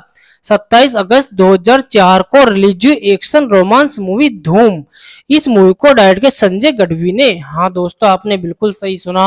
27 अगस्त 2004 को रिलीज हुई एक्शन रोमांस मूवी धूम इस मूवी को डायरेक्ट के संजय गढ़वी ने हाँ दोस्तों आपने बिल्कुल सही सुना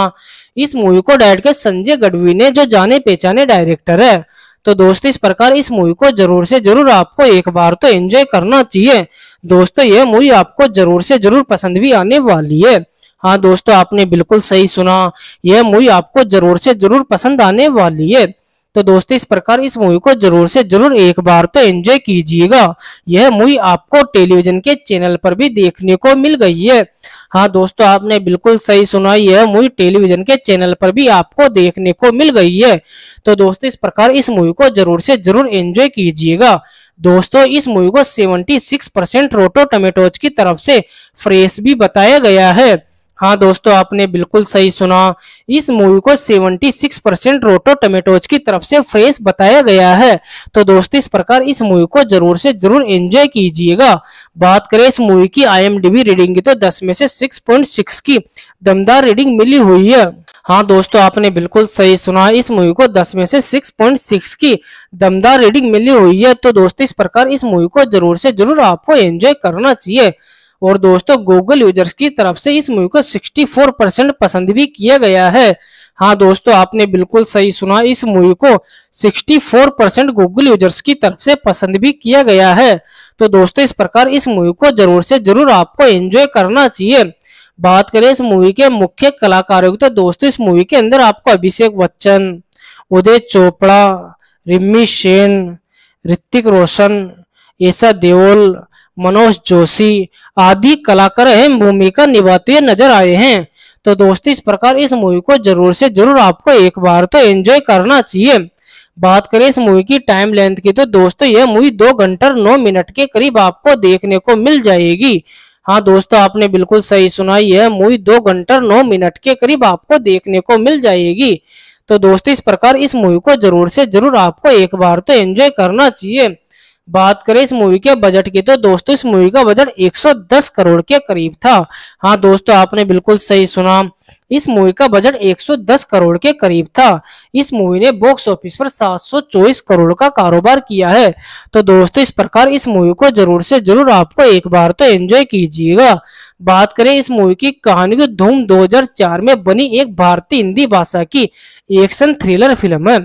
इस मूवी को डायरेक्ट के संजय गढ़वी ने जो जाने पहचाने डायरेक्टर है तो दोस्त इस प्रकार इस मूवी को जरूर से जरूर आपको एक बार तो एंजॉय करना चाहिए दोस्तों ये मूवी आपको जरूर से जरूर पसंद भी आने वाली है हाँ दोस्तों आपने बिल्कुल सही सुना यह मूवी आपको जरूर से जरूर पसंद आने वाली है तो दोस्तों इस प्रकार इस मूवी को जरूर से जरूर एक बार तो एंजॉय कीजिएगा यह मूवी आपको टेलीविजन के चैनल पर भी देखने को मिल गई है हाँ दोस्तों आपने बिल्कुल सही सुना यह मूवी टेलीविजन के चैनल पर भी आपको देखने को मिल गई है तो दोस्तों इस प्रकार इस मूवी को जरूर से जरूर एंजॉय कीजिएगा दोस्तों इस मूवी को 76 परसेंट रोटो टमेटोज की तरफ से फ्रेश भी बताया गया है हाँ दोस्तों आपने बिल्कुल सही सुना इस मूवी को 76 परसेंट रोटो टमेटोज की तरफ से फ्रेश बताया गया है तो दोस्तों इस प्रकार इस मूवी को जरूर से जरूर एंजॉय कीजिएगा बात करें इस मूवी की आईएमडीबी रीडिंग की तो 10 में से 6.6 की दमदार रीडिंग मिली हुई है हाँ दोस्तों आपने बिल्कुल सही सुना इस मूवी को 10 में से 6.6 की दमदार रीडिंग मिली हुई है तो दोस्तों इस प्रकार इस मूवी को जरूर से जरूर आपको एंजॉय करना चाहिए और दोस्तों गूगल यूजर्स की तरफ से इस मूवी को 64 परसेंट पसंद भी किया गया है हाँ दोस्तों आपने बिल्कुल सही सुना इस मूवी को 64 परसेंट गूगल यूजर्स की तरफ से पसंद भी किया गया है तो दोस्तों इस प्रकार इस मूवी को जरूर से जरूर आपको एंजॉय करना चाहिए बात करें इस मूवी के मुख्य कलाकारों की तो दोस्तों इस मूवी के अंदर आपको अभिषेक बच्चन उदय चोपड़ा रिम्मी सेन ऋतिक रोशन ऐसा देओल मनोज जोशी आदि कलाकार अहम भूमिका निभाते नजर आए हैं तो दोस्तों इस प्रकार इस मूवी को जरूर से जरूर आपको एक बार तो एंजॉय करना चाहिए बात करें इस मूवी की टाइम लेंथ की तो दोस्तों यह मूवी दो घंटा नौ मिनट के करीब आपको देखने को मिल जाएगी हाँ दोस्तों आपने बिल्कुल सही सुना यह मूवी दो घंटा नौ मिनट के करीब आपको देखने को मिल जाएगी तो दोस्तों इस प्रकार इस मूवी को जरूर से जरूर आपको एक बार तो एंजॉय करना चाहिए बात करें इस मूवी के बजट की तो दोस्तों इस मूवी का बजट 110 करोड़ के करीब था हाँ दोस्तों आपने बिल्कुल सही सुना इस मूवी का बजट 110 करोड़ के करीब था इस मूवी ने बॉक्स ऑफिस पर 724 करोड़ का कारोबार किया है तो दोस्तों इस प्रकार इस मूवी को जरूर से जरूर आपको एक बार तो एंजॉय कीजिएगा बात करें इस मूवी की कहानी की धूम 2004 में बनी एक भारतीय हिंदी भाषा की एक्शन थ्रिलर फिल्म है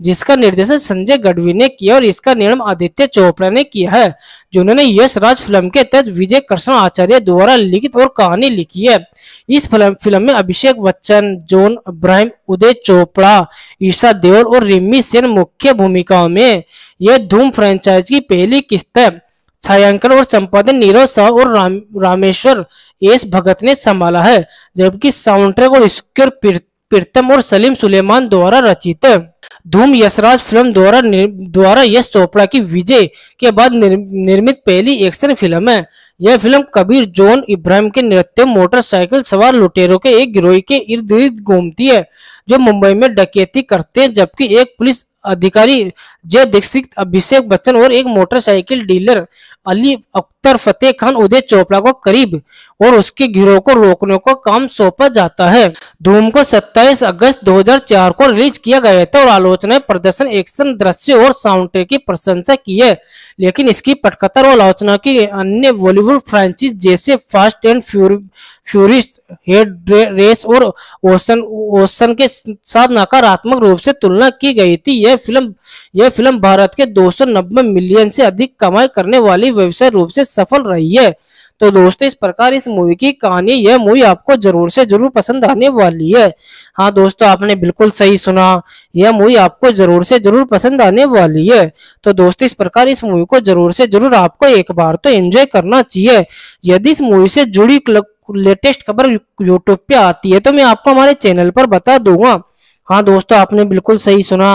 जिसका निर्देशन संजय गढ़वी ने किया और इसका निर्माण आदित्य चोपड़ा ने किया है जिन्होंने यश राज फिल्म के तहत विजय कृष्ण आचार्य द्वारा लिखित और कहानी लिखी है इस फिल्म फिल्म में अभिषेक बच्चन जोन अब्राहिम उदय चोपड़ा ईशा देओल और रिमी सेन मुख्य भूमिकाओं में यह धूम फ्रेंचाइज की पहली किस्त है छायांकन और संपादन नीरव शाह और राम, रामेश्वर एस भगत ने संभाला है जबकि साउंड ट्रैक और स्क्योर प्रीतम और सलीम सुलेमान द्वारा रचित धूम यशराज फिल्म द्वारा द्वारा यश चोपड़ा की विजय के बाद निर, निर्मित पहली एक्शन फिल्म है यह फिल्म कबीर जोन इब्राहिम के नृत्य मोटरसाइकिल सवार लुटेरों के एक गिरोह के इर्द गिर्द घूमती है जो मुंबई में डकैती करते हैं जबकि एक पुलिस अधिकारी जय दीक्षित अभिषेक बच्चन और एक मोटरसाइकिल डीलर अली अक अख्तर फतेह खान उदय चोपड़ा को करीब और उसके गिरोह को रोकने को काम सौंपा जाता है धूम को 27 अगस्त 2004 को रिलीज किया गया था और आलोचना प्रदर्शन एक्शन दृश्य और साउंड की प्रशंसा की है लेकिन इसकी पटकथर और आलोचना की अन्य बॉलीवुड फ्रांचाइज जैसे फास्ट एंड फ्यूरिस्ट हेड रेस और ओशन ओशन के साथ नकारात्मक रूप से तुलना की गई थी यह फिल्म यह फिल्म भारत के दो मिलियन से अधिक कमाई करने वाली व्यवसाय रूप से सफल रही है तो दोस्तों इस प्रकार इस मूवी की कहानी यह मूवी आपको जरूर से जरूर पसंद आने वाली है हाँ दोस्तों आपने बिल्कुल सही सुना यह मूवी आपको जरूर से जरूर पसंद आने वाली है तो दोस्तों इस प्रकार इस मूवी को जरूर से जरूर आपको एक बार तो एंजॉय करना चाहिए यदि इस मूवी से जुड़ी लेटेस्ट खबर यूट्यूब पे आती है तो मैं आपको हमारे चैनल पर बता दूंगा हाँ दोस्तों आपने बिल्कुल सही सुना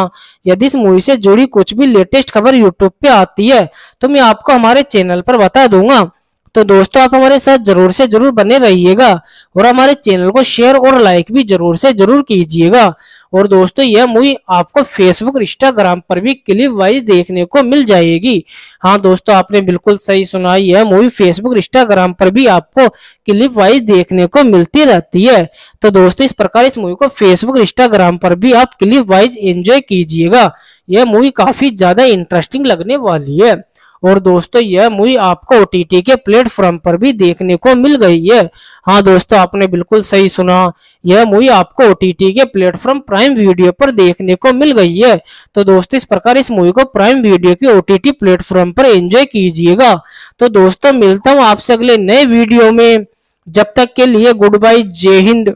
यदि इस मूवी से जुड़ी कुछ भी लेटेस्ट खबर यूट्यूब पे आती है तो मैं आपको हमारे चैनल पर बता दूंगा तो दोस्तों आप हमारे साथ जरूर से जरूर बने रहिएगा और हमारे चैनल को शेयर और लाइक भी जरूर से जरूर कीजिएगा और दोस्तों यह मूवी आपको फेसबुक इंस्टाग्राम पर भी क्लिप वाइज देखने को मिल जाएगी हाँ दोस्तों आपने बिल्कुल सही सुना यह मूवी फेसबुक इंस्टाग्राम पर भी आपको क्लिप वाइज देखने को मिलती रहती है तो दोस्तों इस प्रकार इस मूवी को फेसबुक इंस्टाग्राम पर भी आप क्लिप वाइज एंजॉय कीजिएगा यह मूवी काफी ज्यादा इंटरेस्टिंग लगने वाली है और दोस्तों यह मूवी आपको ओ के प्लेटफॉर्म पर भी देखने को मिल गई है हाँ दोस्तों आपने बिल्कुल सही सुना यह मूवी आपको ओ के प्लेटफॉर्म प्राइम वीडियो पर देखने को मिल गई है तो दोस्तों इस प्रकार इस मूवी को प्राइम वीडियो के ओ प्लेटफॉर्म पर एंजॉय कीजिएगा तो दोस्तों मिलता हूँ आपसे अगले नए वीडियो में जब तक के लिए गुड बाय जय हिंद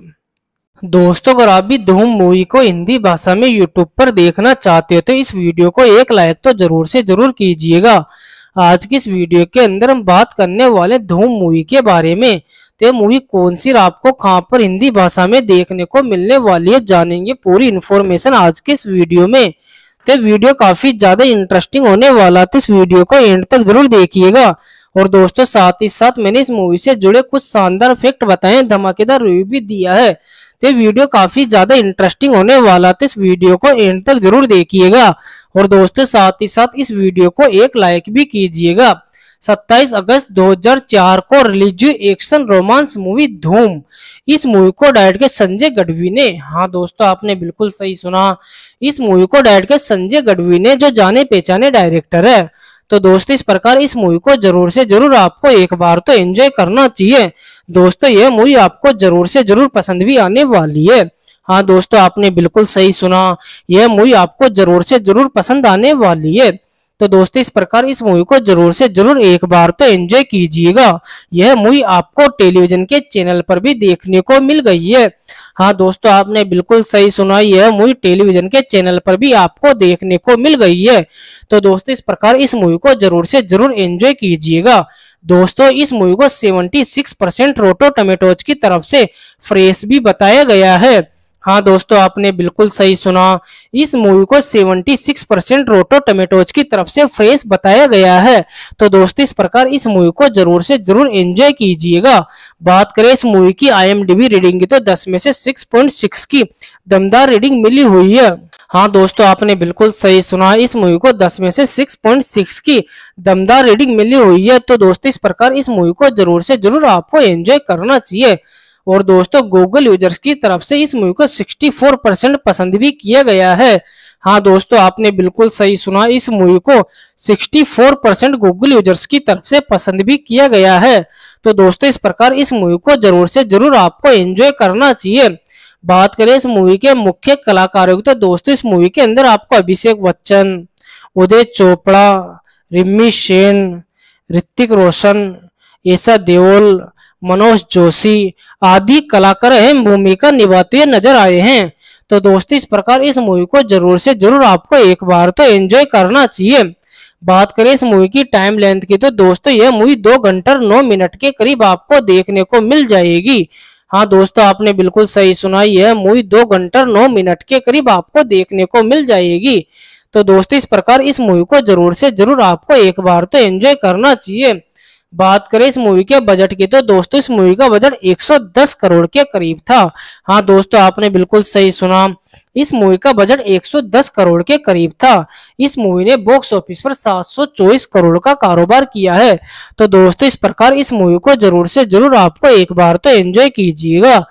दोस्तों अगर आप भी धूम मूवी को हिंदी भाषा में यूट्यूब पर देखना चाहते हो तो इस वीडियो को एक लाइक तो जरूर से जरूर कीजिएगा आज की इस वीडियो के अंदर हम बात करने वाले धूम मूवी के बारे में तो ये मूवी कौन सी आपको कहां पर हिंदी भाषा में देखने को मिलने वाली है जानेंगे पूरी इन्फॉर्मेशन आज के इस वीडियो में तो वीडियो काफी ज्यादा इंटरेस्टिंग होने वाला तो इस वीडियो को एंड तक जरूर देखिएगा और दोस्तों साथ ही साथ मैंने इस मूवी से जुड़े कुछ शानदार फैक्ट बताए धमाकेदार रिव्यू भी दिया है तो वीडियो काफी ज्यादा इंटरेस्टिंग होने वाला तो इस वीडियो को एंड तक जरूर देखिएगा और दोस्तों साथ ही साथ इस वीडियो को एक लाइक भी कीजिएगा 27 अगस्त 2004 को रिलीज हुई एक्शन रोमांस मूवी धूम इस मूवी को डायरेक्ट के संजय गढ़वी ने हाँ दोस्तों आपने बिल्कुल सही सुना इस मूवी को डायरेक्ट के संजय गढ़वी ने जो जाने पहचाने डायरेक्टर है तो दोस्त इस प्रकार इस मूवी को जरूर से जरूर आपको एक बार तो एंजॉय करना चाहिए दोस्तों ये मूवी आपको जरूर से जरूर पसंद भी आने वाली है हाँ दोस्तों आपने बिल्कुल सही सुना यह मूवी आपको जरूर से जरूर पसंद आने वाली है तो दोस्तों इस प्रकार इस मूवी को जरूर से जरूर एक बार तो एंजॉय कीजिएगा यह मूवी आपको टेलीविजन के चैनल पर भी देखने को मिल गई है हाँ दोस्तों आपने बिल्कुल सही सुना यह मूवी टेलीविजन के चैनल पर भी आपको देखने को मिल गई है तो दोस्तों इस प्रकार इस मूवी को जरूर से जरूर एंजॉय कीजिएगा दोस्तों इस मूवी को 76 परसेंट रोटो टमेटोज की तरफ से फ्रेश भी बताया गया है हाँ दोस्तों आपने बिल्कुल सही सुना इस मूवी को 76 परसेंट रोटो टमेटोज की तरफ से फ्रेश बताया गया है तो दोस्तों इस प्रकार इस मूवी को जरूर से जरूर एंजॉय कीजिएगा बात करें इस मूवी की आईएमडीबी रीडिंग की तो 10 में से 6.6 की दमदार रीडिंग मिली हुई है हाँ दोस्तों आपने बिल्कुल सही सुना इस मूवी को 10 में से 6.6 की दमदार रीडिंग मिली हुई है तो दोस्तों इस प्रकार इस मूवी को जरूर से जरूर आपको एंजॉय करना चाहिए और दोस्तों गूगल यूजर्स की तरफ से इस मूवी को 64 परसेंट पसंद भी किया गया है हाँ दोस्तों आपने बिल्कुल सही सुना इस मूवी को 64 परसेंट गूगल यूजर्स की तरफ से पसंद भी किया गया है तो दोस्तों इस प्रकार इस मूवी को जरूर से जरूर आपको एंजॉय करना चाहिए बात करें इस मूवी के मुख्य कलाकारों की तो दोस्तों इस मूवी के अंदर आपको अभिषेक बच्चन उदय चोपड़ा रिम्मी सेन ऋतिक रोशन ऐसा देओल मनोज जोशी आदि कलाकार अहम भूमिका निभाते हुए नजर आए हैं तो दोस्तों इस प्रकार इस मूवी को जरूर से जरूर आपको एक बार तो एंजॉय करना चाहिए बात करें इस मूवी की टाइम लेंथ की तो दोस्तों यह मूवी दो घंटा नौ मिनट के करीब आपको देखने को मिल जाएगी हाँ दोस्तों आपने बिल्कुल सही सुना यह मूवी दो घंटा नौ मिनट के करीब आपको देखने को मिल जाएगी तो दोस्तों इस प्रकार इस मूवी को जरूर से जरूर आपको एक बार तो एंजॉय करना चाहिए बात करें इस मूवी के बजट की तो दोस्तों इस मूवी का बजट 110 करोड़ के करीब था हाँ दोस्तों आपने बिल्कुल सही सुना इस मूवी का बजट 110 करोड़ के करीब था इस मूवी ने बॉक्स ऑफिस पर 724 करोड़ का कारोबार किया है तो दोस्तों इस प्रकार इस मूवी को जरूर से जरूर आपको एक बार तो एंजॉय कीजिएगा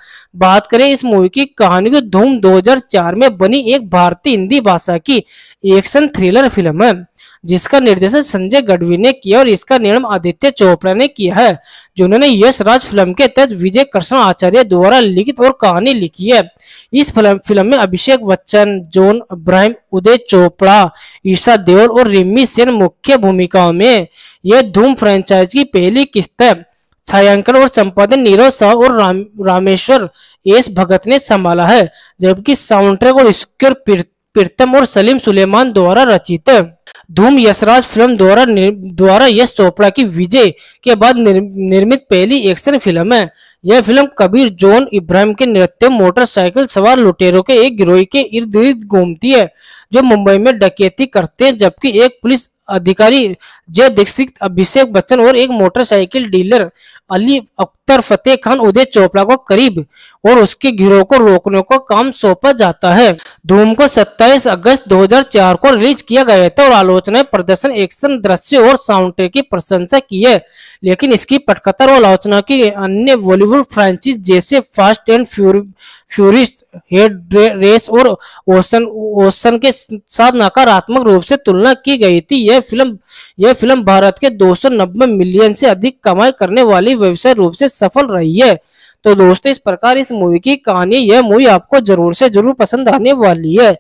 बात करें इस मूवी की कहानी की धूम 2004 में बनी एक भारतीय हिंदी भाषा की एक्शन थ्रिलर फिल्म है जिसका निर्देशन संजय गढ़वी ने किया और इसका निर्माण आदित्य चोपड़ा ने किया है जिन्होंने यश राज फिल्म के तहत विजय कृष्ण आचार्य द्वारा लिखित और कहानी लिखी है इस फिल्म फिल्म में अभिषेक बच्चन जोन अब्राहिम उदय चोपड़ा ईशा देओल और रिमी सेन मुख्य भूमिकाओं में यह धूम फ्रेंचाइज की पहली किस्त है छायांकन और संपादन नीरव शाह और राम, रामेश्वर एस भगत ने संभाला है जबकि साउंड ट्रैक और स्क्र प्रीतम और सलीम सुलेमान द्वारा रचित धूम यशराज फिल्म द्वारा द्वारा यश चोपड़ा की विजय के बाद निर, निर्मित पहली एक्शन फिल्म है यह फिल्म कबीर जॉन इब्राहिम के नृत्य मोटरसाइकिल सवार लुटेरों के एक गिरोह के इर्द गिर्द घूमती है जो मुंबई में डकैती करते हैं जबकि एक पुलिस अधिकारी जय दीक्षित अभिषेक बच्चन और एक मोटरसाइकिल डीलर अली अख्तर फतेह खान उदय चोपड़ा को करीब और उसके गिरोह को रोकने को काम सौंपा जाता है धूम को 27 अगस्त 2004 को रिलीज किया गया था और आलोचना प्रदर्शन एक्शन दृश्य और साउंड की प्रशंसा की है लेकिन इसकी पटकथर और आलोचना की अन्य बॉलीवुड फ्रांचाइज जैसे फास्ट एंड फ्यूरिस्ट हेड रेस और ओशन ओशन के साथ नकारात्मक रूप से तुलना की गई थी यह फिल्म यह फिल्म भारत के दो मिलियन से अधिक कमाई करने वाली व्यवसाय रूप से सफल रही है तो दोस्तों इस प्रकार इस मूवी की कहानी यह मूवी आपको जरूर से जरूर पसंद आने वाली है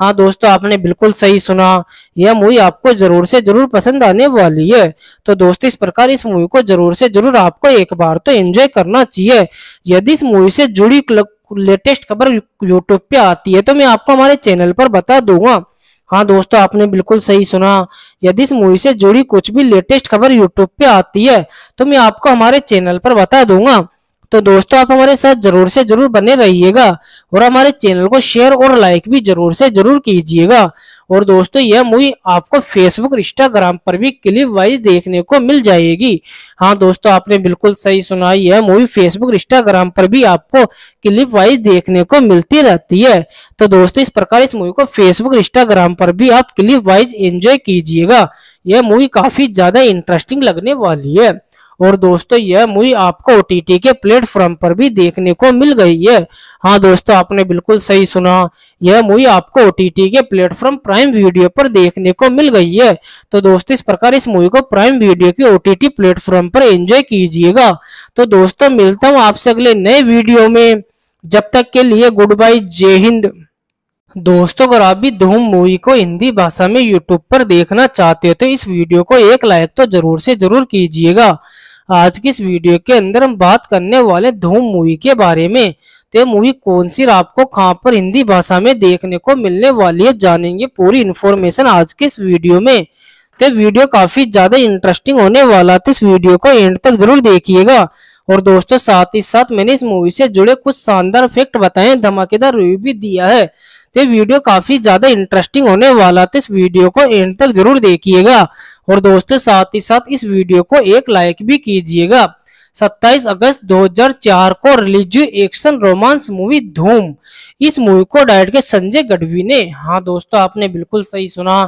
हाँ दोस्तों आपने बिल्कुल सही सुना यह मूवी आपको जरूर से जरूर पसंद आने वाली है तो दोस्तों इस प्रकार इस मूवी को जरूर से जरूर आपको एक बार तो एंजॉय करना चाहिए यदि इस मूवी से जुड़ी लेटेस्ट खबर यूट्यूब पे आती है तो मैं आपको हमारे चैनल पर बता दूंगा हाँ दोस्तों आपने बिल्कुल सही सुना यदि इस मूवी से जुड़ी कुछ भी लेटेस्ट खबर यूट्यूब पे आती है तो मैं आपको हमारे चैनल पर बता दूंगा तो दोस्तों आप हमारे साथ जरूर से जरूर बने रहिएगा और हमारे चैनल को शेयर और लाइक भी जरूर से जरूर कीजिएगा और दोस्तों यह मूवी आपको फेसबुक इंस्टाग्राम पर भी क्लिप वाइज देखने को मिल जाएगी हाँ दोस्तों आपने बिल्कुल सही सुना यह मूवी फेसबुक इंस्टाग्राम पर भी आपको क्लिप वाइज देखने को मिलती रहती है तो दोस्तों इस प्रकार इस मूवी को फेसबुक इंस्टाग्राम पर भी आप क्लिप वाइज एंजॉय कीजिएगा यह मूवी काफी ज्यादा इंटरेस्टिंग लगने वाली है और दोस्तों यह मूवी आपको ओ के प्लेटफॉर्म पर भी देखने को मिल गई है हाँ दोस्तों आपने बिल्कुल सही सुना यह मूवी आपको ओ के प्लेटफॉर्म प्राइम वीडियो पर देखने को मिल गई है तो दोस्तों इस प्रकार इस मूवी को प्राइम वीडियो के ओ प्लेटफॉर्म पर एंजॉय कीजिएगा तो दोस्तों मिलता हूँ आपसे अगले नए वीडियो में जब तक के लिए गुड बाय जय हिंद दोस्तों अगर आप भी धूम मूवी को हिंदी भाषा में यूट्यूब पर देखना चाहते हो तो इस वीडियो को एक लाइक तो जरूर से जरूर कीजिएगा आज की इस वीडियो के अंदर हम बात करने वाले धूम मूवी के बारे में तो ये मूवी कौन सी आपको कहाँ पर हिंदी भाषा में देखने को मिलने वाली है जानेंगे पूरी इन्फॉर्मेशन आज के इस वीडियो में तो वीडियो काफी ज्यादा इंटरेस्टिंग होने वाला था तो इस वीडियो को एंड तक जरूर देखिएगा और दोस्तों साथ ही साथ मैंने इस मूवी से जुड़े कुछ शानदार फैक्ट बताए धमाकेदार रिव्यू भी दिया है तो वीडियो काफी ज्यादा इंटरेस्टिंग होने वाला था तो इस वीडियो को एंड तक जरूर देखिएगा और दोस्तों साथ ही साथ इस वीडियो को एक लाइक भी कीजिएगा 27 अगस्त 2004 को रिलीज हुई एक्शन रोमांस मूवी धूम इस मूवी को डायरेक्ट के संजय गढ़वी ने हाँ दोस्तों आपने बिल्कुल सही सुना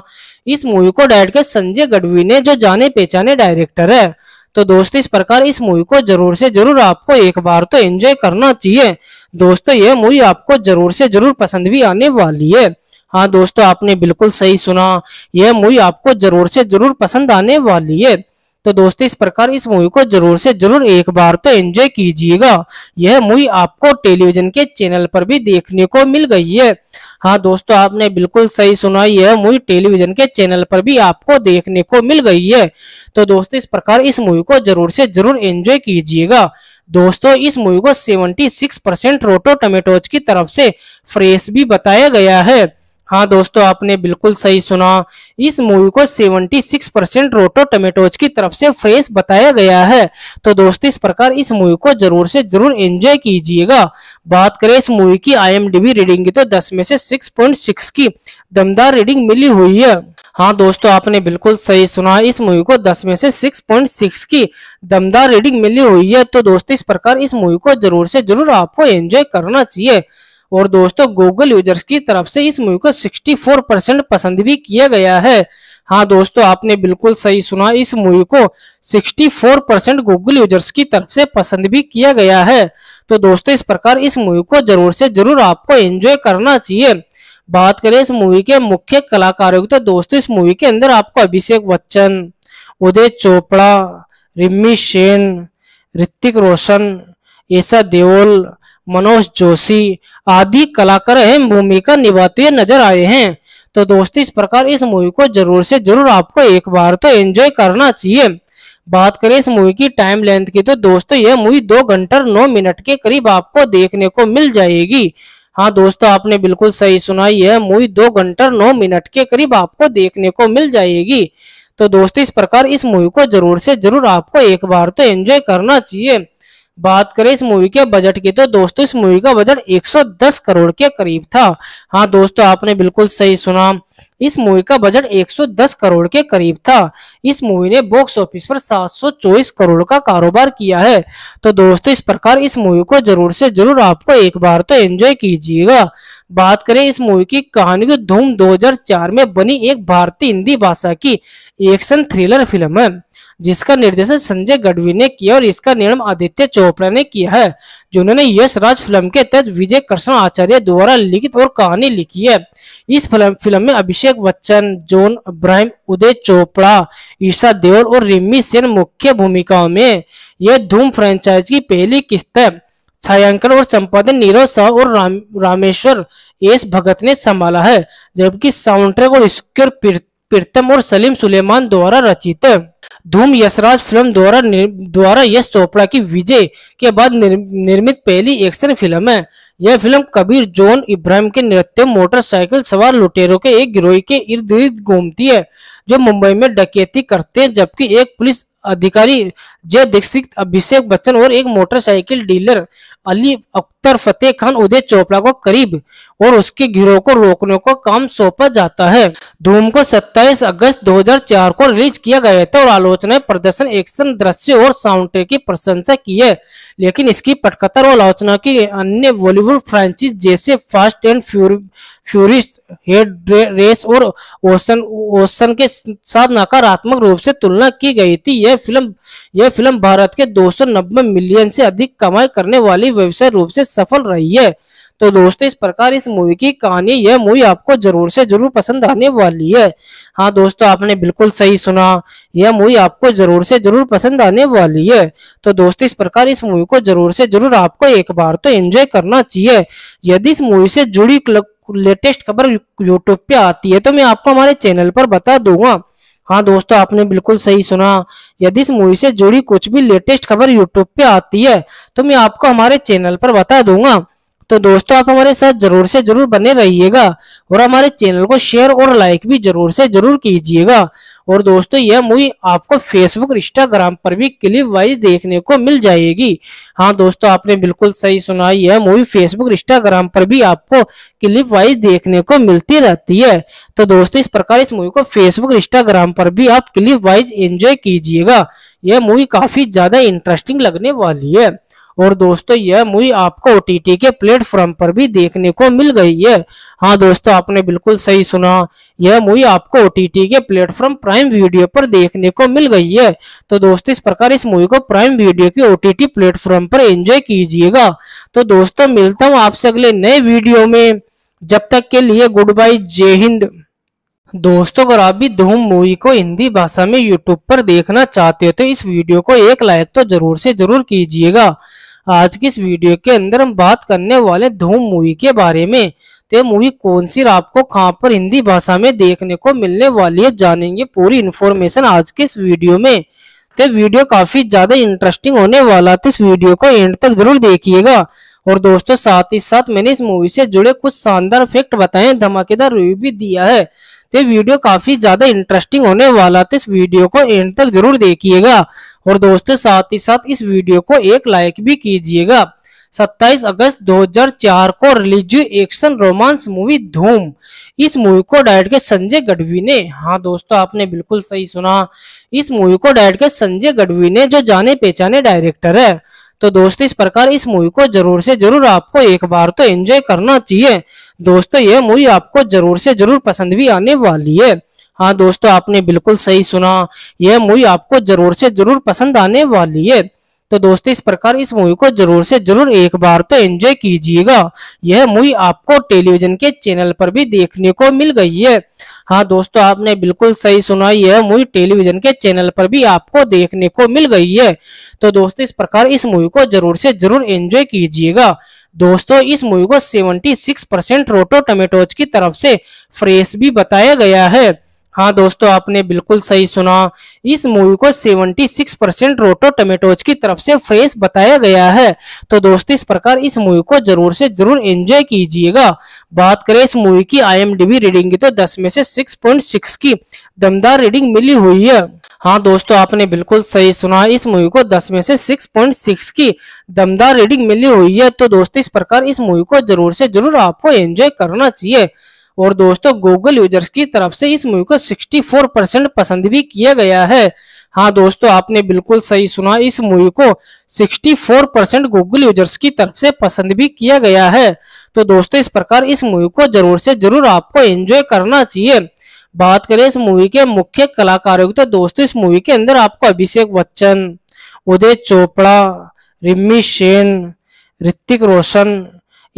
इस मूवी को डायरेक्ट के संजय गढ़वी ने जो जाने पहचाने डायरेक्टर है तो दोस्तों इस प्रकार इस मूवी को जरूर से जरूर आपको एक बार तो एंजॉय करना चाहिए दोस्तों यह मूवी आपको जरूर से जरूर पसंद भी आने वाली है हाँ दोस्तों आपने बिल्कुल सही सुना यह मूवी आपको जरूर से जरूर पसंद आने वाली है तो दोस्तों इस प्रकार इस मूवी को जरूर से जरूर एक बार तो एंजॉय कीजिएगा यह मूवी आपको टेलीविजन के चैनल पर भी देखने को मिल गई है हाँ दोस्तों आपने बिल्कुल सही सुना यह मूवी टेलीविजन के चैनल पर भी आपको देखने को मिल गई है तो दोस्तों इस प्रकार इस मूवी को जरूर से जरूर एंजॉय कीजिएगा दोस्तों इस मूवी को seventy six percent Rotten Tomatoes की तरफ से फ्रेश भी बताया गया है हाँ दोस्तों आपने बिल्कुल सही सुना इस मूवी को 76 परसेंट रोटो टमेटोज की तरफ से फ्रेश बताया गया है तो दोस्तों इस प्रकार इस मूवी को जरूर से जरूर एंजॉय कीजिएगा बात करें इस मूवी की आईएमडीबी रीडिंग की तो 10 में से 6.6 की दमदार रीडिंग मिली हुई है हाँ दोस्तों आपने बिल्कुल सही सुना इस मूवी को 10 में से 6.6 की दमदार रीडिंग मिली हुई है तो दोस्तों इस प्रकार इस मूवी को जरूर से जरूर आपको एंजॉय करना चाहिए और दोस्तों गूगल यूजर्स की तरफ से इस मूवी को 64 परसेंट पसंद भी किया गया है हाँ दोस्तों आपने बिल्कुल सही सुना इस मूवी को 64 परसेंट गूगल यूजर्स की तरफ से पसंद भी किया गया है तो दोस्तों इस प्रकार इस मूवी को जरूर से जरूर आपको एंजॉय करना चाहिए बात करें इस मूवी के मुख्य कलाकारों की तो दोस्तों इस मूवी के अंदर आपको अभिषेक बच्चन उदय चोपड़ा रिम्मी सेन ऋतिक रोशन ऐसा देओल मनोज जोशी आदि कलाकार अहम भूमिका निभाते हुए नजर आए हैं तो दोस्तों इस प्रकार इस मूवी को जरूर से जरूर आपको एक बार तो एंजॉय करना चाहिए बात करें इस मूवी की टाइम लेंथ की तो दोस्तों यह मूवी दो घंटा नौ मिनट के करीब आपको देखने को मिल जाएगी हाँ दोस्तों आपने बिल्कुल सही सुना यह मूवी दो घंटा नौ मिनट के करीब आपको देखने को मिल जाएगी तो दोस्तों इस प्रकार इस मूवी को जरूर से जरूर आपको एक बार तो एंजॉय करना चाहिए बात करें इस मूवी के बजट की तो दोस्तों इस मूवी का बजट 110 करोड़ के करीब था हाँ दोस्तों आपने बिल्कुल सही सुना इस मूवी का बजट 110 करोड़ के करीब था इस मूवी ने बॉक्स ऑफिस पर 724 करोड़ का कारोबार किया है तो दोस्तों इस प्रकार इस मूवी को जरूर से जरूर आपको एक बार तो एंजॉय कीजिएगा बात करें इस मूवी की कहानी की धूम 2004 में बनी एक भारतीय हिंदी भाषा की एक्शन थ्रिलर फिल्म है जिसका निर्देशन संजय गढ़वी ने किया और इसका निर्माण आदित्य चोपड़ा ने किया है जिन्होंने यश राज फिल्म के तहत विजय कृष्ण आचार्य द्वारा लिखित और कहानी लिखी है इस फिल्म फिल्म में अभिषेक बच्चन जोन अब्राहिम उदय चोपड़ा ईशा देओल और रिमी सेन मुख्य भूमिकाओं में यह धूम फ्रेंचाइज की पहली किस्त है छायांकन और संपादन नीरव शाह और राम, रामेश्वर एस भगत ने संभाला है जबकि साउंड ट्रैक और स्क्योर प्रीतम और सलीम सुलेमान द्वारा रचित है धूम यशराज फिल्म द्वारा द्वारा यश चोपड़ा की विजय के बाद निर, निर्मित पहली एक्शन फिल्म है यह फिल्म कबीर जोन इब्राहिम के नृत्य मोटरसाइकिल सवार लुटेरों के एक गिरोह के इर्द गिर्द घूमती है जो मुंबई में डकैती करते हैं जबकि एक पुलिस अधिकारी जय दीक्षित अभिषेक बच्चन और एक मोटरसाइकिल डीलर अली अख्तर फतेह खान उदय चोपड़ा को करीब और उसके गिरोह को रोकने को काम सौंपा जाता है धूम को 27 अगस्त 2004 को रिलीज किया गया था और आलोचना प्रदर्शन एक्शन दृश्य और साउंड की प्रशंसा की है लेकिन इसकी पटकथा और आलोचना की अन्य बॉलीवुड फ्रांचाइज जैसे फास्ट एंड फ्यूरिस्ट हेड रेस और ओशन ओशन के साथ नकारात्मक रूप से तुलना की गई थी यह फिल्म यह फिल्म भारत के 290 मिलियन से अधिक कमाई करने वाली व्यवसाय रूप से सफल रही है तो दोस्तों इस प्रकार इस मूवी की कहानी यह मूवी आपको जरूर से जरूर पसंद आने वाली है हाँ दोस्तों आपने बिल्कुल सही सुना यह मूवी आपको जरूर से जरूर पसंद आने वाली है तो दोस्तों इस प्रकार इस मूवी को जरूर से जरूर आपको एक बार तो एंजॉय करना चाहिए यदि इस मूवी से जुड़ी लेटेस्ट खबर यूट्यूब पे आती है तो मैं आपको हमारे चैनल पर बता दूंगा हाँ दोस्तों आपने बिल्कुल सही सुना यदि इस मूवी से जुड़ी कुछ भी लेटेस्ट खबर यूट्यूब पे आती है तो मैं आपको हमारे चैनल पर बता दूंगा तो दोस्तों आप हमारे साथ जरूर से जरूर बने रहिएगा और हमारे चैनल को शेयर और लाइक भी जरूर से जरूर कीजिएगा और दोस्तों यह मूवी आपको फेसबुक इंस्टाग्राम पर भी क्लिप वाइज देखने को मिल जाएगी हाँ दोस्तों आपने बिल्कुल सही सुना यह मूवी फेसबुक इंस्टाग्राम पर भी आपको क्लिप वाइज देखने को मिलती रहती है तो दोस्तों इस प्रकार इस मूवी को फेसबुक इंस्टाग्राम पर भी आप क्लिप वाइज एंजॉय कीजिएगा यह मूवी काफी ज्यादा इंटरेस्टिंग लगने वाली है और दोस्तों यह मूवी आपको ओ के प्लेटफॉर्म पर भी देखने को मिल गई है हाँ दोस्तों आपने बिल्कुल सही सुना यह मूवी आपको ओ के प्लेटफॉर्म प्राइम वीडियो पर देखने को मिल गई है तो दोस्तों इस प्रकार इस मूवी को प्राइम वीडियो के ओ टी प्लेटफॉर्म पर एंजॉय कीजिएगा तो दोस्तों मिलता हूँ आपसे अगले नए वीडियो में जब तक के लिए गुड बाय जय हिंद दोस्तों अगर आप भी धूम मूवी को हिंदी भाषा में यूट्यूब पर देखना चाहते हो तो इस वीडियो को एक लाइक तो जरूर से जरूर कीजिएगा आज की इस वीडियो के अंदर हम बात करने वाले धूम मूवी के बारे में तो ये मूवी कौन सी आपको कहाँ पर हिंदी भाषा में देखने को मिलने वाली है जानेंगे पूरी इन्फॉर्मेशन आज के इस वीडियो में तो वीडियो काफी ज्यादा इंटरेस्टिंग होने वाला तो इस वीडियो को एंड तक जरूर देखिएगा और दोस्तों साथ ही साथ मैंने इस मूवी से जुड़े कुछ शानदार फैक्ट बताए धमाकेदार रिव्यू भी दिया है तो ये वीडियो काफी ज्यादा इंटरेस्टिंग होने वाला तो इस वीडियो को एंड तक जरूर देखिएगा और दोस्तों साथ ही साथ इस वीडियो को एक लाइक भी कीजिएगा 27 अगस्त 2004 को रिलीज हुई एक्शन रोमांस मूवी धूम इस मूवी को डायरेक्ट के संजय गढ़वी ने हाँ दोस्तों आपने बिल्कुल सही सुना इस मूवी को डायरेक्ट के संजय गढ़वी ने जो जाने पहचाने डायरेक्टर है तो दोस्तों इस प्रकार इस मूवी को जरूर से जरूर आपको एक बार तो एंजॉय करना चाहिए दोस्तों ये मूवी आपको जरूर से जरूर पसंद भी आने वाली है हाँ दोस्तों आपने बिल्कुल सही सुना यह मूवी आपको जरूर से जरूर पसंद आने वाली है तो दोस्तों इस प्रकार इस मूवी को जरूर से जरूर एक बार तो एंजॉय कीजिएगा यह मूवी आपको टेलीविजन के चैनल पर भी देखने को मिल गई है हाँ दोस्तों आपने बिल्कुल सही सुना यह मूवी टेलीविजन के चैनल पर भी आपको देखने को मिल गई है तो दोस्तों इस प्रकार इस मूवी को जरूर से जरूर एंजॉय कीजिएगा दोस्तों इस मूवी को 76 परसेंट रोटो टमेटोज की तरफ से फ्रेश भी बताया गया है हाँ दोस्तों आपने बिल्कुल सही सुना इस मूवी को 76 परसेंट रोटो टमेटोज की तरफ से फ्रेश बताया गया है तो दोस्तों इस प्रकार इस मूवी को जरूर से जरूर एंजॉय कीजिएगा बात करें इस मूवी की आईएमडीबी रीडिंग की तो 10 में से 6.6 की दमदार रीडिंग मिली हुई है हाँ दोस्तों आपने बिल्कुल सही सुना इस मूवी को 10 में से 6.6 की दमदार रीडिंग मिली हुई है तो दोस्तों इस प्रकार इस मूवी को जरूर से जरूर आपको एंजॉय करना चाहिए और दोस्तों गूगल यूजर्स की तरफ से इस मूवी को 64 परसेंट पसंद भी किया गया है हाँ दोस्तों आपने बिल्कुल सही सुना इस मूवी को 64 परसेंट गूगल यूजर्स की तरफ से पसंद भी किया गया है तो दोस्तों इस प्रकार इस मूवी को जरूर से जरूर आपको एंजॉय करना चाहिए बात करें इस मूवी के मुख्य कलाकारों की तो दोस्तों इस मूवी के अंदर आपको अभिषेक बच्चन उदय चोपड़ा रिम्मी सेन ऋतिक रोशन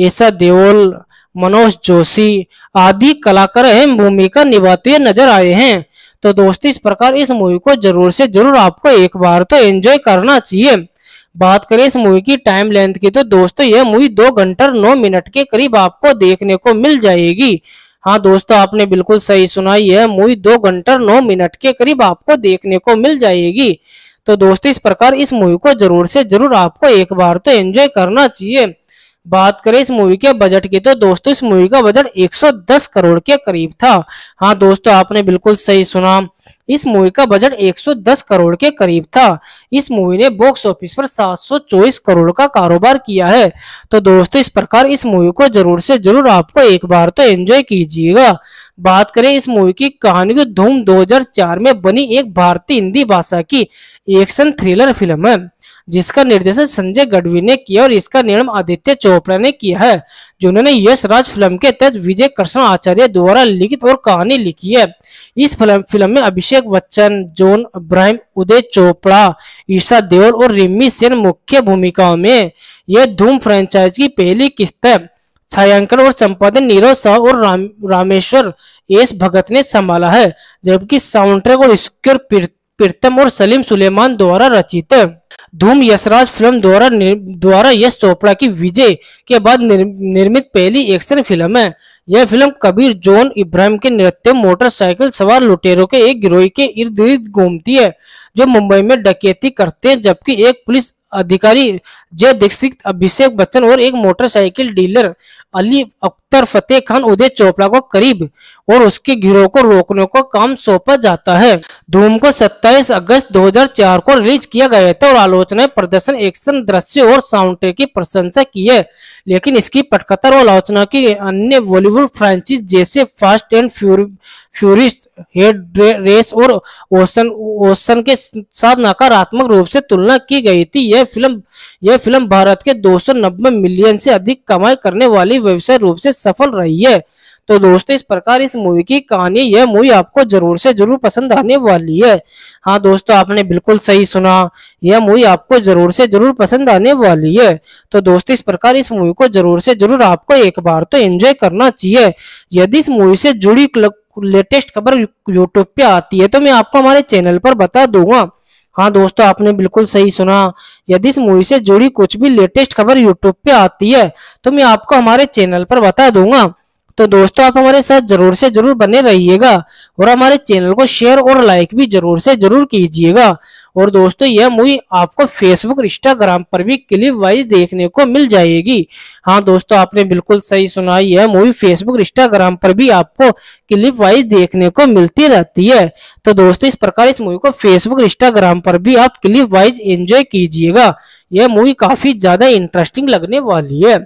ऐसा देओल मनोज जोशी आदि कलाकार अहम भूमिका निभाते हुए नजर आए हैं तो दोस्तों इस प्रकार इस मूवी को जरूर से जरूर आपको एक बार तो एंजॉय करना चाहिए बात करें इस मूवी की टाइम लेंथ की तो दोस्तों यह मूवी दो घंटा नौ मिनट के करीब आपको देखने को मिल जाएगी हाँ दोस्तों आपने बिल्कुल सही सुना यह मूवी दो घंटा नौ मिनट के करीब आपको देखने को मिल जाएगी तो दोस्तों इस प्रकार इस मूवी को जरूर से जरूर आपको एक बार तो एंजॉय करना चाहिए बात करें इस मूवी के बजट की तो दोस्तों इस मूवी का बजट 110 करोड़ के करीब था हाँ दोस्तों आपने बिल्कुल सही सुना इस मूवी का बजट 110 करोड़ के करीब था इस मूवी ने बॉक्स ऑफिस पर 724 करोड़ का कारोबार किया है तो दोस्तों इस प्रकार इस मूवी को जरूर से जरूर आपको एक बार तो एंजॉय कीजिएगा बात करें इस मूवी की कहानी की धूम 2004 में बनी एक भारतीय हिंदी भाषा की एक्शन थ्रिलर फिल्म है जिसका निर्देशन संजय गढ़वी ने किया और इसका निर्माण आदित्य चोपड़ा ने किया है जिन्होंने यश राज फिल्म के तहत विजय कृष्ण आचार्य द्वारा लिखित और कहानी लिखी है इस फिल्म फिल्म में अभिषेक बच्चन जोन अब्राहिम उदय चोपड़ा ईशा देओल और रिमी सेन मुख्य भूमिकाओं में यह धूम फ्रेंचाइज की पहली किस्त है छायांकन और संपादन नीरव साह और राम, रामेश्वर एस भगत ने संभाला है जबकि साउंड ट्रैक और स्क्र प्रीतम और सलीम सुलेमान द्वारा रचित धूम यशराज फिल्म द्वारा द्वारा यश चोपड़ा की विजय के बाद निर्मित पहली एक्शन फिल्म है यह फिल्म कबीर जॉन इब्राहिम के नृत्य मोटरसाइकिल सवार लुटेरों के एक गिरोह के इर्द गिर्द घूमती है जो मुंबई में डकैती करते हैं जबकि एक पुलिस अधिकारी जय दीक्षित अभिषेक बच्चन और एक मोटरसाइकिल डीलर अली अख्तर फतेह खान उदय चोपड़ा को करीब और उसके गिरोह को रोकने का काम सौंपा जाता है धूम को 27 अगस्त 2004 को रिलीज किया गया था और आलोचना प्रदर्शन एक्शन दृश्य और साउंड ट्रैक की प्रशंसा की है लेकिन इसकी पटकथर और आलोचना की अन्य बॉलीवुड फ्रांचाइज जैसे फास्ट एंड फ्यूरिस्ट हेड रेस और ओशन ओशन के साथ नकारात्मक रूप से तुलना की गई थी यह फिल्म यह फिल्म भारत के दो मिलियन से अधिक कमाई करने वाली व्यवसाय रूप से सफल रही है तो दोस्तों इस प्रकार इस मूवी की कहानी यह मूवी आपको जरूर से जरूर पसंद आने वाली है हाँ दोस्तों आपने बिल्कुल सही सुना यह मूवी आपको जरूर से जरूर पसंद आने वाली है तो दोस्तों इस प्रकार इस मूवी को जरूर से जरूर आपको एक बार तो एंजॉय करना चाहिए यदि इस मूवी से जुड़ी लेटेस्ट खबर यूट्यूब पे आती है तो मैं आपको हमारे चैनल पर बता दूंगा हाँ दोस्तों आपने बिल्कुल सही सुना यदि इस मूवी से जुड़ी कुछ भी लेटेस्ट खबर यूट्यूब पे आती है तो मैं आपको हमारे चैनल पर बता दूंगा तो दोस्तों आप हमारे साथ जरूर से जरूर बने रहिएगा और हमारे चैनल को शेयर और लाइक भी जरूर से जरूर कीजिएगा और दोस्तों यह मूवी आपको फेसबुक इंस्टाग्राम पर भी क्लिप वाइज देखने को मिल जाएगी हाँ दोस्तों आपने बिल्कुल सही सुना यह मूवी फेसबुक इंस्टाग्राम पर भी आपको क्लिप वाइज देखने को मिलती रहती है तो दोस्तों इस प्रकार इस मूवी को फेसबुक इंस्टाग्राम पर भी आप क्लिप वाइज एंजॉय कीजिएगा यह मूवी काफी ज्यादा इंटरेस्टिंग लगने वाली है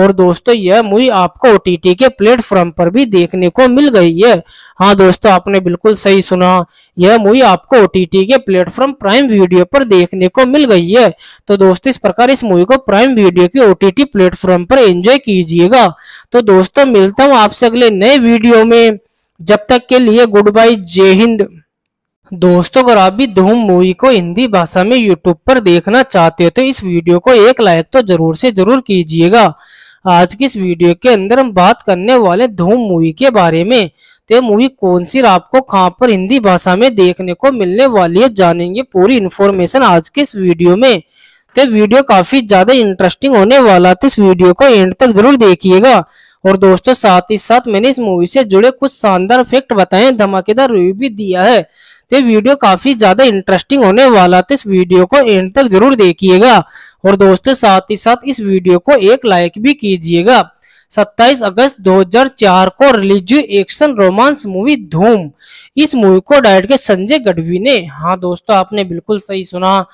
और दोस्तों यह मूवी आपको ओ के प्लेटफॉर्म पर भी देखने को मिल गई है हाँ दोस्तों आपने बिल्कुल सही सुना यह मूवी आपको ओ के प्लेटफॉर्म प्राइम वीडियो पर देखने को मिल गई है तो दोस्तों इस प्रकार इस मूवी को प्राइम वीडियो की ओ प्लेटफॉर्म पर एंजॉय कीजिएगा तो दोस्तों मिलता हूँ आपसे अगले नए वीडियो में जब तक के लिए गुड बाय जय हिंद दोस्तों अगर आप भी धूम मूवी को हिंदी भाषा में यूट्यूब पर देखना चाहते हो तो इस वीडियो को एक लाइक तो जरूर से जरूर कीजिएगा आज की इस वीडियो के अंदर हम बात करने वाले धूम मूवी के बारे में तो ये मूवी कौन सी आपको कहाँ पर हिंदी भाषा में देखने को मिलने वाली है जानेंगे पूरी इन्फॉर्मेशन आज के इस वीडियो में तो वीडियो काफी ज्यादा इंटरेस्टिंग होने वाला तो इस वीडियो को एंड तक जरूर देखिएगा और दोस्तों साथ ही साथ मैंने इस मूवी से जुड़े कुछ शानदार फैक्ट बताए धमाकेदार रिव्यू भी दिया है ये वीडियो काफी ज्यादा इंटरेस्टिंग होने वाला तो इस वीडियो को एंड तक जरूर देखिएगा और दोस्तों साथ ही साथ इस वीडियो को एक लाइक भी कीजिएगा 27 अगस्त 2004 को रिलीज हुई एक्शन रोमांस मूवी धूम इस मूवी को डायरेक्ट के संजय गढ़वी ने हाँ दोस्तों आपने बिल्कुल सही सुना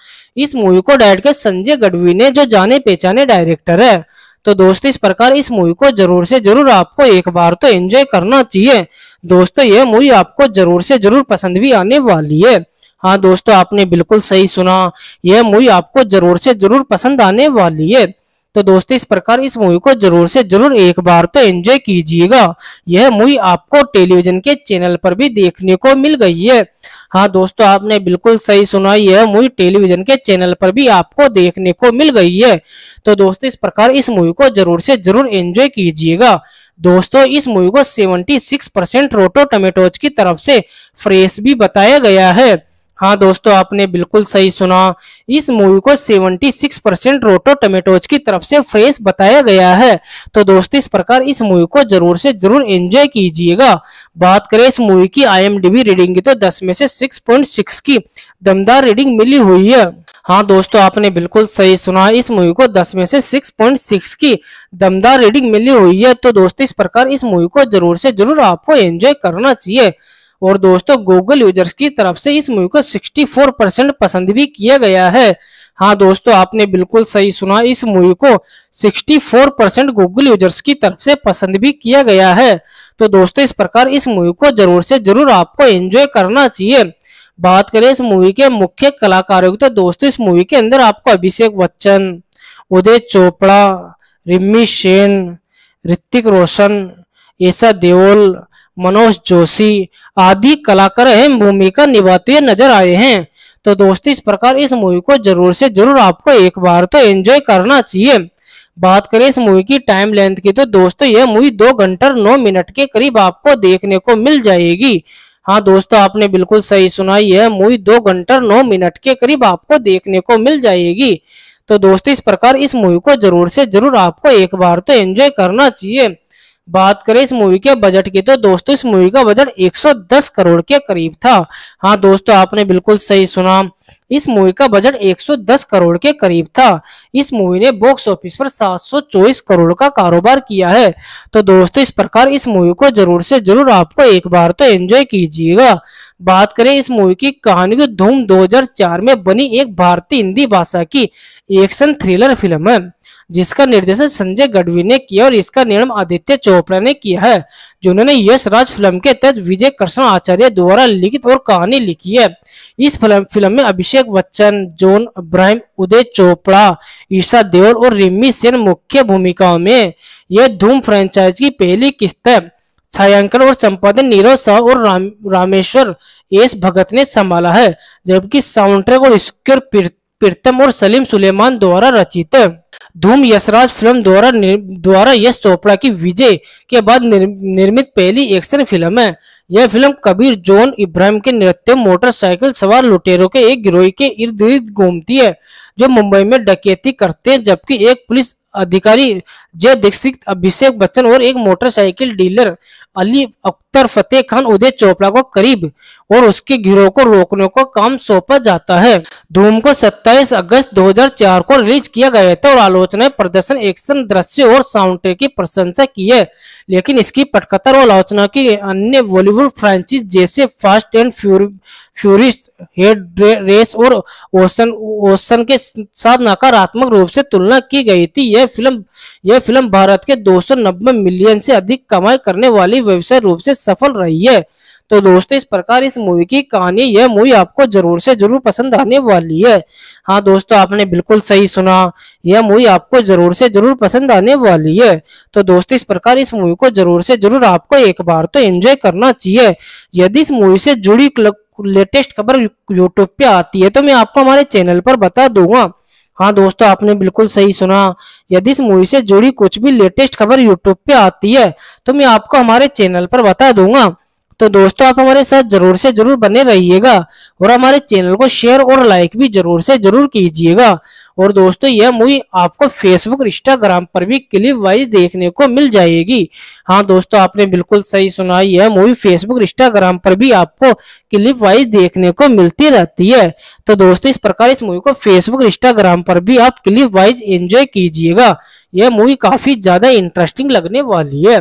इस मूवी को डायरेक्ट के संजय गढ़वी ने जो जाने पहचाने डायरेक्टर है तो दोस्त इस प्रकार इस मूवी को जरूर से जरूर आपको एक बार तो एंजॉय करना चाहिए दोस्तों यह मूवी आपको जरूर से जरूर पसंद भी आने वाली है हाँ दोस्तों आपने बिल्कुल सही सुना यह मूवी आपको जरूर से जरूर पसंद आने वाली है तो दोस्तों इस प्रकार इस मूवी को जरूर से जरूर एक बार तो एंजॉय कीजिएगा यह मूवी आपको टेलीविजन के चैनल पर भी देखने को मिल गई है हाँ दोस्तों आपने बिल्कुल सही सुना यह मूवी टेलीविजन के चैनल पर भी आपको देखने को मिल गई है तो दोस्तों इस प्रकार इस मूवी को जरूर से जरूर एंजॉय कीजिएगा दोस्तों इस मूवी को 76 परसेंट रोटो टमेटोज की तरफ से फ्रेश भी बताया गया है हाँ दोस्तों आपने बिल्कुल सही सुना इस मूवी को 76 परसेंट रोटो टमेटोज की तरफ से फ्रेश बताया गया है तो दोस्तों इस प्रकार इस मूवी को जरूर से जरूर एंजॉय कीजिएगा बात करें इस मूवी की आईएमडीबी रीडिंग की तो 10 में से 6.6 की दमदार रीडिंग मिली हुई है हाँ दोस्तों आपने बिल्कुल सही सुना इस मूवी को 10 में से 6.6 की दमदार रीडिंग मिली हुई है तो दोस्तों इस प्रकार इस मूवी को जरूर से जरूर आपको एंजॉय करना चाहिए और दोस्तों गूगल यूजर्स की तरफ से इस मूवी को 64 परसेंट पसंद भी किया गया है हाँ दोस्तों आपने बिल्कुल सही सुना इस मूवी को 64 परसेंट गूगल यूजर्स की तरफ से पसंद भी किया गया है तो दोस्तों इस प्रकार इस मूवी को जरूर से जरूर आपको एंजॉय करना चाहिए बात करें इस मूवी के मुख्य कलाकारों की तो दोस्तों इस मूवी के अंदर आपको अभिषेक बच्चन उदय चोपड़ा रिम्मी सेन ऋतिक रोशन ऐसा देओल मनोज जोशी आदि कलाकार अहम भूमिका निभाते हुए नजर आए हैं तो दोस्तों इस प्रकार इस मूवी को जरूर से जरूर आपको एक बार तो एंजॉय करना चाहिए बात करें इस मूवी की टाइम लेंथ की तो दोस्तों यह मूवी दो घंटा नौ मिनट के करीब आपको देखने को मिल जाएगी हाँ दोस्तों आपने बिल्कुल सही सुना यह मूवी दो घंटा नौ मिनट के करीब आपको देखने को मिल जाएगी तो दोस्तों इस प्रकार इस मूवी को जरूर से जरूर आपको एक बार तो एंजॉय करना चाहिए बात करें इस मूवी के बजट की तो दोस्तों इस मूवी का बजट 110 करोड़ के करीब था हाँ दोस्तों आपने बिल्कुल सही सुना इस मूवी का बजट 110 करोड़ के करीब था इस मूवी ने बॉक्स ऑफिस पर 724 करोड़ का कारोबार किया है तो दोस्तों इस प्रकार इस मूवी को जरूर से जरूर आपको एक बार तो एंजॉय कीजिएगा बात करें इस मूवी की कहानी की धूम 2004 में बनी एक भारतीय हिंदी भाषा की एक्शन थ्रिलर फिल्म है जिसका निर्देशन संजय गढ़वी ने किया और इसका निर्णय आदित्य चोपड़ा ने किया है जिन्होंने यश राज फिल्म के तहत विजय कृष्ण आचार्य द्वारा लिखित और कहानी लिखी है इस फिल्म फिल्म में अभिषेक बच्चन जोन अब्राहम उदय चोपड़ा ईशा देओल और रिमी सेन मुख्य भूमिकाओं में यह धूम फ्रेंचाइज की पहली किस्त है छायांकन और संपादन नीरव शाह और राम, रामेश्वर एस भगत ने संभाला है जबकि साउंड ट्रैक और स्क्योर प्रीतम और सलीम सुलेमान द्वारा रचित है धूम यशराज फिल्म द्वारा द्वारा यश चोपड़ा की विजय के बाद निर, निर्मित पहली एक्शन फिल्म है यह फिल्म कबीर जोन इब्राहिम के नृत्य मोटरसाइकिल सवार लुटेरों के एक गिरोह के इर्द गिर्द घूमती है जो मुंबई में डकैती करते हैं जबकि एक पुलिस अधिकारी जय दीक्षित अभिषेक बच्चन और एक मोटरसाइकिल डीलर अली अख्तर फतेह खान उदय चोपड़ा को करीब और उसके गिरोह को रोकने को काम सौंपा जाता है धूम को 27 अगस्त 2004 को रिलीज किया गया था और आलोचना प्रदर्शन एक्शन दृश्य और साउंड ट्रैक की प्रशंसा की है लेकिन इसकी पटकथर और आलोचना की अन्य बॉलीवुड फ्रांचाइज जैसे फास्ट एंड फ्यूरिस हेड रेस और ओशन ओशन के साथ नकारात्मक रूप से तुलना की गई थी यह फिल्म यह फिल्म भारत के दो मिलियन से अधिक कमाई करने वाली व्यवसाय रूप से सफल रही है तो दोस्तों इस प्रकार इस मूवी की कहानी यह मूवी आपको जरूर से जरूर पसंद आने वाली है हाँ दोस्तों आपने बिल्कुल सही सुना यह मूवी आपको जरूर से जरूर पसंद आने वाली है तो दोस्तों इस प्रकार इस मूवी को जरूर से जरूर आपको एक बार तो एंजॉय करना चाहिए यदि इस मूवी से जुड़ी लेटेस्ट खबर यूट्यूब पे आती है तो मैं आपको हमारे चैनल पर बता दूंगा हाँ दोस्तों आपने बिल्कुल सही सुना यदि इस मूवी से जुड़ी कुछ भी लेटेस्ट खबर यूट्यूब पे आती है तो मैं आपको हमारे चैनल पर बता दूंगा तो दोस्तों आप हमारे साथ जरूर से जरूर बने रहिएगा और हमारे चैनल को शेयर और लाइक भी जरूर से जरूर कीजिएगा और दोस्तों यह मूवी आपको फेसबुक इंस्टाग्राम पर भी क्लिप वाइज देखने को मिल जाएगी हाँ दोस्तों आपने बिल्कुल सही सुना यह मूवी फेसबुक इंस्टाग्राम पर भी आपको क्लिप वाइज देखने को मिलती रहती है तो दोस्तों इस प्रकार इस मूवी को फेसबुक इंस्टाग्राम पर भी आप क्लिप वाइज एंजॉय कीजिएगा यह मूवी काफी ज्यादा इंटरेस्टिंग लगने वाली है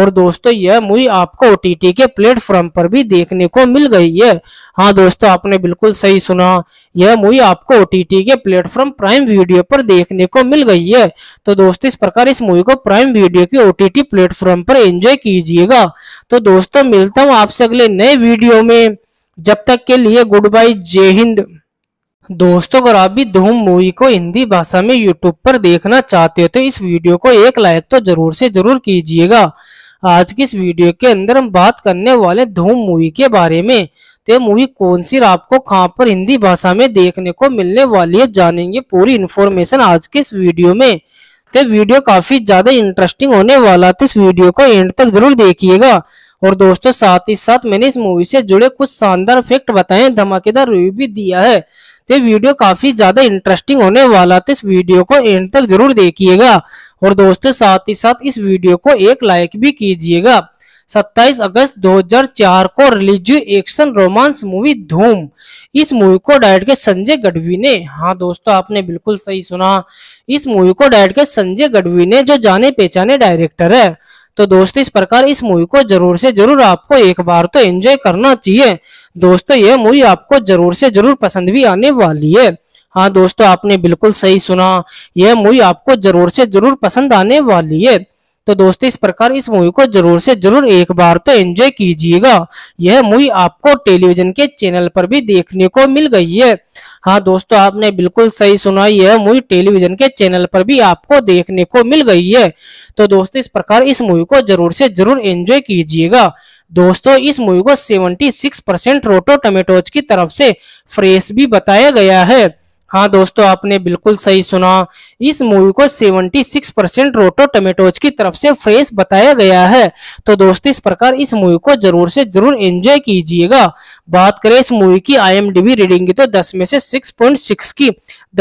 और दोस्तों यह मूवी आपको ओ के प्लेटफॉर्म पर भी देखने को मिल गई है हाँ दोस्तों आपने बिल्कुल सही सुना यह मूवी आपको ओ के प्लेटफॉर्म प्राइम वीडियो पर देखने को मिल गई है तो दोस्तों इस प्रकार इस मूवी को प्राइम वीडियो के ओ प्लेटफॉर्म पर एंजॉय कीजिएगा तो दोस्तों मिलता हूँ आपसे अगले नए वीडियो में जब तक के लिए गुड बाय जय हिंद दोस्तों अगर आप भी धूम मूवी को हिंदी भाषा में यूट्यूब पर देखना चाहते हो तो इस वीडियो को एक लाइक तो जरूर से जरूर कीजिएगा आज की इस वीडियो के अंदर हम बात करने वाले धूम मूवी के बारे में तो ये मूवी कौन सी आपको कहाँ पर हिंदी भाषा में देखने को मिलने वाली है जानेंगे पूरी इन्फॉर्मेशन आज के इस वीडियो में तो वीडियो काफी ज्यादा इंटरेस्टिंग होने वाला था तो इस वीडियो को एंड तक जरूर देखिएगा और दोस्तों साथ ही साथ मैंने इस मूवी से जुड़े कुछ शानदार फैक्ट बताए धमाकेदार रिव्यू भी दिया है तो ये वीडियो काफी ज्यादा इंटरेस्टिंग होने वाला तो इस वीडियो को एंड तक जरूर देखिएगा और दोस्तों साथ ही साथ इस वीडियो को एक लाइक भी कीजिएगा 27 अगस्त 2004 को रिलीज हुई एक्शन रोमांस मूवी धूम इस मूवी को डायरेक्ट के संजय गढ़वी ने हाँ दोस्तों आपने बिल्कुल सही सुना इस मूवी को डायरेक्ट के संजय गढ़वी ने जो जाने पहचाने डायरेक्टर है तो दोस्तों इस प्रकार इस मूवी को जरूर से जरूर आपको एक बार तो एंजॉय करना चाहिए दोस्तों ये मूवी आपको जरूर से जरूर पसंद भी आने वाली है हाँ दोस्तों आपने बिल्कुल सही सुना यह मूवी आपको जरूर से जरूर पसंद आने वाली है तो दोस्तों इस प्रकार इस मूवी को जरूर से जरूर एक बार तो एंजॉय कीजिएगा यह मूवी आपको टेलीविजन के चैनल पर भी देखने को मिल गई है हाँ दोस्तों आपने बिल्कुल सही सुना यह मूवी टेलीविजन के चैनल पर भी आपको देखने को मिल गई है तो दोस्तों इस प्रकार इस मूवी को जरूर से जरूर एंजॉय कीजिएगा दोस्तों इस मूवी को 76 परसेंट रोटो टमेटोज की तरफ से फ्रेश भी बताया गया है हाँ दोस्तों आपने बिल्कुल सही सुना इस मूवी को 76 परसेंट रोटो टमेटोज की तरफ से फ्रेश बताया गया है तो दोस्तों इस प्रकार इस मूवी को जरूर से जरूर एंजॉय कीजिएगा बात करें इस मूवी की आईएमडीबी रीडिंग की तो 10 में से 6.6 की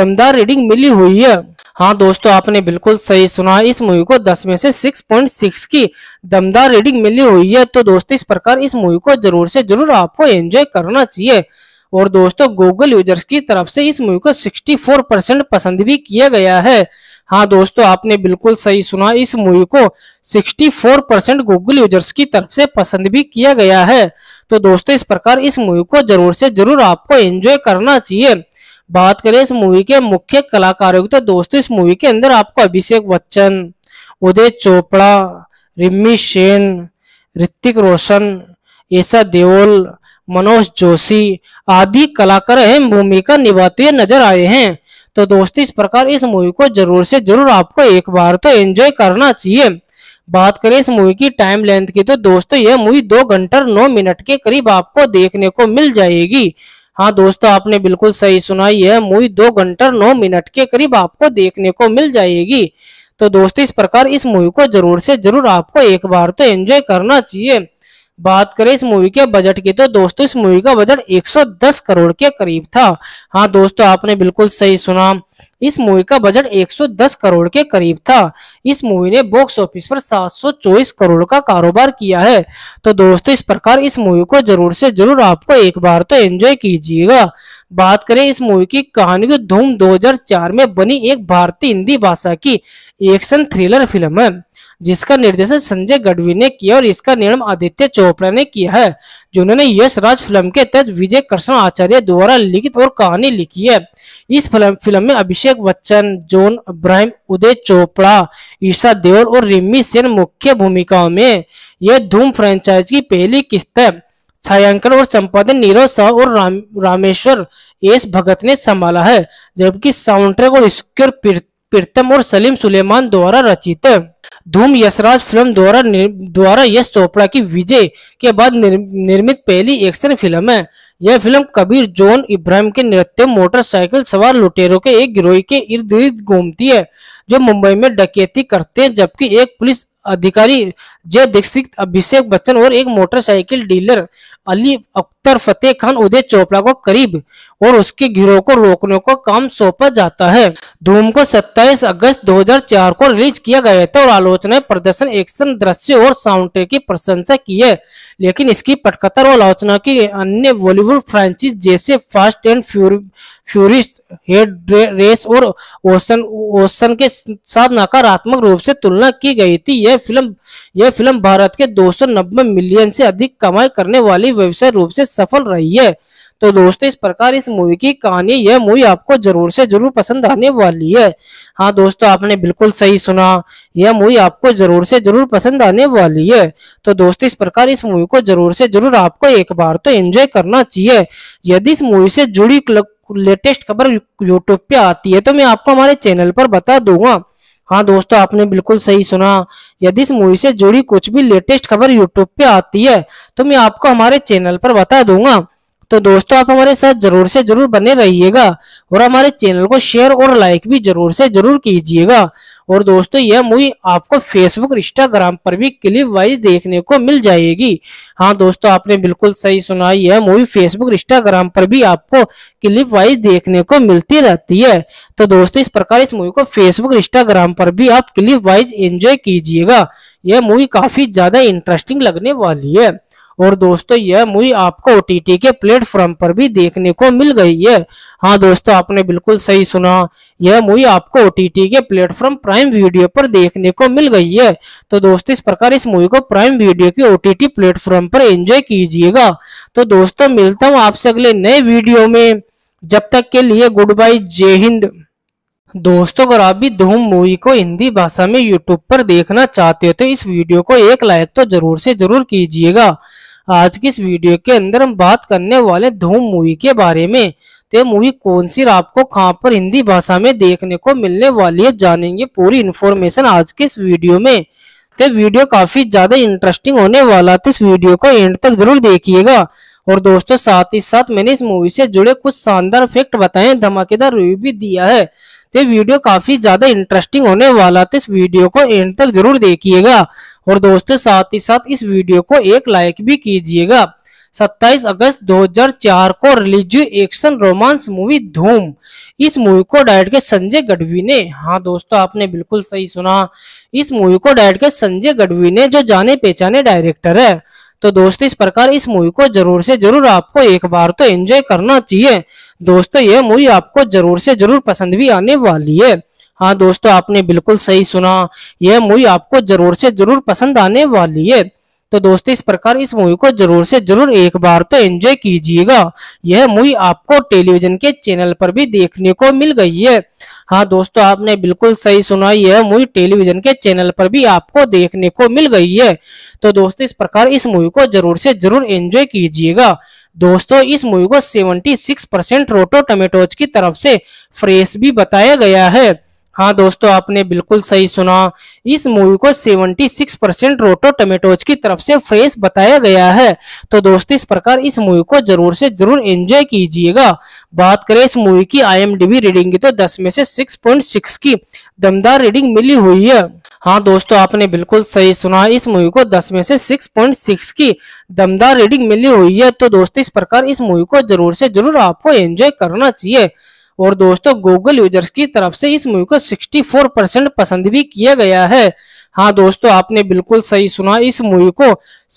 दमदार रीडिंग मिली हुई है हाँ दोस्तों आपने बिल्कुल सही सुना इस मूवी को 10 में से 6.6 की दमदार रीडिंग मिली हुई है तो दोस्तों इस प्रकार इस मूवी को जरूर से जरूर आपको एंजॉय करना चाहिए और दोस्तों गूगल यूजर्स की तरफ से इस मूवी को 64 परसेंट पसंद भी किया गया है हाँ दोस्तों आपने बिल्कुल सही सुना इस मूवी को 64 परसेंट गूगल यूजर्स की तरफ से पसंद भी किया गया है तो दोस्तों इस प्रकार इस मूवी को जरूर से जरूर आपको एंजॉय करना चाहिए बात करें इस मूवी के मुख्य कलाकारों की तो दोस्तों इस मूवी के अंदर आपको अभिषेक बच्चन उदय चोपड़ा रिम्मी सेन ऋतिक रोशन ऐसा देओल मनोज जोशी आदि कलाकार अहम भूमिका निभाते नजर आए हैं तो दोस्तों इस प्रकार इस मूवी को जरूर से जरूर आपको एक बार तो एंजॉय करना चाहिए बात करें इस मूवी की टाइम लेंथ की तो दोस्तों यह मूवी दो घंटा नौ मिनट के करीब आपको देखने को मिल जाएगी हाँ दोस्तों आपने बिल्कुल सही सुना यह मूवी दो घंटा नौ मिनट के करीब आपको देखने को मिल जाएगी तो दोस्तों इस प्रकार इस मूवी को जरूर से जरूर आपको एक बार तो एंजॉय करना चाहिए बात करें इस मूवी के बजट की तो दोस्तों इस मूवी का बजट 110 करोड़ के करीब था हाँ दोस्तों आपने बिल्कुल सही सुना इस मूवी का बजट 110 करोड़ के करीब था इस मूवी ने बॉक्स ऑफिस पर 724 करोड़ का कारोबार किया है तो दोस्तों इस प्रकार इस मूवी को जरूर से जरूर आपको एक बार तो एंजॉय कीजिएगा बात करें इस मूवी की कहानी की धूम दो में बनी एक भारतीय हिंदी भाषा की एक्शन थ्रिलर फिल्म है जिसका निर्देशन संजय गढ़वी ने किया और इसका निर्माण आदित्य चोपड़ा ने किया है जिन्होंने यश राज फिल्म के तहत विजय कृष्ण आचार्य द्वारा लिखित और कहानी लिखी है इस फिल्म फिल्म में अभिषेक बच्चन जोन अब्राहिम उदय चोपड़ा ईशा देओल और रिमी सेन मुख्य भूमिकाओं में यह धूम फ्रेंचाइज की पहली किस्त है छायांकन और संपादन नीरव शाह और राम, रामेश्वर एस भगत ने संभाला है जबकि साउंड ट्रैक और स्क्योर प्रीतम और सलीम सुलेमान द्वारा रचित धूम यशराज फिल्म द्वारा द्वारा यश चोपड़ा की विजय के बाद निर, निर्मित पहली एक्शन फिल्म है यह फिल्म कबीर जॉन इब्राहिम के नृत्य मोटरसाइकिल सवार लुटेरों के एक गिरोह के इर्द गिर्द घूमती है जो मुंबई में डकैती करते हैं जबकि एक पुलिस अधिकारी जय दीक्षित अभिषेक बच्चन और एक मोटरसाइकिल डीलर अली अख्तर फतेह खान उदय चोपड़ा को करीब और उसके गिरोह को रोकने को काम सौंपा जाता है धूम को 27 अगस्त 2004 को रिलीज किया गया था और आलोचना प्रदर्शन एक्शन दृश्य और साउंड की प्रशंसा की है लेकिन इसकी पटकथर और आलोचना की अन्य बॉलीवुड फ्रांचाइज जैसे फास्ट एंड फ्यूरिस्ट हेड रेस और ओशन ओशन के साथ नकारात्मक रूप से तुलना की गई थी यह यह फिल्म यह फिल्म भारत के दो मिलियन से अधिक कमाई करने वाली व्यवसाय रूप से सफल रही है तो दोस्तों इस प्रकार इस मूवी की कहानी यह मूवी आपको जरूर से जरूर पसंद आने वाली है हाँ दोस्तों आपने बिल्कुल सही सुना यह मूवी आपको जरूर से जरूर पसंद आने वाली है तो दोस्तों इस प्रकार इस मूवी को जरूर से जरूर आपको एक बार तो एंजॉय करना चाहिए यदि इस मूवी से जुड़ी लेटेस्ट खबर यूट्यूब पे आती है तो मैं आपको हमारे चैनल पर बता दूंगा हाँ दोस्तों आपने बिल्कुल सही सुना यदि इस मूवी से जुड़ी कुछ भी लेटेस्ट खबर यूट्यूब पे आती है तो मैं आपको हमारे चैनल पर बता दूंगा तो दोस्तों आप हमारे साथ जरूर से जरूर बने रहिएगा और हमारे चैनल को शेयर और लाइक भी जरूर से जरूर कीजिएगा और दोस्तों यह मूवी आपको फेसबुक इंस्टाग्राम पर भी क्लिप वाइज देखने को मिल जाएगी हाँ दोस्तों आपने बिल्कुल सही सुना यह मूवी फेसबुक इंस्टाग्राम पर भी आपको क्लिप वाइज देखने को मिलती रहती है तो दोस्तों इस प्रकार इस मूवी को फेसबुक इंस्टाग्राम पर भी आप क्लिप वाइज एंजॉय कीजिएगा यह मूवी काफी ज्यादा इंटरेस्टिंग लगने वाली है और दोस्तों यह मूवी आपको ओ के प्लेटफॉर्म पर भी देखने को मिल गई है हाँ दोस्तों आपने बिल्कुल सही सुना यह मूवी आपको ओ के प्लेटफॉर्म प्राइम वीडियो पर देखने को मिल गई है तो दोस्तों इस प्रकार इस मूवी को प्राइम वीडियो के ओ टी प्लेटफॉर्म पर एंजॉय कीजिएगा तो दोस्तों मिलता हूँ आपसे अगले नए वीडियो में जब तक के लिए गुड बाय जय हिंद दोस्तों अगर आप भी धूम मूवी को हिंदी भाषा में YouTube पर देखना चाहते हो तो इस वीडियो को एक लाइक तो जरूर से जरूर कीजिएगा आज की इस वीडियो के अंदर हम बात करने वाले धूम मूवी के बारे में तो ये मूवी कौन सी आपको कहां पर हिंदी भाषा में देखने को मिलने वाली है जानेंगे पूरी इन्फॉर्मेशन आज के इस वीडियो में तो वीडियो काफी ज्यादा इंटरेस्टिंग होने वाला तो इस वीडियो को एंड तक जरूर देखिएगा और दोस्तों साथ ही साथ मैंने इस मूवी से जुड़े कुछ शानदार फैक्ट बताए धमाकेदार रिव्यू भी दिया है तो वीडियो काफी ज्यादा इंटरेस्टिंग होने वाला तो इस वीडियो को एंड तक जरूर देखिएगा और दोस्तों साथ ही साथ इस वीडियो को एक लाइक भी कीजिएगा 27 अगस्त 2004 को रिलीज हुई एक्शन रोमांस मूवी धूम इस मूवी को डायरेक्ट के संजय गढ़वी ने हाँ दोस्तों आपने बिल्कुल सही सुना इस मूवी को डायरेक्ट के संजय गढ़वी ने जो जाने पहचाने डायरेक्टर है तो दोस्त इस प्रकार इस मूवी को जरूर से जरूर आपको एक बार तो एंजॉय करना चाहिए दोस्तों ये मूवी आपको जरूर से जरूर पसंद भी आने वाली है हाँ दोस्तों आपने बिल्कुल सही सुना यह मूवी आपको जरूर से जरूर पसंद आने वाली है तो दोस्तों इस प्रकार इस मूवी को जरूर से जरूर एक बार तो एंजॉय कीजिएगा यह मूवी आपको टेलीविजन के चैनल पर भी देखने को मिल गई है हाँ दोस्तों आपने बिल्कुल सही सुना यह मूवी टेलीविजन के चैनल पर भी आपको देखने को मिल गई है तो दोस्तों इस प्रकार इस मूवी को जरूर से जरूर एंजॉय कीजिएगा दोस्तों इस मूवी को 76 परसेंट रोटो टमेटोज की तरफ से फ्रेश भी बताया गया है हाँ दोस्तों आपने बिल्कुल सही सुना इस मूवी को 76 परसेंट रोटो टमेटोज की तरफ से फ्रेश बताया गया है तो दोस्तों इस प्रकार इस मूवी को जरूर से जरूर एंजॉय कीजिएगा बात करें इस मूवी की आईएमडीबी रीडिंग की तो 10 में से 6.6 की दमदार रीडिंग मिली हुई है हाँ दोस्तों आपने बिल्कुल सही सुना इस मूवी को 10 में से 6.6 की दमदार रीडिंग मिली हुई है तो दोस्तों इस प्रकार इस मूवी को जरूर से जरूर आपको एंजॉय करना चाहिए और दोस्तों गूगल यूजर्स की तरफ से इस मूवी को 64 परसेंट पसंद भी किया गया है हाँ दोस्तों आपने बिल्कुल सही सुना इस मूवी को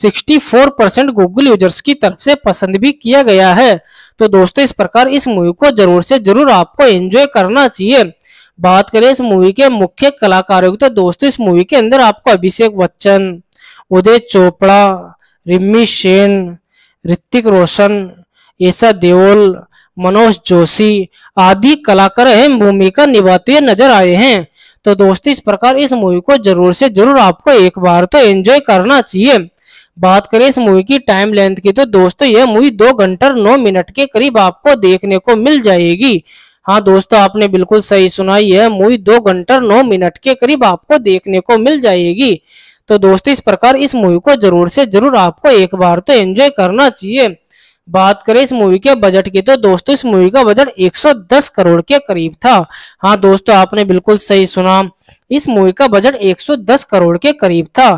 64 परसेंट गूगल यूजर्स की तरफ से पसंद भी किया गया है तो दोस्तों इस प्रकार इस मूवी को जरूर से जरूर आपको एंजॉय करना चाहिए बात करें इस मूवी के मुख्य कलाकारों की तो दोस्तों इस मूवी के अंदर आपको अभिषेक बच्चन उदय चोपड़ा रिम्मी सेन ऋतिक रोशन ऐसा देओल मनोज जोशी आदि कलाकार अहम भूमिका निभाते हुए नजर आए हैं तो दोस्तों इस प्रकार इस मूवी को जरूर से जरूर आपको एक बार तो एंजॉय करना चाहिए बात करें इस मूवी की टाइम लेंथ की तो दोस्तों यह मूवी दो घंटा नौ मिनट के करीब आपको देखने को मिल जाएगी हाँ दोस्तों आपने बिल्कुल सही सुना यह मूवी दो घंटा नौ मिनट के करीब आपको देखने को मिल जाएगी तो दोस्तों इस प्रकार इस मूवी को जरूर से जरूर आपको एक बार तो एंजॉय करना चाहिए बात करें इस मूवी के बजट की तो दोस्तों इस मूवी का बजट 110 करोड़ के करीब था हाँ दोस्तों आपने बिल्कुल सही सुना इस मूवी का बजट 110 करोड़ के करीब था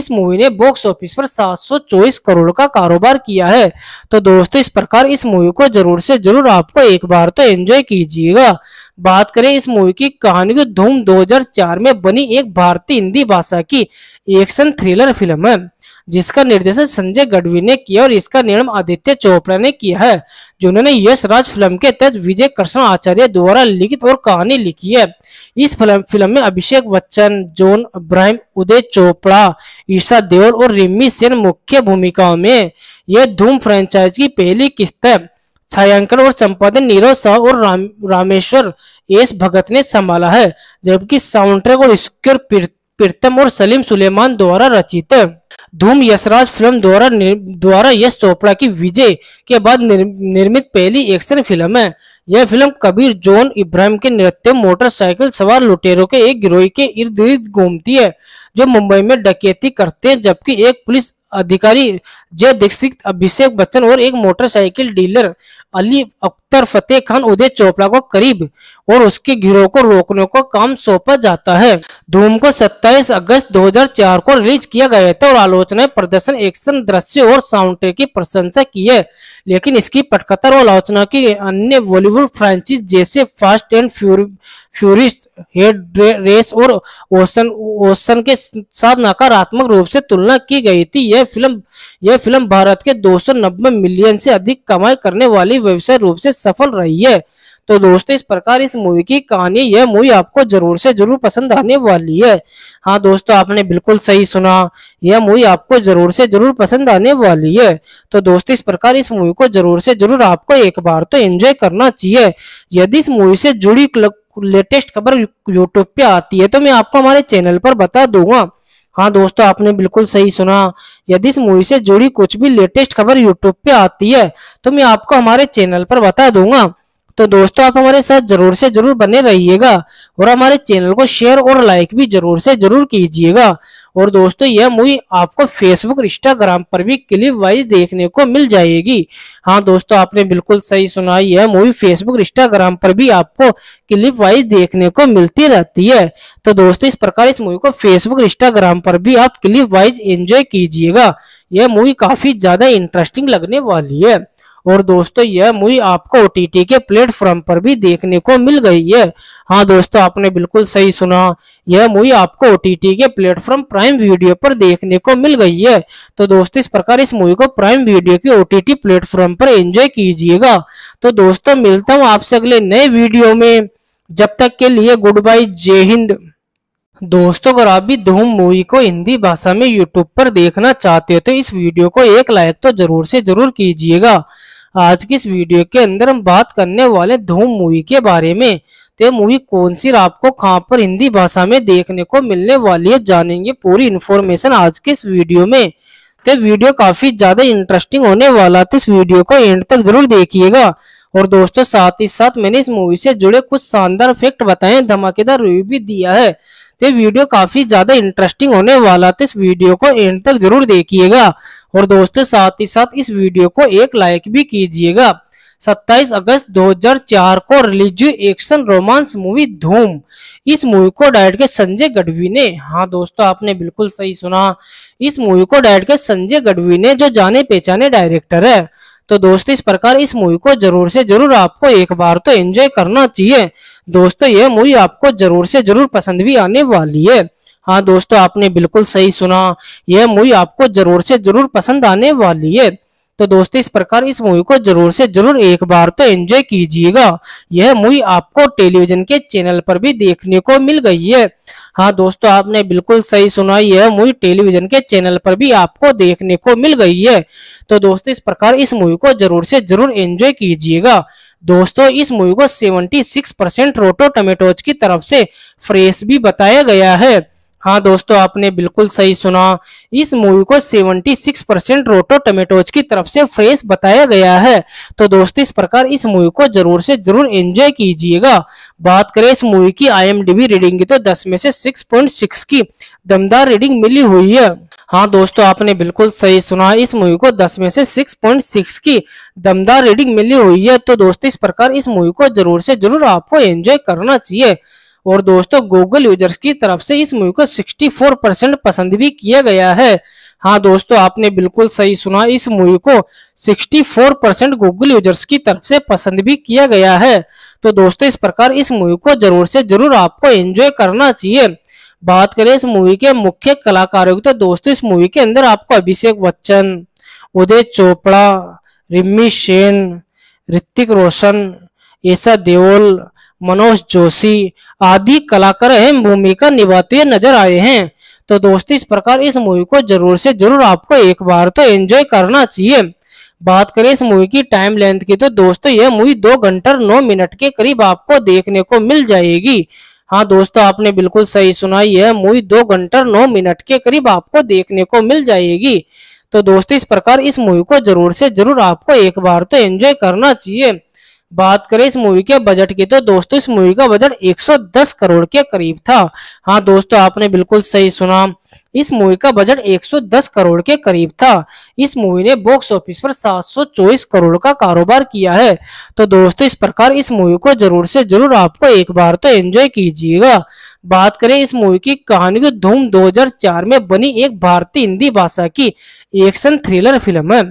इस मूवी ने बॉक्स ऑफिस पर 724 करोड़ का कारोबार किया है तो दोस्तों इस प्रकार इस मूवी को जरूर से जरूर आपको एक बार तो एंजॉय कीजिएगा बात करें इस मूवी की कहानी की धूम 2004 में बनी एक भारतीय हिंदी भाषा की एक्शन थ्रिलर फिल्म है जिसका निर्देशन संजय गढ़वी ने किया और इसका निर्णय आदित्य चोपड़ा ने किया है जिन्होंने यश राज फिल्म के तहत विजय कृष्ण आचार्य द्वारा लिखित और कहानी लिखी है इस फिल्म फिल्म में अभिषेक बच्चन जोन अब्राहिम उदय चोपड़ा ईशा देओल और रिमी सेन मुख्य भूमिकाओं में यह धूम फ्रेंचाइज की पहली किस्त है छायांकन और संपादन नीरव शाह और राम, रामेश्वर एस भगत ने संभाला है जबकि साउंड ट्रैक और स्क्र प्रीतम और सलीम सुलेमान द्वारा रचित धूम यशराज फिल्म द्वारा द्वारा यश चोपड़ा की विजय के बाद निर, निर्मित पहली एक्शन फिल्म है यह फिल्म कबीर जॉन इब्राहिम के नृत्य मोटरसाइकिल सवार लुटेरों के एक गिरोह के इर्द गिर्द घूमती है जो मुंबई में डकैती करते हैं जबकि एक पुलिस अधिकारी जय दीक्षित अभिषेक बच्चन और एक मोटरसाइकिल डीलर अली अख्तर फतेह खान उदय चोपड़ा को करीब और उसके गिरोह को रोकने को काम सौंपा जाता है धूम को 27 अगस्त 2004 को रिलीज किया गया था और आलोचना प्रदर्शन एक्शन दृश्य और साउंड की प्रशंसा की है लेकिन इसकी पटकथा और आलोचना की अन्य बॉलीवुड फ्रांचाइज जैसे फास्ट एंड फ्यूरिस्ट हेड रेस और ओशन ओशन के साथ नकारात्मक रूप से तुलना की गई थी यह फिल्म यह फिल्म भारत के दो मिलियन से अधिक कमाई करने वाली व्यवसाय रूप से सफल रही है तो दोस्तों इस प्रकार इस मूवी की कहानी यह मूवी आपको जरूर से जरूर पसंद आने वाली है हाँ दोस्तों आपने बिल्कुल सही सुना यह मूवी आपको जरूर से जरूर पसंद आने वाली है तो दोस्तों इस प्रकार इस मूवी को जरूर से जरूर आपको एक बार तो एंजॉय करना चाहिए यदि इस मूवी से जुड़ी लेटेस्ट खबर यूट्यूब पे आती है तो मैं आपको हमारे चैनल पर बता दूंगा हाँ दोस्तों आपने बिल्कुल सही सुना यदि इस मूवी से जुड़ी कुछ भी लेटेस्ट खबर यूट्यूब पे आती है तो मैं आपको हमारे चैनल पर बता दूंगा तो दोस्तों आप हमारे साथ जरूर से जरूर बने रहिएगा और हमारे चैनल को शेयर और लाइक भी जरूर से जरूर कीजिएगा और दोस्तों यह मूवी आपको फेसबुक इंस्टाग्राम पर भी क्लिप वाइज देखने को मिल जाएगी हाँ दोस्तों आपने बिल्कुल सही सुना यह मूवी फेसबुक इंस्टाग्राम पर भी आपको क्लिप वाइज देखने को मिलती रहती है तो दोस्तों इस प्रकार इस मूवी को फेसबुक इंस्टाग्राम पर भी आप क्लिप वाइज एंजॉय कीजिएगा यह मूवी काफी ज्यादा इंटरेस्टिंग लगने वाली है और दोस्तों यह मूवी आपको ओ के प्लेटफॉर्म पर भी देखने को मिल गई है हाँ दोस्तों आपने बिल्कुल सही सुना यह मूवी आपको ओ के प्लेटफॉर्म प्राइम वीडियो पर देखने को मिल गई है तो दोस्तों इस प्रकार इस मूवी को प्राइम वीडियो के ओ प्लेटफॉर्म पर एंजॉय कीजिएगा तो दोस्तों मिलता हूँ आपसे अगले नए वीडियो में जब तक के लिए गुड बाय जय हिंद दोस्तों अगर आप भी धूम मूवी को हिंदी भाषा में यूट्यूब पर देखना चाहते हो तो इस वीडियो को एक लाइक तो जरूर से जरूर कीजिएगा आज की इस वीडियो के अंदर हम बात करने वाले धूम मूवी के बारे में तो ये मूवी कौन सी आपको कहाँ पर हिंदी भाषा में देखने को मिलने वाली है जानेंगे पूरी इन्फॉर्मेशन आज के इस वीडियो में तो वीडियो काफी ज्यादा इंटरेस्टिंग होने वाला था तो इस वीडियो को एंड तक जरूर देखिएगा और दोस्तों साथ ही साथ मैंने इस मूवी से जुड़े कुछ शानदार फैक्ट बताए धमाकेदार रिव्यू भी दिया है तो वीडियो काफी ज्यादा इंटरेस्टिंग होने वाला तो इस वीडियो को एंड तक जरूर देखिएगा और दोस्तों साथ ही साथ इस वीडियो को एक लाइक भी कीजिएगा 27 अगस्त 2004 को रिलीज हुई एक्शन रोमांस मूवी धूम इस मूवी को डायरेक्ट के संजय गढ़वी ने हाँ दोस्तों आपने बिल्कुल सही सुना इस मूवी को डायरेक्ट के संजय गढ़वी ने जो जाने पहचाने डायरेक्टर है तो दोस्त इस प्रकार इस मूवी को जरूर से जरूर आपको एक बार तो एंजॉय करना चाहिए दोस्तों ये मूवी आपको जरूर से जरूर पसंद भी आने वाली है हाँ दोस्तों आपने बिल्कुल सही सुना यह मूवी आपको जरूर से जरूर पसंद आने वाली है तो दोस्तों इस प्रकार इस मूवी को जरूर से जरूर एक बार तो एंजॉय कीजिएगा यह मूवी आपको टेलीविजन के चैनल पर भी देखने को मिल गई है हाँ दोस्तों आपने बिल्कुल सही सुना यह मूवी टेलीविजन के चैनल पर भी आपको देखने को मिल गई है तो दोस्तों इस प्रकार इस मूवी को जरूर से जरूर एंजॉय कीजिएगा दोस्तों इस मूवी को 76 परसेंट रोटो टमेटोज की तरफ से फ्रेश भी बताया गया है हाँ दोस्तों आपने बिल्कुल सही सुना इस मूवी को 76 परसेंट रोटो टमेटोज की तरफ से फ्रेश बताया गया है तो दोस्तों इस प्रकार इस मूवी को जरूर से जरूर एंजॉय कीजिएगा बात करें इस मूवी की आईएमडीबी रीडिंग की तो 10 में से 6.6 की दमदार रीडिंग मिली हुई है हाँ दोस्तों आपने बिल्कुल सही सुना इस मूवी को 10 में से 6.6 की दमदार रीडिंग मिली हुई है तो दोस्तों इस प्रकार इस मूवी को जरूर से जरूर आपको एंजॉय करना चाहिए और दोस्तों गूगल यूजर्स की तरफ से इस मूवी को 64 परसेंट पसंद भी किया गया है हाँ दोस्तों आपने बिल्कुल सही सुना इस मूवी को 64 परसेंट गूगल यूजर्स की तरफ से पसंद भी किया गया है तो दोस्तों इस प्रकार इस मूवी को जरूर से जरूर आपको एंजॉय करना चाहिए बात करें इस मूवी के मुख्य कलाकारों की तो दोस्तों इस मूवी के अंदर आपको अभिषेक बच्चन उदय चोपड़ा रिम्मी सेन ऋतिक रोशन ऐसा देओल मनोज जोशी आदि कलाकार अहम भूमिका निभाते नजर आए हैं तो दोस्तों इस प्रकार इस मूवी को जरूर से जरूर आपको एक बार तो एंजॉय करना चाहिए बात करें इस मूवी की टाइम लेंथ की तो दोस्तों यह मूवी दो घंटा नौ मिनट के करीब आपको देखने को मिल जाएगी हाँ दोस्तों आपने बिल्कुल सही सुना यह मूवी दो घंटा नौ मिनट के करीब आपको देखने को मिल जाएगी तो दोस्तों इस प्रकार इस मूवी को जरूर से जरूर आपको एक बार तो एंजॉय करना चाहिए बात करें इस मूवी के बजट की तो दोस्तों इस मूवी का बजट 110 करोड़ के करीब था हाँ दोस्तों आपने बिल्कुल सही सुना इस मूवी का बजट 110 करोड़ के करीब था इस मूवी ने बॉक्स ऑफिस पर 724 करोड़ का कारोबार किया है तो दोस्तों इस प्रकार इस मूवी को जरूर से जरूर आपको एक बार तो एंजॉय कीजिएगा बात करें इस मूवी की कहानी की धूम 2004 में बनी एक भारतीय हिंदी भाषा की एक्शन थ्रिलर फिल्म है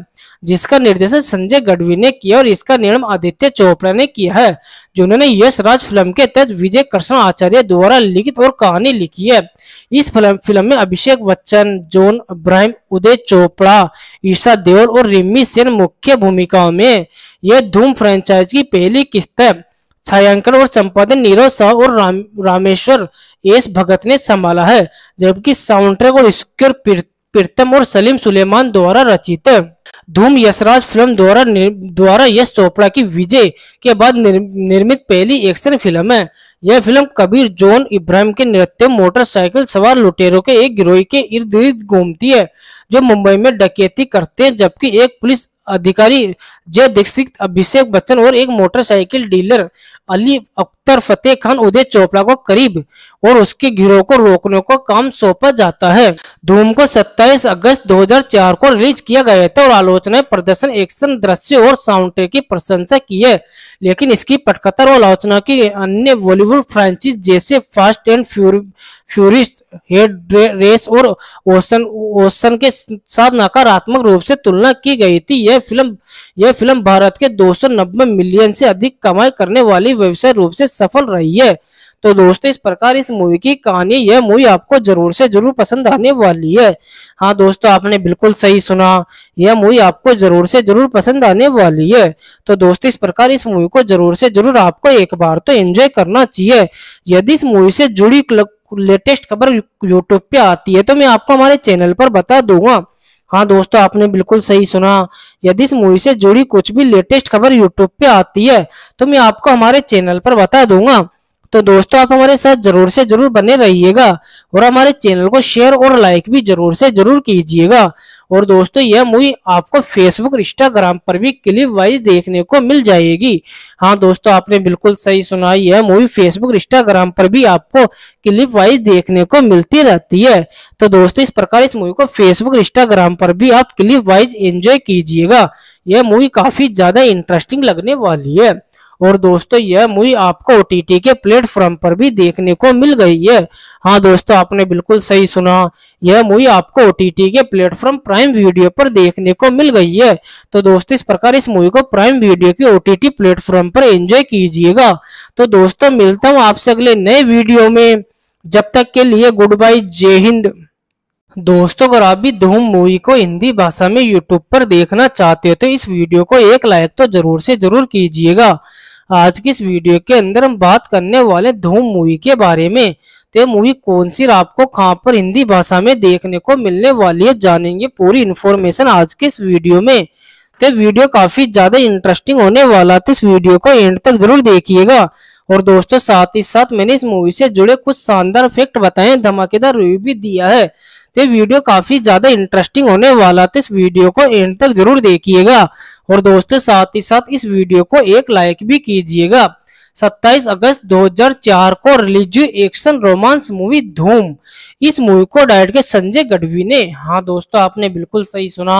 जिसका निर्देशन संजय गढ़वी ने किया और इसका निर्माण आदित्य चोपड़ा ने किया है जिन्होंने यश राज फिल्म के तहत विजय कृष्ण आचार्य द्वारा लिखित और कहानी लिखी है इस फिल्म फिल्म में अभिषेक बच्चन जोन अब्राहिम उदय चोपड़ा ईशा देओल और रिमी सेन मुख्य भूमिकाओं में यह धूम फ्रेंचाइज की पहली किस्त है छायांकन और संपादन नीरव शाह और राम, रामेश्वर एस भगत ने संभाला है जबकि साउंड ट्रैक और स्क्योर प्रीतम और सलीम सुलेमान द्वारा रचित है धूम यशराज फिल्म द्वारा द्वारा यश चोपड़ा की विजय के बाद निर, निर्मित पहली एक्शन फिल्म है यह फिल्म कबीर जोन इब्राहिम के नृत्य मोटरसाइकिल सवार लुटेरों के एक गिरोह के इर्द गिर्द घूमती है जो मुंबई में डकैती करते हैं जबकि एक पुलिस अधिकारी जय दीक्षित अभिषेक बच्चन और एक मोटरसाइकिल डीलर अली अख्तर फतेह खान उदय चोपड़ा को करीब और उसके गिरोह को रोकने को काम सौंपा जाता है धूम को 27 अगस्त 2004 को रिलीज किया गया था और आलोचना प्रदर्शन एक्शन दृश्य और साउंड ट्रैक की प्रशंसा की है लेकिन इसकी पटकथा और आलोचना की अन्य बॉलीवुड फ्रांचाइज जैसे फास्ट एंड फ्यूरिस्ट हेड रेस और ओशन ओशन के साथ नकारात्मक रूप से तुलना की गई थी यह फिल्म यह फिल्म भारत के दो मिलियन से अधिक कमाई करने वाली व्यवसाय रूप से सफल रही है तो दोस्तों इस प्रकार इस मूवी की कहानी यह मूवी आपको जरूर से जरूर पसंद आने वाली है हाँ दोस्तों आपने बिल्कुल सही सुना यह मूवी आपको जरूर से जरूर पसंद आने वाली है तो दोस्तों इस प्रकार इस मूवी को जरूर से जरूर आपको एक बार तो एंजॉय करना चाहिए यदि इस मूवी से जुड़ी लेटेस्ट खबर यूट्यूब पे आती है तो मैं आपको हमारे चैनल पर बता दूंगा हाँ दोस्तों आपने बिल्कुल सही सुना यदि इस मूवी से जुड़ी कुछ भी लेटेस्ट खबर यूट्यूब पे आती है तो मैं आपको हमारे चैनल पर बता दूंगा तो दोस्तों आप हमारे साथ जरूर से जरूर बने रहिएगा और हमारे चैनल को शेयर और लाइक भी जरूर से जरूर कीजिएगा और दोस्तों यह मूवी आपको फेसबुक इंस्टाग्राम पर भी क्लिप वाइज देखने को मिल जाएगी हाँ दोस्तों आपने बिल्कुल सही सुना यह मूवी फेसबुक इंस्टाग्राम पर भी आपको क्लिप वाइज देखने को मिलती रहती है तो दोस्तों इस प्रकार इस मूवी को फेसबुक इंस्टाग्राम पर भी आप क्लिप वाइज एंजॉय कीजिएगा यह मूवी काफी ज्यादा इंटरेस्टिंग लगने वाली है और दोस्तों यह मूवी आपको ओ के प्लेटफॉर्म पर भी देखने को मिल गई है हाँ दोस्तों आपने बिल्कुल सही सुना यह मूवी आपको ओ के प्लेटफॉर्म प्राइम वीडियो पर देखने को मिल गई है तो दोस्तों इस प्रकार इस मूवी को प्राइम वीडियो के ओ टी प्लेटफॉर्म पर एंजॉय कीजिएगा तो दोस्तों मिलता हूँ आपसे अगले नए वीडियो में जब तक के लिए गुड बाय जय हिंद दोस्तों अगर आप भी धूम मूवी को हिंदी भाषा में YouTube पर देखना चाहते हो तो इस वीडियो को एक लाइक तो जरूर से जरूर कीजिएगा आज की इस वीडियो के अंदर हम बात करने वाले धूम मूवी के बारे में तो ये मूवी कौन सी आपको कहाँ पर हिंदी भाषा में देखने को मिलने वाली है जानेंगे पूरी इन्फॉर्मेशन आज के इस वीडियो में तो वीडियो काफी ज्यादा इंटरेस्टिंग होने वाला था तो इस वीडियो को एंड तक जरूर देखिएगा और दोस्तों साथ ही साथ मैंने इस मूवी से जुड़े कुछ शानदार फैक्ट बताए धमाकेदार रिव्यू भी दिया है तो ये वीडियो काफी ज्यादा इंटरेस्टिंग होने वाला तो इस वीडियो को एंड तक जरूर देखिएगा और दोस्तों साथ ही साथ इस वीडियो को एक लाइक भी कीजिएगा 27 अगस्त 2004 को रिलीज हुई एक्शन रोमांस मूवी धूम इस मूवी को डायरेक्ट के संजय गढ़वी ने हाँ दोस्तों आपने बिल्कुल सही सुना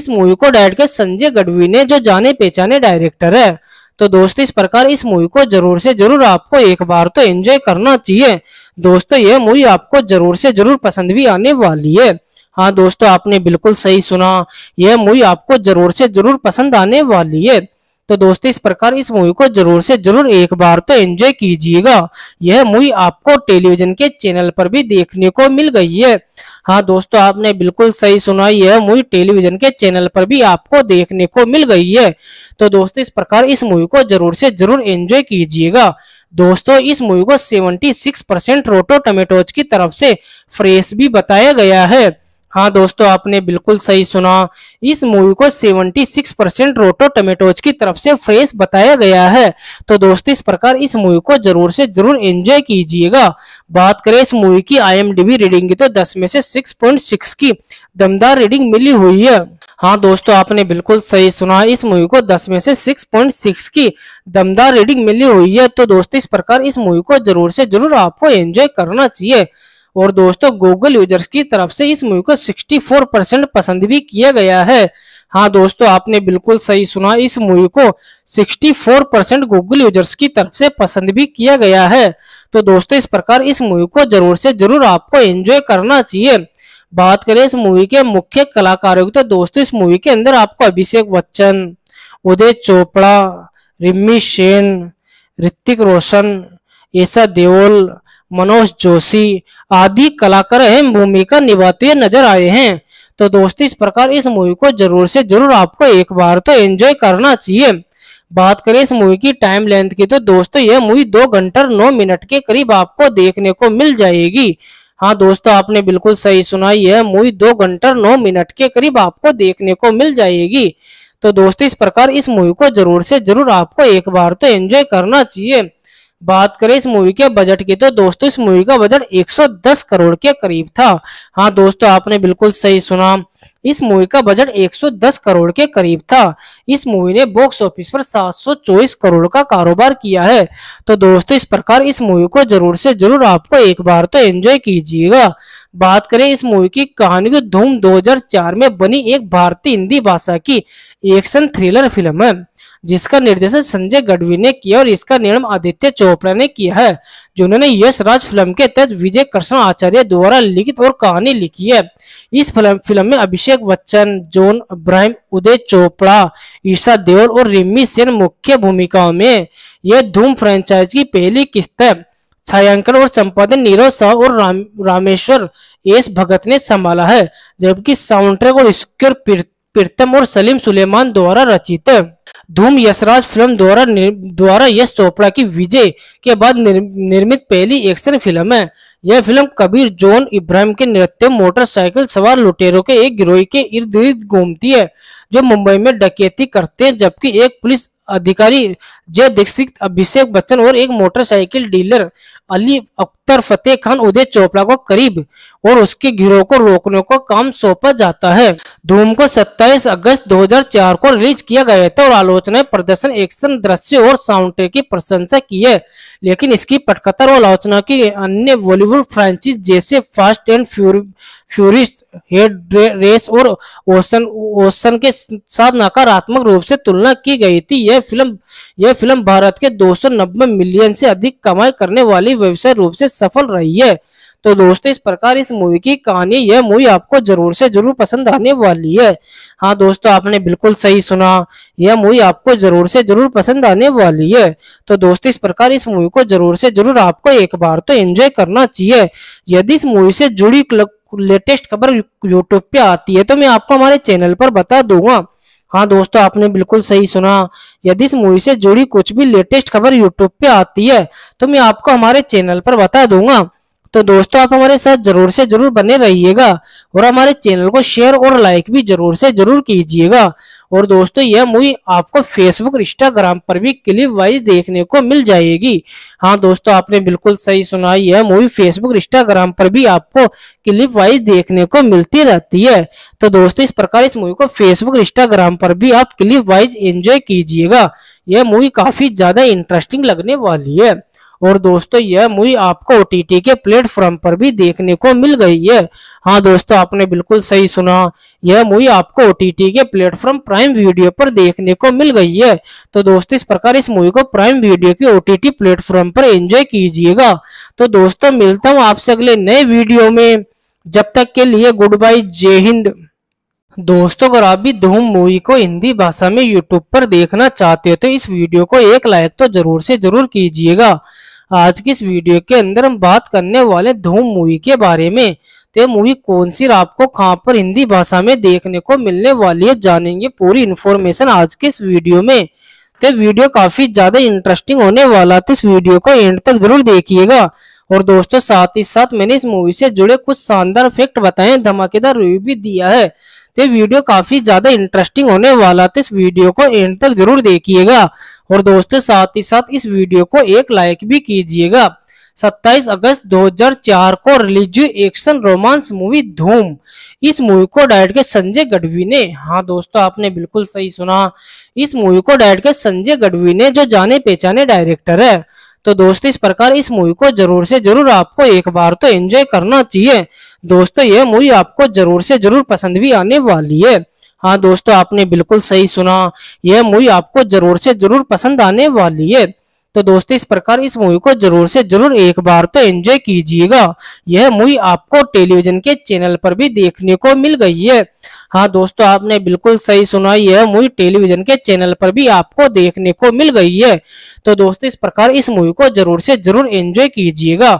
इस मूवी को डायरेक्ट के संजय गढ़वी ने जो जाने पहचाने डायरेक्टर है तो दोस्तों इस प्रकार इस मूवी को जरूर से जरूर आपको एक बार तो एंजॉय करना चाहिए दोस्तों ये मूवी आपको जरूर से जरूर पसंद भी आने वाली है हाँ दोस्तों आपने बिल्कुल सही सुना यह मूवी आपको जरूर से जरूर पसंद आने वाली है तो दोस्तों इस प्रकार इस मूवी को जरूर से जरूर एक बार तो एंजॉय कीजिएगा यह मूवी आपको टेलीविजन के चैनल पर भी देखने को मिल गई है हाँ दोस्तों आपने बिल्कुल सही सुना यह मूवी टेलीविजन के चैनल पर भी आपको देखने को मिल गई है तो दोस्तों इस प्रकार इस मूवी को जरूर से जरूर एंजॉय कीजिएगा दोस्तों इस मूवी को 76 परसेंट रोटो टमेटोज की तरफ से फ्रेश भी बताया गया है हाँ दोस्तों आपने बिल्कुल सही सुना इस मूवी को 76 परसेंट रोटो टमेटोज की तरफ से फ्रेश बताया गया है तो दोस्तों इस प्रकार इस मूवी को जरूर से जरूर एंजॉय कीजिएगा बात करें इस मूवी की आईएमडीबी रीडिंग की तो 10 में से 6.6 की दमदार रीडिंग मिली हुई है हाँ दोस्तों आपने बिल्कुल सही सुना इस मूवी को 10 में से 6.6 की दमदार रीडिंग मिली हुई है तो दोस्तों इस प्रकार इस मूवी को जरूर से जरूर आपको एंजॉय करना चाहिए और दोस्तों गूगल यूजर्स की तरफ से इस मूवी को 64 परसेंट पसंद भी किया गया है हाँ दोस्तों आपने बिल्कुल सही सुना इस मूवी को 64 परसेंट गूगल यूजर्स की तरफ से पसंद भी किया गया है तो दोस्तों इस प्रकार इस मूवी को जरूर से जरूर आपको एंजॉय करना चाहिए बात करें इस मूवी के मुख्य कलाकारों की तो दोस्तों इस मूवी के अंदर आपको अभिषेक बच्चन उदय चोपड़ा रिम्मी सेन ऋतिक रोशन ऐसा देओल मनोज जोशी आदि कलाकार अहम भूमिका निभाते हुए नजर आए हैं तो दोस्तों इस प्रकार इस मूवी को जरूर से जरूर आपको एक बार तो एंजॉय करना चाहिए बात करें इस मूवी की टाइम लेंथ की तो दोस्तों यह मूवी दो घंटा नौ मिनट के करीब आपको देखने को मिल जाएगी हाँ दोस्तों आपने बिल्कुल सही सुना यह मूवी दो घंटा नौ मिनट के करीब आपको देखने को मिल जाएगी तो दोस्तों इस प्रकार इस मूवी को जरूर से जरूर आपको एक बार तो एंजॉय करना चाहिए बात करें इस मूवी के बजट की तो दोस्तों इस मूवी का बजट 110 करोड़ के करीब था हाँ दोस्तों आपने बिल्कुल सही सुना इस मूवी का बजट 110 करोड़ के करीब था इस मूवी ने बॉक्स ऑफिस पर 724 करोड़ का कारोबार किया है तो दोस्तों इस प्रकार इस मूवी को जरूर से जरूर आपको एक बार तो एंजॉय कीजिएगा बात करें इस मूवी की कहानी की धूम 2004 में बनी एक भारतीय हिंदी भाषा की एक्शन थ्रिलर फिल्म है जिसका निर्देशन संजय गढ़वी ने किया और इसका निर्माण आदित्य चोपड़ा ने किया है जिन्होंने यश राज फिल्म के तहत विजय कृष्ण आचार्य द्वारा लिखित और कहानी लिखी है इस फिल्म फिल्म में अभिषेक बच्चन जोन अब्राहिम उदय चोपड़ा ईशा देओल और रिमी सेन मुख्य भूमिकाओं में यह धूम फ्रेंचाइज की पहली किस्त है छायांकन और संपादन नीरव साह और राम, रामेश्वर एस भगत ने संभाला है जबकि साउंड ट्रैक और स्क्योर प्रीतम और सलीम सुलेमान द्वारा रचित धूम यशराज फिल्म द्वारा द्वारा यश चोपड़ा की विजय के बाद निर्मित पहली एक्शन फिल्म है यह फिल्म कबीर जॉन इब्राहिम के नृत्य मोटरसाइकिल सवार लुटेरों के एक गिरोह के इर्द गिर्द घूमती है जो मुंबई में डकैती करते हैं जबकि एक पुलिस अधिकारी जय दीक्षित अभिषेक बच्चन और एक मोटरसाइकिल डीलर अली अक् अख्तर फतेह खान उदय चोपड़ा को करीब और उसके गिरोह को रोकने को काम सौंपा जाता है धूम को 27 अगस्त 2004 को रिलीज किया गया था और आलोचना प्रदर्शन एक्शन दृश्य और साउंड की प्रशंसा की है लेकिन इसकी पटकथर और आलोचना की अन्य बॉलीवुड फ्रांचाइज जैसे फास्ट एंड फ्यूरिस्ट हेड रेस और ओशन ओशन के साथ नकारात्मक रूप से तुलना की गई थी यह फिल्म यह फिल्म भारत के दो मिलियन से अधिक कमाई करने वाली व्यवसाय रूप से सफल रही है तो दोस्तों इस प्रकार इस मूवी की कहानी यह मूवी आपको जरूर से जरूर पसंद आने वाली है हाँ दोस्तों आपने बिल्कुल सही सुना यह मूवी आपको जरूर से जरूर पसंद आने वाली है तो दोस्तों इस प्रकार इस मूवी को जरूर से जरूर आपको एक बार तो एंजॉय करना चाहिए यदि इस मूवी से जुड़ी लेटेस्ट खबर यूट्यूब पे आती है तो मैं आपको हमारे चैनल पर बता दूंगा हाँ दोस्तों आपने बिल्कुल सही सुना यदि इस मूवी से जुड़ी कुछ भी लेटेस्ट खबर यूट्यूब पे आती है तो मैं आपको हमारे चैनल पर बता दूंगा तो दोस्तों आप हमारे साथ जरूर से जरूर बने रहिएगा और हमारे चैनल को शेयर और लाइक भी जरूर से जरूर कीजिएगा और दोस्तों यह मूवी आपको फेसबुक इंस्टाग्राम पर भी क्लिप वाइज देखने को मिल जाएगी हाँ दोस्तों आपने बिल्कुल सही सुना यह मूवी फेसबुक इंस्टाग्राम पर भी आपको क्लिप वाइज देखने को मिलती रहती है तो दोस्तों इस प्रकार इस मूवी को फेसबुक इंस्टाग्राम पर भी आप क्लिप वाइज एंजॉय कीजिएगा यह मूवी काफी ज्यादा इंटरेस्टिंग लगने वाली है और दोस्तों यह मूवी आपको ओ के प्लेटफॉर्म पर भी देखने को मिल गई है हाँ दोस्तों आपने बिल्कुल सही सुना यह मूवी आपको ओ के प्लेटफॉर्म प्राइम वीडियो पर देखने को मिल गई है तो दोस्तों इस प्रकार इस मूवी को प्राइम वीडियो की ओ प्लेटफॉर्म पर एंजॉय कीजिएगा तो दोस्तों मिलता हूँ आपसे अगले नए वीडियो में जब तक के लिए गुड बाई जय हिंद दोस्तों अगर आप भी धूम मूवी को हिंदी भाषा में यूट्यूब पर देखना चाहते हो तो इस वीडियो को एक लाइक तो जरूर से जरूर कीजिएगा आज की इस वीडियो के अंदर हम बात करने वाले धूम मूवी के बारे में तो ये मूवी कौन सी आपको कहाँ पर हिंदी भाषा में देखने को मिलने वाली है जानेंगे पूरी इन्फॉर्मेशन आज के इस वीडियो में तो वीडियो काफी ज्यादा इंटरेस्टिंग होने वाला तो इस वीडियो को एंड तक जरूर देखिएगा और दोस्तों साथ ही साथ मैंने इस मूवी से जुड़े कुछ शानदार फैक्ट बताए धमाकेदार रिव्यू भी दिया है तो वीडियो काफी ज्यादा इंटरेस्टिंग होने वाला तो इस वीडियो को एंड तक जरूर देखिएगा और दोस्तों साथ ही साथ इस वीडियो को एक लाइक भी कीजिएगा 27 अगस्त 2004 को रिलीज हुई एक्शन रोमांस मूवी धूम इस मूवी को डायरेक्ट के संजय गढ़वी ने हाँ दोस्तों आपने बिल्कुल सही सुना इस मूवी को डायरेक्ट के संजय गढ़वी ने जो जाने पहचाने डायरेक्टर है तो दोस्तों इस प्रकार इस मूवी को जरूर से जरूर आपको एक बार तो एंजॉय करना चाहिए दोस्तों यह मूवी आपको जरूर से जरूर पसंद भी आने वाली है हाँ दोस्तों आपने बिल्कुल सही सुना यह मूवी आपको जरूर से जरूर पसंद आने वाली है तो दोस्तों इस प्रकार इस मूवी को जरूर से जरूर एक बार तो एंजॉय कीजिएगा यह मूवी आपको टेलीविजन के चैनल पर भी देखने को मिल गई है हाँ दोस्तों आपने बिल्कुल सही सुना यह मूवी टेलीविजन के चैनल पर भी आपको देखने को मिल गई है तो दोस्तों इस प्रकार इस मूवी को जरूर से जरूर एंजॉय कीजिएगा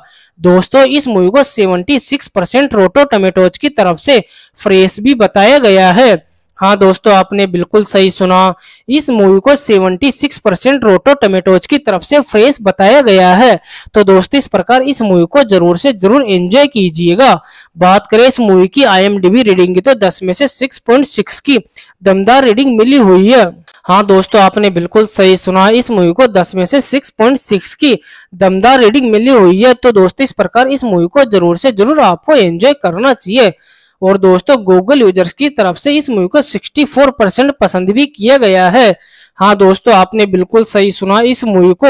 दोस्तों इस मूवी को 76 परसेंट रोटो टमेटोज की तरफ से फ्रेश भी बताया गया है हाँ दोस्तों आपने बिल्कुल सही सुना इस मूवी को 76 परसेंट रोटो टमेटोज की तरफ से फ्रेश बताया गया है तो दोस्तों इस प्रकार इस मूवी को जरूर से जरूर एंजॉय कीजिएगा बात करें इस मूवी की आईएमडीबी रीडिंग की तो 10 में से 6.6 की दमदार रीडिंग मिली हुई है हाँ दोस्तों आपने बिल्कुल सही सुना इस मूवी को 10 में से 6.6 की दमदार रीडिंग मिली हुई है तो दोस्तों इस प्रकार इस मूवी को जरूर से जरूर आपको एंजॉय करना चाहिए और दोस्तों गूगल यूजर्स की तरफ से इस मूवी को 64 परसेंट पसंद भी किया गया है हाँ दोस्तों आपने बिल्कुल सही सुना इस मूवी को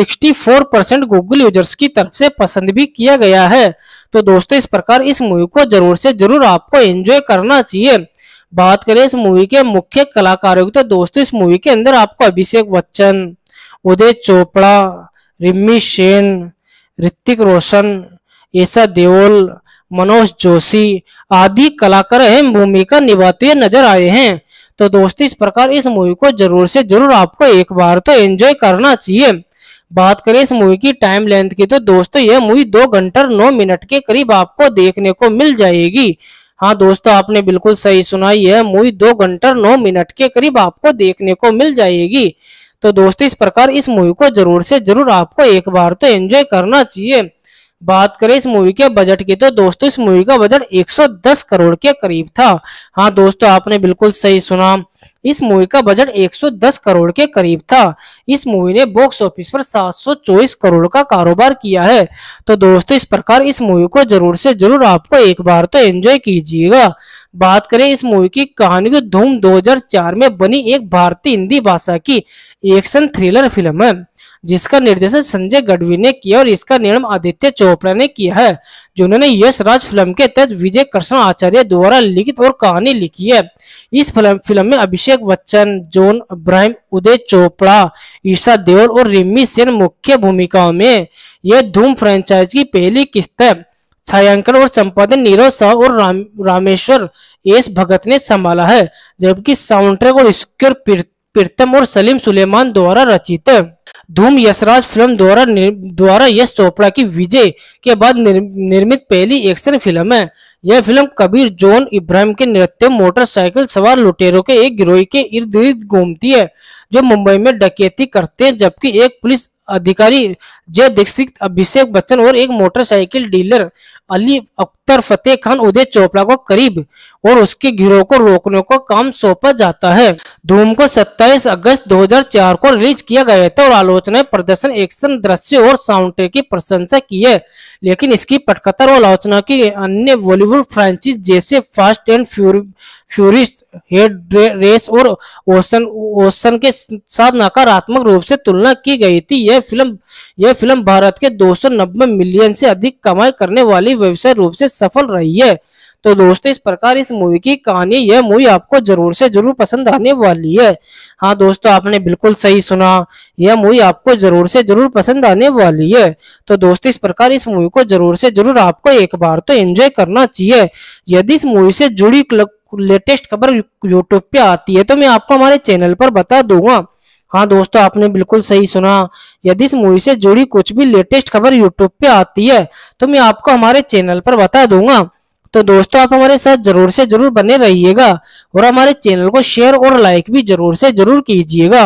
64 परसेंट गूगल यूजर्स की तरफ से पसंद भी किया गया है तो दोस्तों इस प्रकार इस मूवी को जरूर से जरूर आपको एंजॉय करना चाहिए बात करें इस मूवी के मुख्य कलाकारों की तो दोस्तों इस मूवी के अंदर आपको अभिषेक बच्चन उदय चोपड़ा रिम्मी सेन ऋतिक रोशन ऐसा देओल मनोज जोशी आदि कलाकार अहम भूमिका निभाते हुए नजर आए हैं तो दोस्तों इस प्रकार इस मूवी को जरूर से जरूर आपको एक बार तो एंजॉय करना चाहिए बात करें इस मूवी की टाइम लेंथ की तो दोस्तों यह मूवी दो घंटा नौ मिनट के करीब आपको देखने को मिल जाएगी हाँ दोस्तों आपने बिल्कुल सही सुना यह मूवी दो घंटा नौ मिनट के करीब आपको देखने को मिल जाएगी तो दोस्तों इस प्रकार इस मूवी को जरूर से जरूर आपको एक बार तो एंजॉय करना चाहिए बात करें इस मूवी के बजट की तो दोस्तों इस मूवी का बजट 110 करोड़ के करीब था हाँ दोस्तों आपने बिल्कुल सही सुना इस मूवी का बजट 110 करोड़ के करीब था इस मूवी ने बॉक्स ऑफिस पर 724 करोड़ का कारोबार किया है तो दोस्तों इस प्रकार इस मूवी को जरूर से जरूर आपको एक बार तो एंजॉय कीजिएगा बात करें इस मूवी की कहानी की धूम 2004 में बनी एक भारतीय हिंदी भाषा की एक्शन थ्रिलर फिल्म है जिसका निर्देशन संजय गढ़वी ने किया और इसका निर्णय आदित्य चोपड़ा ने किया है जिन्होंने यश राज फिल्म के तहत विजय कृष्ण आचार्य द्वारा लिखित और कहानी लिखी है इस फिल्म फिल्म में अभिषेक बच्चन जोन अब्राहम उदय चोपड़ा ईशा देओल और रिमी सेन मुख्य भूमिकाओं में यह धूम फ्रेंचाइज की पहली किस्त है छायांकन और संपादन नीरव शाह और राम, रामेश्वर एस भगत ने संभाला है जबकि साउंड ट्रैक और स्क्योर प्रीतम और सलीम सुलेमान द्वारा रचित है धूम यशराज फिल्म द्वारा द्वारा यश चोपड़ा की विजय के बाद निर, निर्मित पहली एक्शन फिल्म है यह फिल्म कबीर जोन इब्राहिम के नृत्य मोटरसाइकिल सवार लुटेरों के एक गिरोह के इर्द गिर्द घूमती है जो मुंबई में डकैती करते हैं जबकि एक पुलिस अधिकारी जय दीक्षित अभिषेक बच्चन और एक मोटरसाइकिल डीलर अली अख्तर फतेह खान उदय चोपड़ा को करीब और उसके गिरोह को रोकने को काम सौंपा जाता है धूम को 27 अगस्त 2004 को रिलीज किया गया था और आलोचना प्रदर्शन एक्शन दृश्य और साउंड की प्रशंसा की है लेकिन इसकी पटकथर और आलोचना की अन्य बॉलीवुड फ्रांचाइज जैसे फास्ट एंड फ्यूरिस हेड रेस और ओशन ओशन के साथ नकारात्मक रूप से तुलना की गई थी यह फिल्म यह फिल्म भारत के दो मिलियन से अधिक कमाई करने वाली व्यवसाय रूप से सफल रही है तो दोस्तों इस प्रकार इस मूवी की कहानी यह मूवी आपको जरूर से जरूर पसंद आने वाली है हाँ दोस्तों आपने बिल्कुल सही सुना यह मूवी आपको जरूर से जरूर पसंद आने वाली है तो दोस्तों इस प्रकार इस मूवी को जरूर से जरूर आपको एक बार तो एंजॉय करना चाहिए यदि इस मूवी से जुड़ी लेटेस्ट खबर यूट्यूब पे आती है तो मैं आपको हमारे चैनल पर बता दूंगा हाँ दोस्तों आपने बिल्कुल सही सुना यदि इस मूवी से जुड़ी कुछ भी लेटेस्ट खबर यूट्यूब पे आती है तो मैं आपको हमारे चैनल पर बता दूंगा तो दोस्तों आप हमारे साथ जरूर से जरूर बने रहिएगा और हमारे चैनल को शेयर और लाइक भी जरूर से जरूर कीजिएगा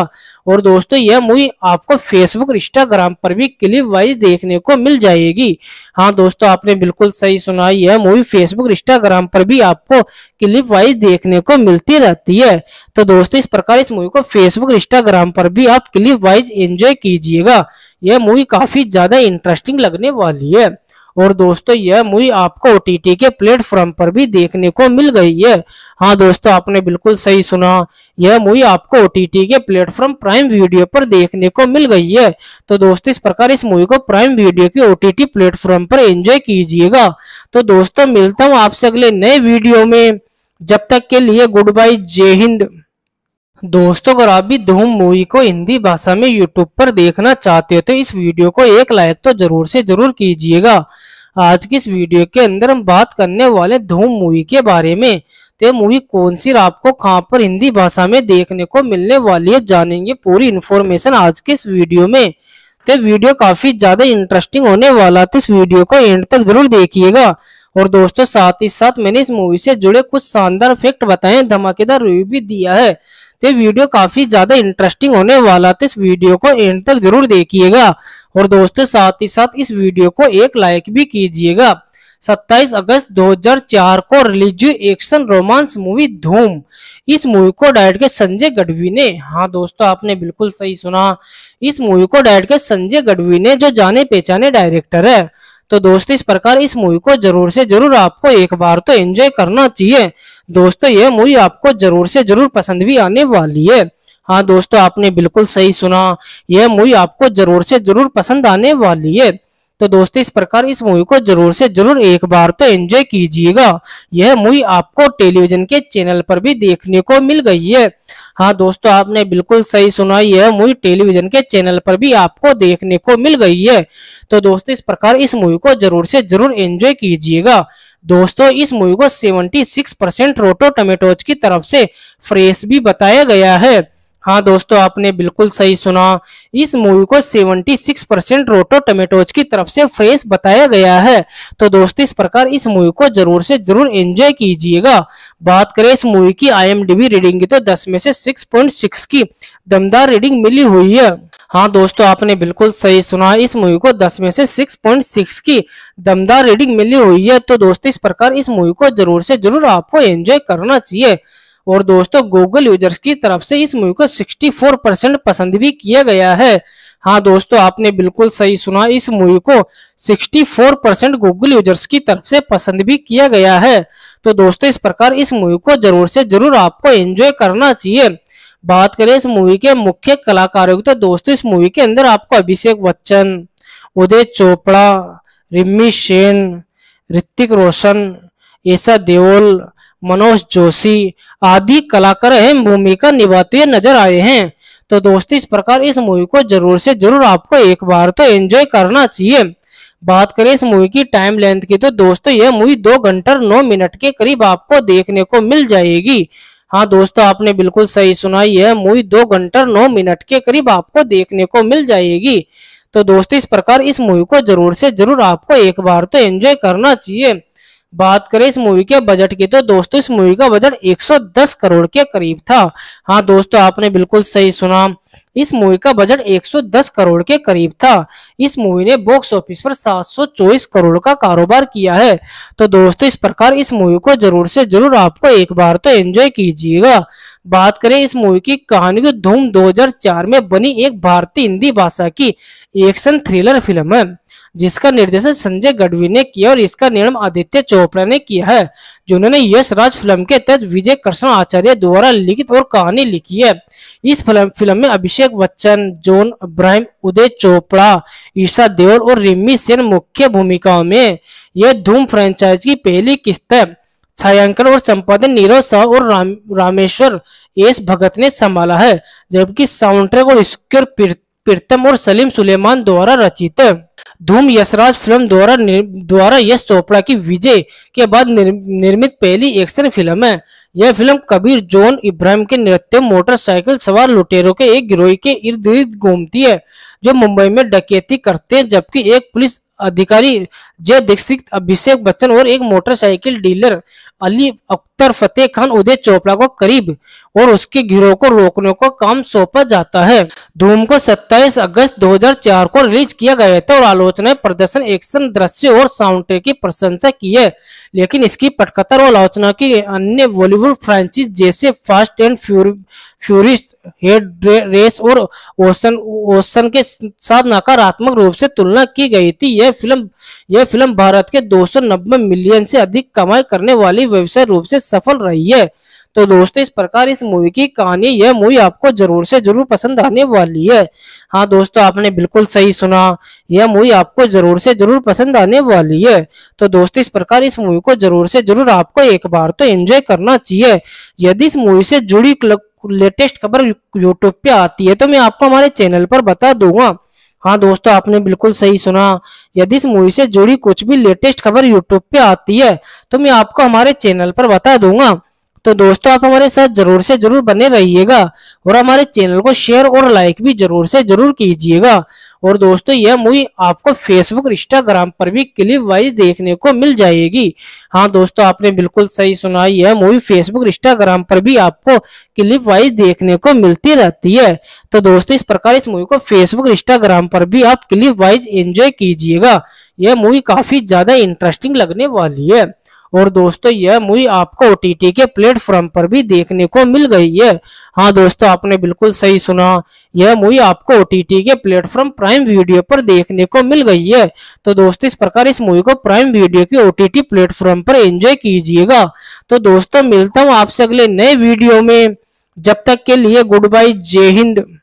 और दोस्तों यह मूवी आपको फेसबुक इंस्टाग्राम पर भी क्लिप वाइज देखने को मिल जाएगी हाँ दोस्तों आपने बिल्कुल सही सुना यह मूवी फेसबुक इंस्टाग्राम पर भी आपको क्लिप वाइज देखने को मिलती रहती है तो दोस्तों इस प्रकार इस मूवी को फेसबुक इंस्टाग्राम पर भी आप क्लिप वाइज एंजॉय कीजिएगा यह मूवी काफी ज्यादा इंटरेस्टिंग लगने वाली है और दोस्तों यह मूवी आपको ओ के प्लेटफॉर्म पर भी देखने को मिल गई है हाँ दोस्तों आपने बिल्कुल सही सुना यह मूवी आपको ओ के प्लेटफॉर्म प्राइम वीडियो पर देखने को मिल गई है तो दोस्तों इस प्रकार इस मूवी को प्राइम वीडियो के ओ प्लेटफॉर्म पर एंजॉय कीजिएगा तो दोस्तों मिलता हूँ आपसे अगले नए वीडियो में जब तक के लिए गुड बाय जय हिंद दोस्तों अगर आप भी धूम मूवी को हिंदी भाषा में यूट्यूब पर देखना चाहते हो तो इस वीडियो को एक लाइक तो जरूर से जरूर कीजिएगा आज की इस वीडियो के अंदर हम बात करने वाले धूम मूवी के बारे में तो ये मूवी कौन सी आपको कहां पर हिंदी भाषा में देखने को मिलने वाली है जानेंगे पूरी इन्फॉर्मेशन आज के इस वीडियो में तो वीडियो काफी ज्यादा इंटरेस्टिंग होने वाला था तो इस वीडियो को एंड तक जरूर देखिएगा और दोस्तों साथ ही साथ मैंने इस मूवी से जुड़े कुछ शानदार फैक्ट बताए धमाकेदार रिव्यू भी दिया है तो ये वीडियो काफी ज्यादा इंटरेस्टिंग होने वाला तो इस वीडियो को एंड तक जरूर देखिएगा और दोस्तों साथ ही साथ इस वीडियो को एक लाइक भी कीजिएगा 27 अगस्त 2004 को रिलीज हुई एक्शन रोमांस मूवी धूम इस मूवी को डायरेक्ट के संजय गढ़वी ने हाँ दोस्तों आपने बिल्कुल सही सुना इस मूवी को डायरेक्ट के संजय गढ़वी ने जो जाने पहचाने डायरेक्टर है तो दोस्तों इस प्रकार इस मूवी को जरूर से जरूर आपको एक बार तो एंजॉय करना चाहिए दोस्तों ये मूवी आपको जरूर से जरूर पसंद भी आने वाली है हाँ दोस्तों आपने बिल्कुल सही सुना यह मूवी आपको जरूर से जरूर पसंद आने वाली है तो दोस्तों इस प्रकार इस मूवी को जरूर से जरूर एक बार तो एंजॉय कीजिएगा यह मूवी आपको टेलीविजन के चैनल पर भी देखने को मिल गई है हाँ दोस्तों आपने बिल्कुल सही सुना यह मूवी टेलीविजन के चैनल पर भी आपको देखने को मिल गई है तो दोस्तों इस प्रकार इस मूवी को जरूर से जरूर एंजॉय कीजिएगा दोस्तों इस मूवी को 76 परसेंट रोटो टमेटोज की तरफ से फ्रेश भी बताया गया है हाँ दोस्तों आपने बिल्कुल सही सुना इस मूवी को 76 परसेंट रोटो टमेटोज की तरफ से फ्रेश बताया गया है तो दोस्तों इस प्रकार इस मूवी को जरूर से जरूर एंजॉय कीजिएगा बात करें इस मूवी की आईएमडीबी रीडिंग की तो 10 में से 6.6 की दमदार रीडिंग मिली हुई है हाँ दोस्तों आपने बिल्कुल सही सुना इस मूवी को 10 में से 6.6 की दमदार रीडिंग मिली हुई है तो दोस्तों इस प्रकार इस मूवी को जरूर से जरूर आपको एंजॉय करना चाहिए और दोस्तों गूगल यूजर्स की तरफ से इस मूवी को 64 परसेंट पसंद भी किया गया है हाँ दोस्तों आपने बिल्कुल सही सुना इस मूवी को 64 परसेंट गूगल यूजर्स की तरफ से पसंद भी किया गया है तो दोस्तों इस प्रकार इस मूवी को जरूर से जरूर आपको एंजॉय करना चाहिए बात करें इस मूवी के मुख्य कलाकारों की तो दोस्तों इस मूवी के अंदर आपको अभिषेक बच्चन उदय चोपड़ा रिम्मी सेन ऋतिक रोशन ऐसा देओल मनोज जोशी आदि कलाकार अहम भूमिका निभाते नजर आए हैं तो दोस्तों इस प्रकार इस मूवी को जरूर से जरूर आपको एक बार तो एंजॉय करना चाहिए बात करें इस मूवी की टाइम लेंथ की तो दोस्तों यह मूवी दो घंटा नौ मिनट के करीब आपको देखने को मिल जाएगी हाँ दोस्तों आपने बिल्कुल सही सुना यह मूवी दो घंटा नौ मिनट के करीब आपको देखने को मिल जाएगी तो दोस्तों इस प्रकार इस मूवी को जरूर से जरूर आपको एक बार तो एंजॉय करना चाहिए बात करें इस मूवी के बजट की तो दोस्तों इस मूवी का बजट 110 करोड़ के करीब था हाँ दोस्तों आपने बिल्कुल सही सुना इस मूवी का बजट 110 करोड़ के करीब था इस मूवी ने बॉक्स ऑफिस पर 724 करोड़ का कारोबार किया है तो दोस्तों इस प्रकार इस मूवी को जरूर से जरूर आपको एक बार तो एंजॉय कीजिएगा बात करें इस मूवी की कहानी की धूम दो में बनी एक भारतीय हिंदी भाषा की एक्शन थ्रिलर फिल्म है जिसका निर्देशन संजय गढ़वी ने किया और इसका निर्माण आदित्य चोपड़ा ने किया है जिन्होंने यश राज फिल्म के तहत विजय कृष्ण आचार्य द्वारा लिखित और कहानी लिखी है इस फिल्म फिल्म में अभिषेक बच्चन जोन अब्राहिम उदय चोपड़ा ईशा देओल और रिमी सेन मुख्य भूमिकाओं में यह धूम फ्रेंचाइज की पहली किस्त है छायांकन और संपादन नीरव शाह और राम, रामेश्वर एस भगत ने संभाला है जबकि साउंड ट्रैक और स्क्योर प्रीतम और सलीम सुलेमान द्वारा रचित धूम यशराज फिल्म द्वारा द्वारा यश चोपड़ा की विजय के बाद निर, निर्मित पहली एक्शन फिल्म है यह फिल्म कबीर जोन इब्राहिम के नृत्य मोटरसाइकिल सवार लुटेरों के एक गिरोह के इर्द गिर्द घूमती है जो मुंबई में डकैती करते हैं जबकि एक पुलिस अधिकारी जय दीक्षित अभिषेक बच्चन और एक मोटरसाइकिल डीलर अली अख्तर फतेह खान उदय चोपड़ा को करीब और उसके गिरोह को रोकने को काम सौंपा जाता है धूम को 27 अगस्त 2004 को रिलीज किया गया था और आलोचना प्रदर्शन एक्शन दृश्य और साउंड की प्रशंसा की है लेकिन इसकी पटकथा और आलोचना की अन्य बॉलीवुड फ्रांचाइज जैसे फास्ट एंड फ्यूरिस्ट हेड रेस और ओशन ओशन के साथ नकारात्मक रूप से तुलना की गई थी यह यह फिल्म यह फिल्म भारत के दो मिलियन से अधिक कमाई करने वाली व्यवसाय रूप से सफल रही है तो दोस्तों इस प्रकार इस मूवी की कहानी यह मूवी आपको जरूर से जरूर पसंद आने वाली है हाँ दोस्तों आपने बिल्कुल सही सुना यह मूवी आपको जरूर से जरूर पसंद आने वाली है तो दोस्तों इस प्रकार इस मूवी को जरूर से जरूर आपको एक बार तो एंजॉय करना चाहिए यदि इस मूवी से जुड़ी लेटेस्ट खबर यूट्यूब पे आती है तो मैं आपको हमारे चैनल पर बता दूंगा हाँ दोस्तों आपने बिल्कुल सही सुना यदि इस मूवी से जुड़ी कुछ भी लेटेस्ट खबर यूट्यूब पे आती है तो मैं आपको हमारे चैनल पर बता दूंगा तो दोस्तों आप हमारे साथ जरूर से जरूर बने रहिएगा और हमारे चैनल को शेयर और लाइक भी जरूर से जरूर कीजिएगा और दोस्तों यह मूवी आपको फेसबुक इंस्टाग्राम पर भी क्लिप वाइज देखने को मिल जाएगी हाँ दोस्तों आपने बिल्कुल सही सुना यह मूवी फेसबुक इंस्टाग्राम पर भी आपको क्लिप वाइज देखने को मिलती रहती है तो दोस्तों इस प्रकार इस मूवी को फेसबुक इंस्टाग्राम पर भी आप क्लिप वाइज एंजॉय कीजिएगा यह मूवी काफी ज्यादा इंटरेस्टिंग लगने वाली है और दोस्तों यह मूवी आपको ओ के प्लेटफॉर्म पर भी देखने को मिल गई है हाँ दोस्तों आपने बिल्कुल सही सुना यह मूवी आपको ओ के प्लेटफॉर्म प्राइम वीडियो पर देखने को मिल गई है तो दोस्तों इस प्रकार इस मूवी को प्राइम वीडियो की ओ प्लेटफॉर्म पर एंजॉय कीजिएगा तो दोस्तों मिलता हूँ आपसे अगले नए वीडियो में जब तक के लिए गुड बाय जय हिंद